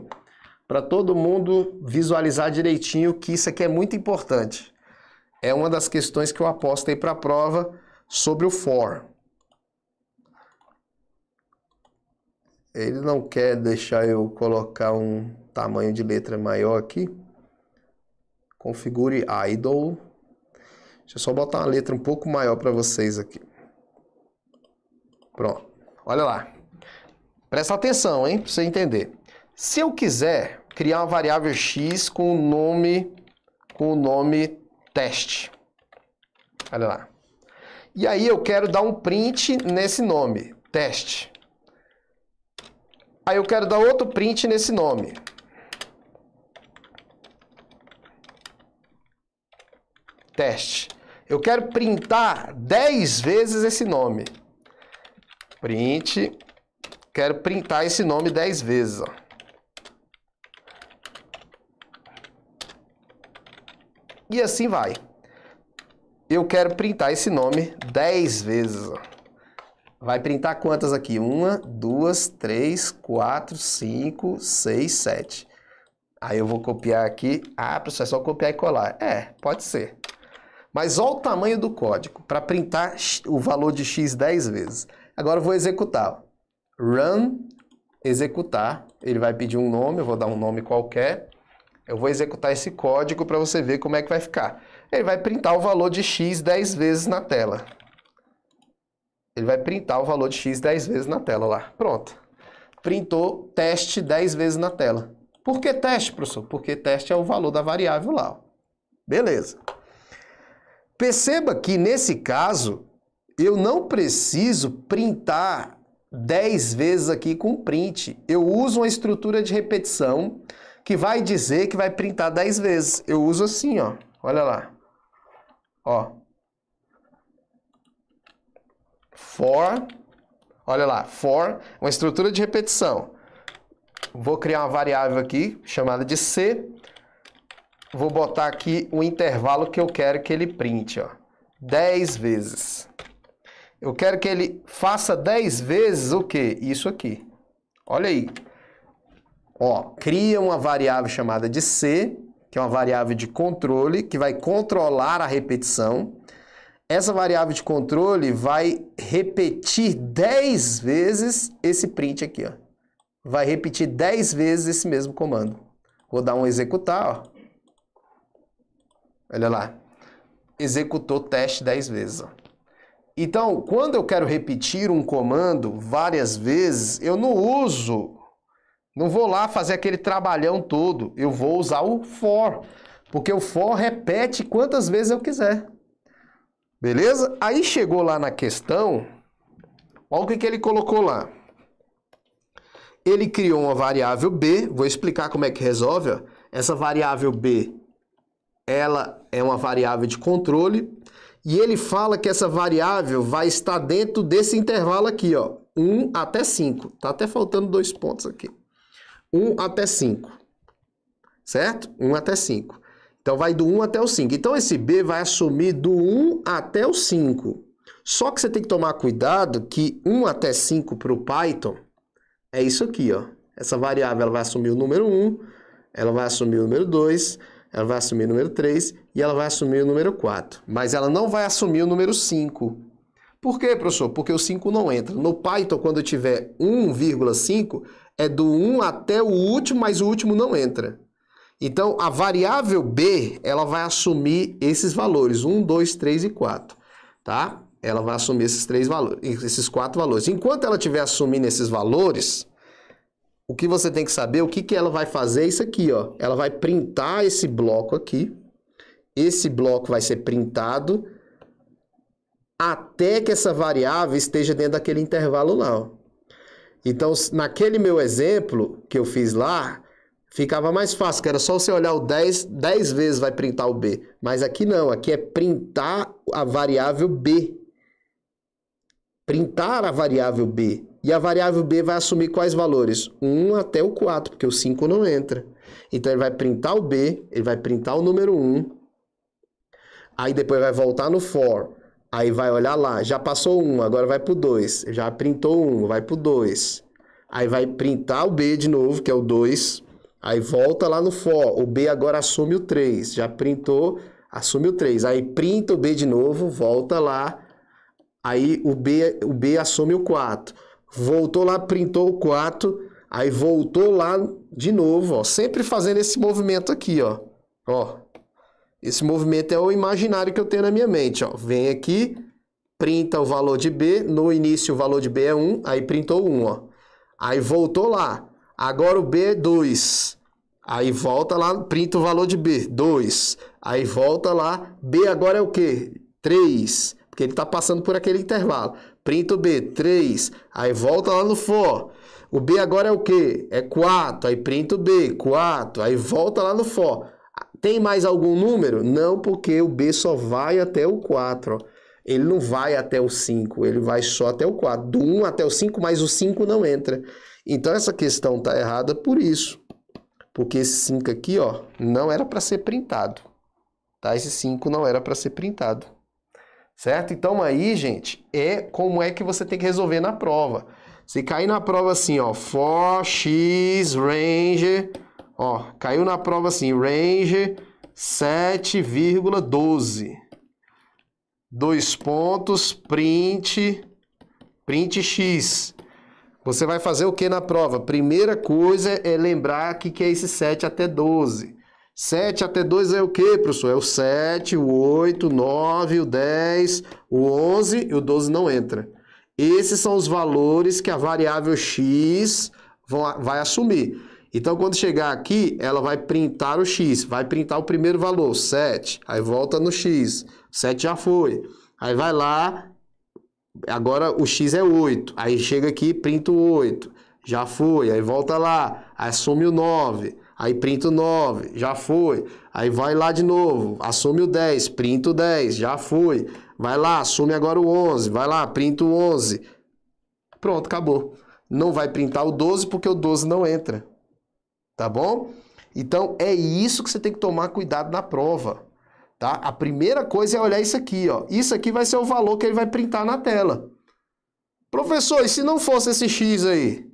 para todo mundo visualizar direitinho que isso aqui é muito importante. É uma das questões que eu aposto aí para a prova sobre o for. Ele não quer deixar eu colocar um tamanho de letra maior aqui. Configure idle. Deixa eu só botar uma letra um pouco maior para vocês aqui. Pronto. Olha lá. Presta atenção, hein, para você entender. Se eu quiser criar uma variável x com o nome com o nome teste. Olha lá. E aí eu quero dar um print nesse nome, teste. Aí eu quero dar outro print nesse nome. Teste. Eu quero printar 10 vezes esse nome. Print. Quero printar esse nome 10 vezes, ó. E assim vai. Eu quero printar esse nome 10 vezes, ó. Vai printar quantas aqui? Uma, duas, três, quatro, cinco, seis, sete. Aí eu vou copiar aqui. Ah, professor, é só copiar e colar. É, pode ser. Mas olha o tamanho do código para printar o valor de x 10 vezes. Agora eu vou executar. Run, executar. Ele vai pedir um nome, eu vou dar um nome qualquer. Eu vou executar esse código para você ver como é que vai ficar. Ele vai printar o valor de x 10 vezes na tela. Ele vai printar o valor de x 10 vezes na tela lá. Pronto. Printou teste 10 vezes na tela. Por que teste, professor? Porque teste é o valor da variável lá. Beleza. Perceba que nesse caso, eu não preciso printar 10 vezes aqui com print. Eu uso uma estrutura de repetição que vai dizer que vai printar 10 vezes. Eu uso assim, ó. Olha lá. Ó. For. Olha lá. For. Uma estrutura de repetição. Vou criar uma variável aqui chamada de C. Vou botar aqui o intervalo que eu quero que ele printe, ó. 10 vezes. Eu quero que ele faça 10 vezes o quê? Isso aqui. Olha aí. Ó, cria uma variável chamada de C, que é uma variável de controle, que vai controlar a repetição. Essa variável de controle vai repetir 10 vezes esse print aqui, ó. Vai repetir 10 vezes esse mesmo comando. Vou dar um executar, ó. Olha lá. Executou o teste 10 vezes, ó. Então, quando eu quero repetir um comando várias vezes, eu não uso, não vou lá fazer aquele trabalhão todo. Eu vou usar o for, porque o for repete quantas vezes eu quiser. Beleza? Aí chegou lá na questão, olha o que, que ele colocou lá. Ele criou uma variável b, vou explicar como é que resolve. Ó. Essa variável b, ela é uma variável de controle, e ele fala que essa variável vai estar dentro desse intervalo aqui, ó. 1 até 5. Tá até faltando dois pontos aqui. 1 até 5. Certo? 1 até 5. Então vai do 1 até o 5. Então esse B vai assumir do 1 até o 5. Só que você tem que tomar cuidado que 1 até 5 para o Python é isso aqui, ó. Essa variável ela vai assumir o número 1, ela vai assumir o número 2, ela vai assumir o número 3 e ela vai assumir o número 4. Mas ela não vai assumir o número 5. Por quê, professor? Porque o 5 não entra. No Python, quando eu tiver 1,5, é do 1 até o último, mas o último não entra. Então, a variável b, ela vai assumir esses valores, 1, 2, 3 e 4, tá? Ela vai assumir esses três valores, esses quatro valores. Enquanto ela estiver assumindo esses valores, o que você tem que saber, o que, que ela vai fazer é isso aqui, ó. Ela vai printar esse bloco aqui, esse bloco vai ser printado até que essa variável esteja dentro daquele intervalo lá. Ó. Então, naquele meu exemplo que eu fiz lá, ficava mais fácil, que era só você olhar o 10, 10 vezes vai printar o B. Mas aqui não, aqui é printar a variável B. Printar a variável B. E a variável B vai assumir quais valores? 1 até o 4, porque o 5 não entra. Então ele vai printar o B, ele vai printar o número 1 Aí depois vai voltar no for. Aí vai olhar lá, já passou um, agora vai pro dois, Já printou um, vai pro dois, Aí vai printar o B de novo, que é o dois, Aí volta lá no for. O B agora assume o três, Já printou, assume o três, Aí printa o B de novo, volta lá. Aí o B, o B assume o quatro, Voltou lá, printou o quatro, Aí voltou lá de novo, ó. Sempre fazendo esse movimento aqui, ó. Ó, esse movimento é o imaginário que eu tenho na minha mente. Ó. Vem aqui, printa o valor de B. No início o valor de B é 1, aí printou 1. Ó. Aí voltou lá. Agora o B é 2. Aí volta lá, printa o valor de B, 2. Aí volta lá, B agora é o quê? 3. Porque ele está passando por aquele intervalo. Printa o B, 3. Aí volta lá no for. O B agora é o quê? É 4. Aí printa o B, 4. Aí volta lá no for. Tem mais algum número? Não, porque o B só vai até o 4. Ó. Ele não vai até o 5, ele vai só até o 4. Do 1 até o 5, mas o 5 não entra. Então essa questão está errada por isso. Porque esse 5 aqui, ó, não era para ser printado. Tá? Esse 5 não era para ser printado. Certo? Então aí, gente, é como é que você tem que resolver na prova. Se cair na prova assim, ó, for x range Ó, caiu na prova assim, range 7,12. Dois pontos, print, print X. Você vai fazer o que na prova? Primeira coisa é lembrar que que é esse 7 até 12. 7 até 2 é o que, professor? É o 7, o 8, o 9, o 10, o 11 e o 12 não entra. Esses são os valores que a variável x vai assumir. Então, quando chegar aqui, ela vai printar o x, vai printar o primeiro valor, 7. Aí volta no x, 7 já foi. Aí vai lá, agora o x é 8. Aí chega aqui, printa o 8, já foi. Aí volta lá, assume o 9. Aí printa o 9, já foi. Aí vai lá de novo, assume o 10, printa o 10, já foi. Vai lá, assume agora o 11, vai lá, printa o 11. Pronto, acabou. Não vai printar o 12 porque o 12 não entra tá bom? Então é isso que você tem que tomar cuidado na prova, tá? A primeira coisa é olhar isso aqui, ó. Isso aqui vai ser o valor que ele vai printar na tela. Professor, e se não fosse esse x aí?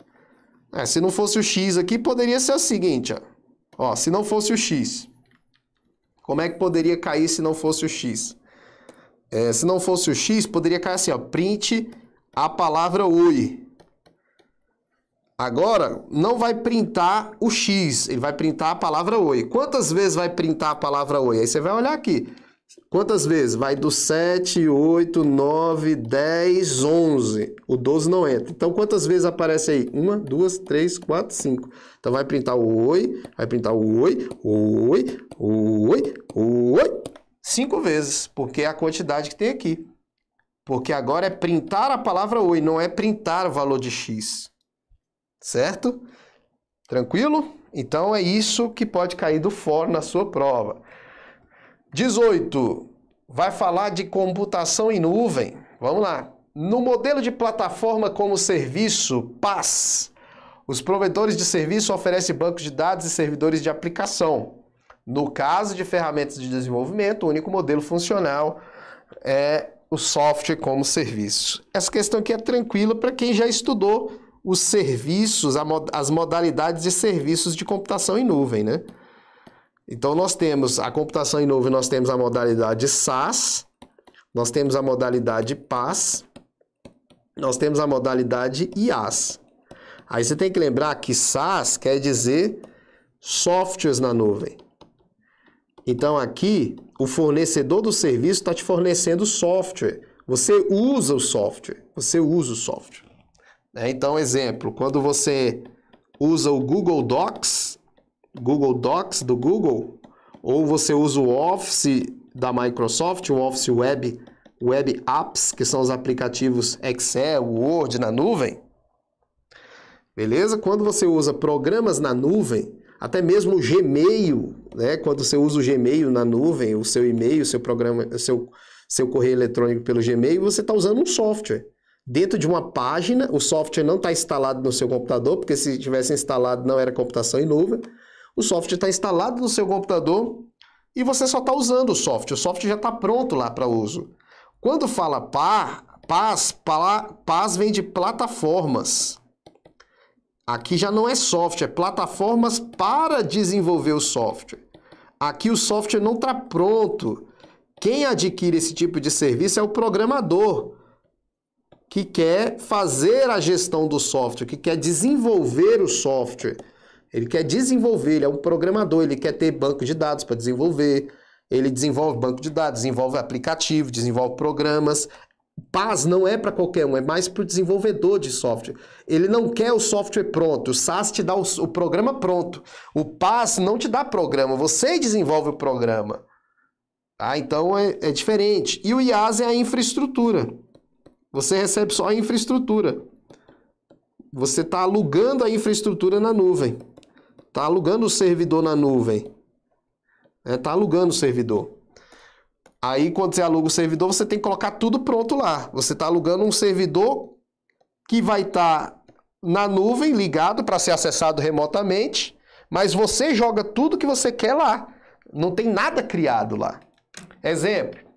É, se não fosse o x aqui, poderia ser o seguinte, ó. ó. Se não fosse o x, como é que poderia cair se não fosse o x? É, se não fosse o x, poderia cair assim, ó, print a palavra ui. Agora, não vai printar o X, ele vai printar a palavra oi. Quantas vezes vai printar a palavra oi? Aí você vai olhar aqui. Quantas vezes? Vai do 7, 8, 9, 10, 11. O 12 não entra. Então, quantas vezes aparece aí? 1, 2, 3, 4, 5. Então, vai printar o oi, vai printar o oi, oi, oi, oi. Cinco vezes, porque é a quantidade que tem aqui. Porque agora é printar a palavra oi, não é printar o valor de x certo? Tranquilo? Então é isso que pode cair do forno na sua prova. 18. Vai falar de computação em nuvem. Vamos lá. No modelo de plataforma como serviço, PaaS, os provedores de serviço oferecem bancos de dados e servidores de aplicação. No caso de ferramentas de desenvolvimento, o único modelo funcional é o software como serviço. Essa questão aqui é tranquila para quem já estudou os serviços, as modalidades de serviços de computação em nuvem, né? Então nós temos a computação em nuvem, nós temos a modalidade SaaS, nós temos a modalidade PaaS, nós temos a modalidade IaaS. Aí você tem que lembrar que SaaS quer dizer softwares na nuvem. Então aqui o fornecedor do serviço está te fornecendo software. Você usa o software. Você usa o software. Né? Então, exemplo, quando você usa o Google Docs, Google Docs do Google, ou você usa o Office da Microsoft, o Office Web, Web Apps, que são os aplicativos Excel, Word na nuvem. Beleza? Quando você usa programas na nuvem, até mesmo o Gmail, né? Quando você usa o Gmail na nuvem, o seu e-mail, o seu programa, o seu, seu correio eletrônico pelo Gmail, você está usando um software dentro de uma página, o software não está instalado no seu computador, porque se tivesse instalado não era computação em nuvem. O software está instalado no seu computador e você só está usando o software. O software já está pronto lá para uso. Quando fala par, paz, pala, paz vem de plataformas. Aqui já não é software, é plataformas para desenvolver o software. Aqui o software não está pronto. Quem adquire esse tipo de serviço é o programador que quer fazer a gestão do software, que quer desenvolver o software. Ele quer desenvolver, ele é um programador, ele quer ter banco de dados para desenvolver. Ele desenvolve banco de dados, desenvolve aplicativo, desenvolve programas. Paz não é para qualquer um, é mais para o desenvolvedor de software. Ele não quer o software pronto, o SaaS te dá o, o programa pronto. O Paz não te dá programa, você desenvolve o programa. Ah, então é, é diferente. E o IaaS é a infraestrutura. Você recebe só a infraestrutura. Você está alugando a infraestrutura na nuvem. Está alugando o servidor na nuvem. Está é, tá alugando o servidor. Aí, quando você aluga o servidor, você tem que colocar tudo pronto lá. Você está alugando um servidor que vai estar tá na nuvem, ligado para ser acessado remotamente, mas você joga tudo que você quer lá. Não tem nada criado lá. Exemplo: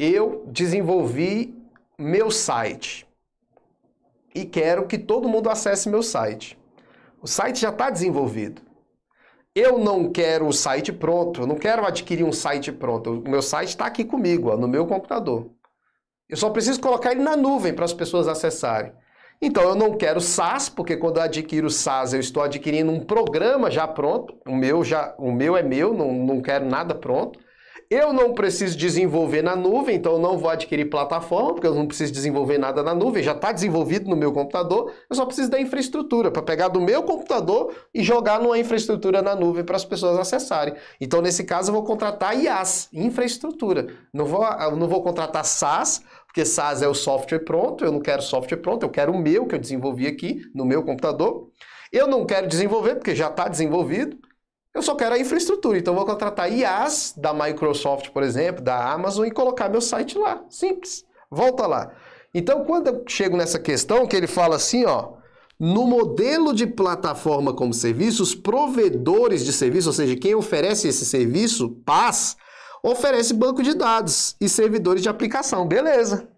eu desenvolvi meu site e quero que todo mundo acesse meu site. O site já está desenvolvido. Eu não quero o site pronto, eu não quero adquirir um site pronto. O meu site está aqui comigo, ó, no meu computador. Eu só preciso colocar ele na nuvem para as pessoas acessarem. Então eu não quero SaaS, porque quando eu adquiro SaaS eu estou adquirindo um programa já pronto, o meu já, o meu é meu, não, não quero nada pronto. Eu não preciso desenvolver na nuvem, então eu não vou adquirir plataforma, porque eu não preciso desenvolver nada na nuvem, já está desenvolvido no meu computador, eu só preciso da infraestrutura para pegar do meu computador e jogar numa infraestrutura na nuvem para as pessoas acessarem. Então, nesse caso, eu vou contratar IaaS, infraestrutura. Não vou, não vou contratar SaaS, porque SaaS é o software pronto, eu não quero software pronto, eu quero o meu que eu desenvolvi aqui no meu computador. Eu não quero desenvolver, porque já está desenvolvido. Eu só quero a infraestrutura, então vou contratar IAs da Microsoft, por exemplo, da Amazon e colocar meu site lá. Simples. Volta lá. Então, quando eu chego nessa questão que ele fala assim, ó, no modelo de plataforma como serviço, os provedores de serviço, ou seja, quem oferece esse serviço, PAS, oferece banco de dados e servidores de aplicação, beleza?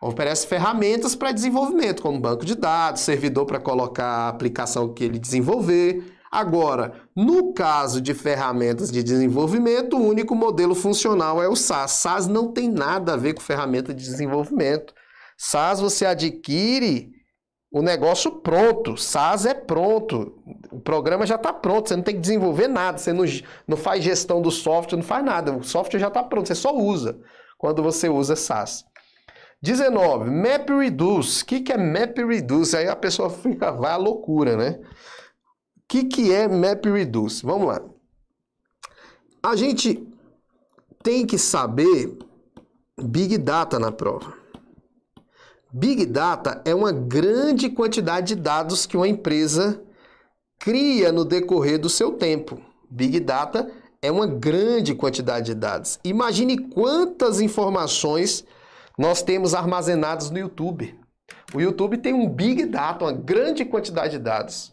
Oferece ferramentas para desenvolvimento, como banco de dados, servidor para colocar a aplicação que ele desenvolver. Agora, no caso de ferramentas de desenvolvimento, o único modelo funcional é o SaaS. SaaS não tem nada a ver com ferramenta de desenvolvimento. SaaS você adquire o negócio pronto, SaaS é pronto, o programa já está pronto, você não tem que desenvolver nada, você não, não faz gestão do software, não faz nada, o software já está pronto, você só usa quando você usa SaaS. 19. MapReduce. O que, que é MapReduce? Aí a pessoa fica, vai à loucura, né? que, que é MapReduce? Vamos lá. A gente tem que saber Big Data na prova. Big Data é uma grande quantidade de dados que uma empresa cria no decorrer do seu tempo. Big Data é uma grande quantidade de dados. Imagine quantas informações nós temos armazenadas no YouTube. O YouTube tem um Big Data, uma grande quantidade de dados.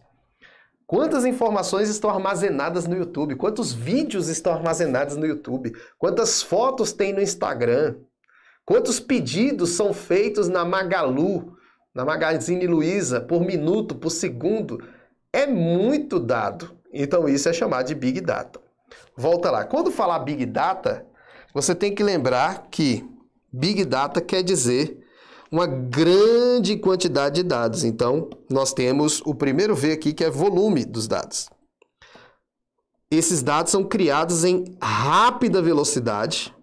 Quantas informações estão armazenadas no YouTube? Quantos vídeos estão armazenados no YouTube? Quantas fotos tem no Instagram? Quantos pedidos são feitos na Magalu, na Magazine Luiza, por minuto, por segundo? É muito dado. Então isso é chamado de Big Data. Volta lá. Quando falar Big Data, você tem que lembrar que Big Data quer dizer uma grande quantidade de dados. Então, nós temos o primeiro V aqui, que é volume dos dados. Esses dados são criados em rápida velocidade.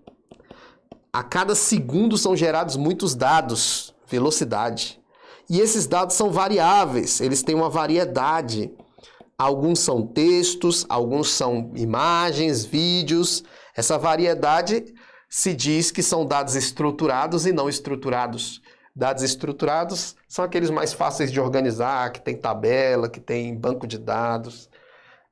A cada segundo são gerados muitos dados, velocidade. E esses dados são variáveis, eles têm uma variedade. Alguns são textos, alguns são imagens, vídeos. Essa variedade se diz que são dados estruturados e não estruturados. Dados estruturados são aqueles mais fáceis de organizar, que tem tabela, que tem banco de dados.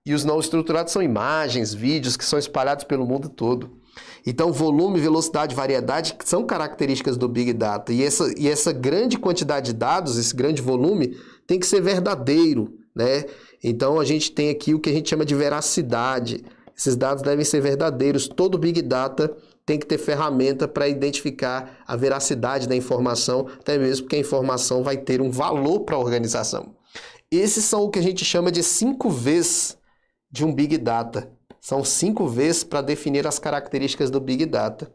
E os não estruturados são imagens, vídeos que são espalhados pelo mundo todo. Então, volume, velocidade, variedade são características do Big Data. E essa, e essa grande quantidade de dados, esse grande volume, tem que ser verdadeiro. Né? Então, a gente tem aqui o que a gente chama de veracidade. Esses dados devem ser verdadeiros. Todo Big Data tem que ter ferramenta para identificar a veracidade da informação, até mesmo porque a informação vai ter um valor para a organização. Esses são o que a gente chama de cinco Vs de um Big Data. São cinco Vs para definir as características do Big Data.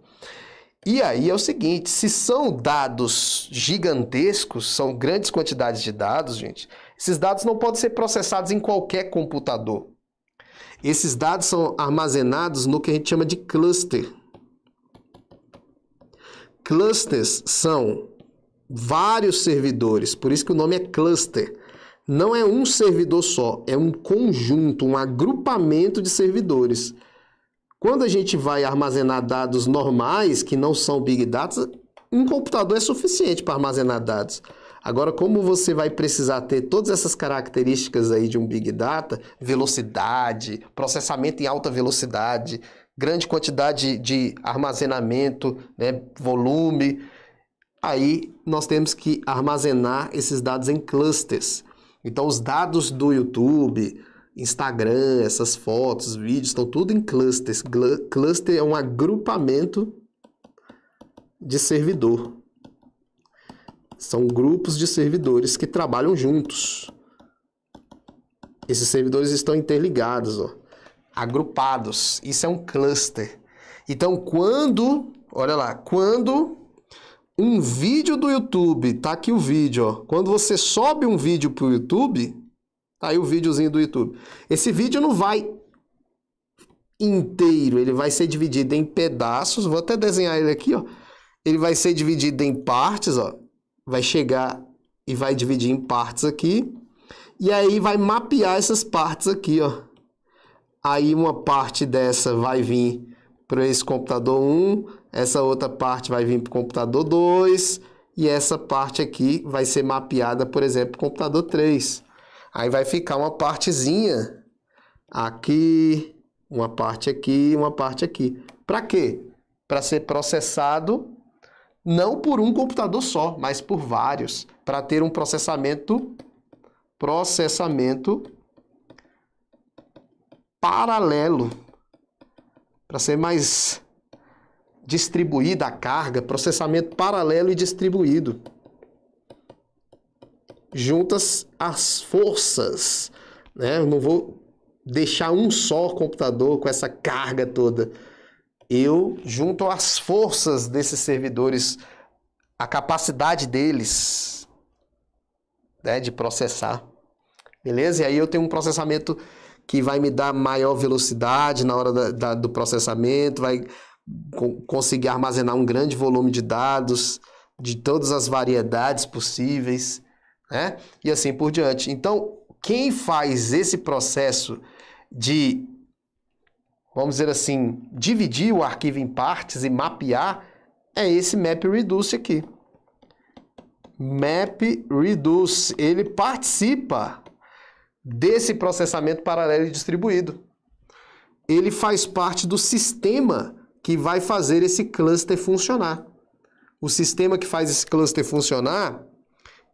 E aí é o seguinte, se são dados gigantescos, são grandes quantidades de dados, gente, esses dados não podem ser processados em qualquer computador. Esses dados são armazenados no que a gente chama de cluster. Clusters são vários servidores, por isso que o nome é cluster. Não é um servidor só, é um conjunto, um agrupamento de servidores. Quando a gente vai armazenar dados normais, que não são big data, um computador é suficiente para armazenar dados. Agora, como você vai precisar ter todas essas características aí de um Big Data, velocidade, processamento em alta velocidade, grande quantidade de armazenamento, né, volume. Aí nós temos que armazenar esses dados em clusters. Então, os dados do YouTube, Instagram, essas fotos, vídeos, estão tudo em clusters. Cluster é um agrupamento de servidor. São grupos de servidores que trabalham juntos. Esses servidores estão interligados, ó agrupados. Isso é um cluster. Então, quando, olha lá, quando um vídeo do YouTube, tá aqui o vídeo, ó. Quando você sobe um vídeo pro YouTube, tá aí o videozinho do YouTube. Esse vídeo não vai inteiro, ele vai ser dividido em pedaços. Vou até desenhar ele aqui, ó. Ele vai ser dividido em partes, ó. Vai chegar e vai dividir em partes aqui. E aí vai mapear essas partes aqui, ó. Aí uma parte dessa vai vir para esse computador 1, essa outra parte vai vir para o computador 2 e essa parte aqui vai ser mapeada, por exemplo, para o computador 3. Aí vai ficar uma partezinha aqui, uma parte aqui, uma parte aqui. Para quê? Para ser processado não por um computador só, mas por vários, para ter um processamento processamento paralelo, para ser mais distribuída a carga, processamento paralelo e distribuído. Juntas as forças, né? Eu não vou deixar um só computador com essa carga toda. Eu junto as forças desses servidores, a capacidade deles né, de processar. Beleza? E aí eu tenho um processamento que vai me dar maior velocidade na hora da, da, do processamento, vai co conseguir armazenar um grande volume de dados de todas as variedades possíveis, né? E assim por diante. Então, quem faz esse processo de, vamos dizer assim, dividir o arquivo em partes e mapear, é esse map reduce aqui. Map reduce, ele participa desse processamento paralelo e distribuído. Ele faz parte do sistema que vai fazer esse cluster funcionar. O sistema que faz esse cluster funcionar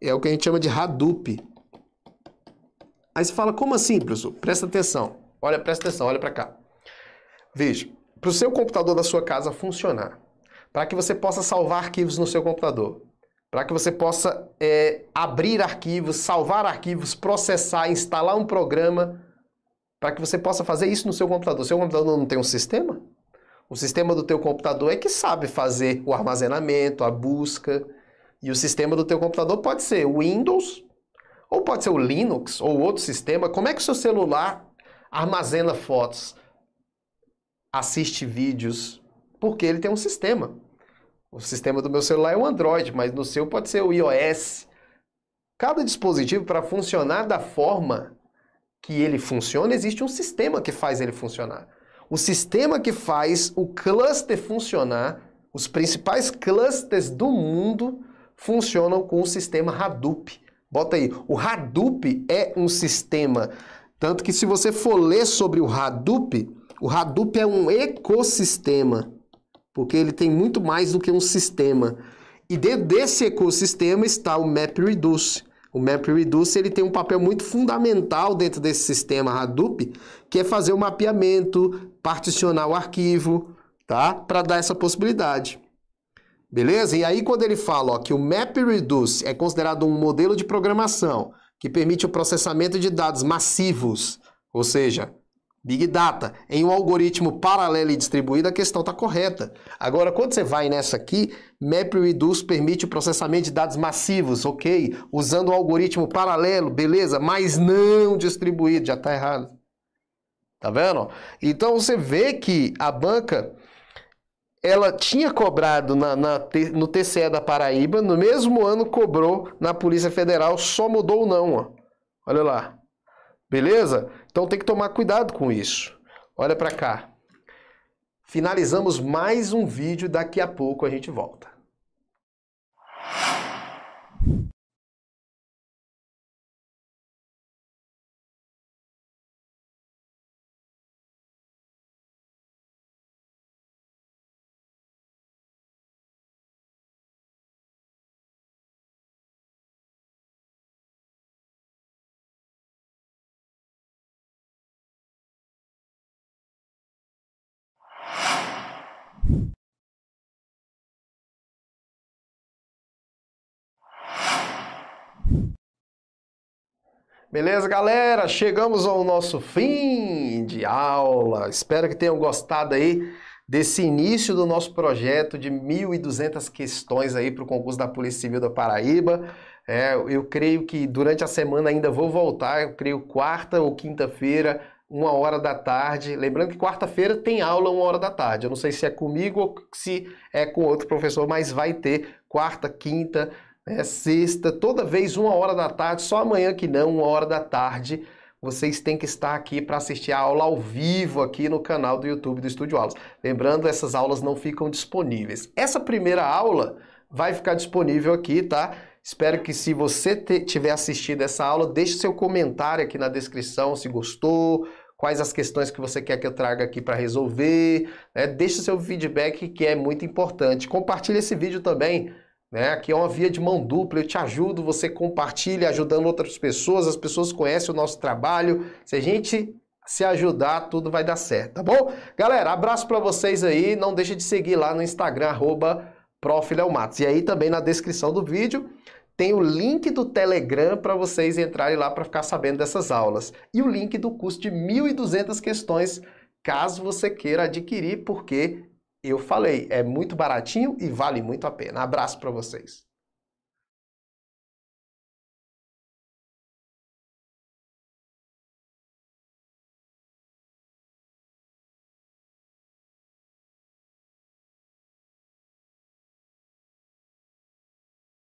é o que a gente chama de Hadoop. Aí você fala, como assim, professor? Presta atenção. Olha, presta atenção, olha para cá. Veja, para o seu computador da sua casa funcionar, para que você possa salvar arquivos no seu computador, para que você possa é, abrir arquivos, salvar arquivos, processar, instalar um programa, para que você possa fazer isso no seu computador. Seu computador não tem um sistema? O sistema do teu computador é que sabe fazer o armazenamento, a busca, e o sistema do teu computador pode ser o Windows, ou pode ser o Linux, ou outro sistema. Como é que o seu celular armazena fotos, assiste vídeos? Porque ele tem um sistema. O sistema do meu celular é o Android, mas no seu pode ser o iOS. Cada dispositivo, para funcionar da forma que ele funciona, existe um sistema que faz ele funcionar. O sistema que faz o cluster funcionar, os principais clusters do mundo funcionam com o sistema Hadoop. Bota aí, o Hadoop é um sistema. Tanto que se você for ler sobre o Hadoop, o Hadoop é um ecossistema porque ele tem muito mais do que um sistema. E dentro desse ecossistema está o MapReduce. O MapReduce ele tem um papel muito fundamental dentro desse sistema Hadoop, que é fazer o mapeamento, particionar o arquivo, tá? Para dar essa possibilidade. Beleza? E aí quando ele fala ó, que o MapReduce é considerado um modelo de programação que permite o processamento de dados massivos, ou seja, Big Data, em um algoritmo paralelo e distribuído, a questão está correta. Agora, quando você vai nessa aqui, MapReduce permite o processamento de dados massivos, ok? Usando um algoritmo paralelo, beleza, mas não distribuído, já está errado. Tá vendo? Então você vê que a banca ela tinha cobrado na, na, no TCE da Paraíba, no mesmo ano cobrou na Polícia Federal, só mudou o não. Ó. Olha lá. Beleza? Então tem que tomar cuidado com isso. Olha para cá. Finalizamos mais um vídeo, daqui a pouco a gente volta. Beleza, galera? Chegamos ao nosso fim de aula. Espero que tenham gostado aí desse início do nosso projeto de 1.200 questões aí para o concurso da Polícia Civil da Paraíba. É, eu creio que durante a semana ainda vou voltar, eu creio quarta ou quinta-feira, uma hora da tarde. Lembrando que quarta-feira tem aula uma hora da tarde. Eu não sei se é comigo ou se é com outro professor, mas vai ter quarta, quinta, é sexta, toda vez uma hora da tarde, só amanhã que não, uma hora da tarde. Vocês têm que estar aqui para assistir a aula ao vivo aqui no canal do YouTube do Estúdio Aulas. Lembrando, essas aulas não ficam disponíveis. Essa primeira aula vai ficar disponível aqui, tá? Espero que se você tiver assistido essa aula, deixe seu comentário aqui na descrição se gostou, quais as questões que você quer que eu traga aqui para resolver, né? deixe seu feedback que é muito importante. Compartilhe esse vídeo também né? Aqui é uma via de mão dupla, eu te ajudo, você compartilha, ajudando outras pessoas, as pessoas conhecem o nosso trabalho. Se a gente se ajudar, tudo vai dar certo, tá bom? Galera, abraço para vocês aí, não deixa de seguir lá no Instagram, arroba E aí também na descrição do vídeo tem o link do Telegram para vocês entrarem lá para ficar sabendo dessas aulas. E o link do curso de 1.200 questões, caso você queira adquirir, porque eu falei, é muito baratinho e vale muito a pena. Abraço para vocês.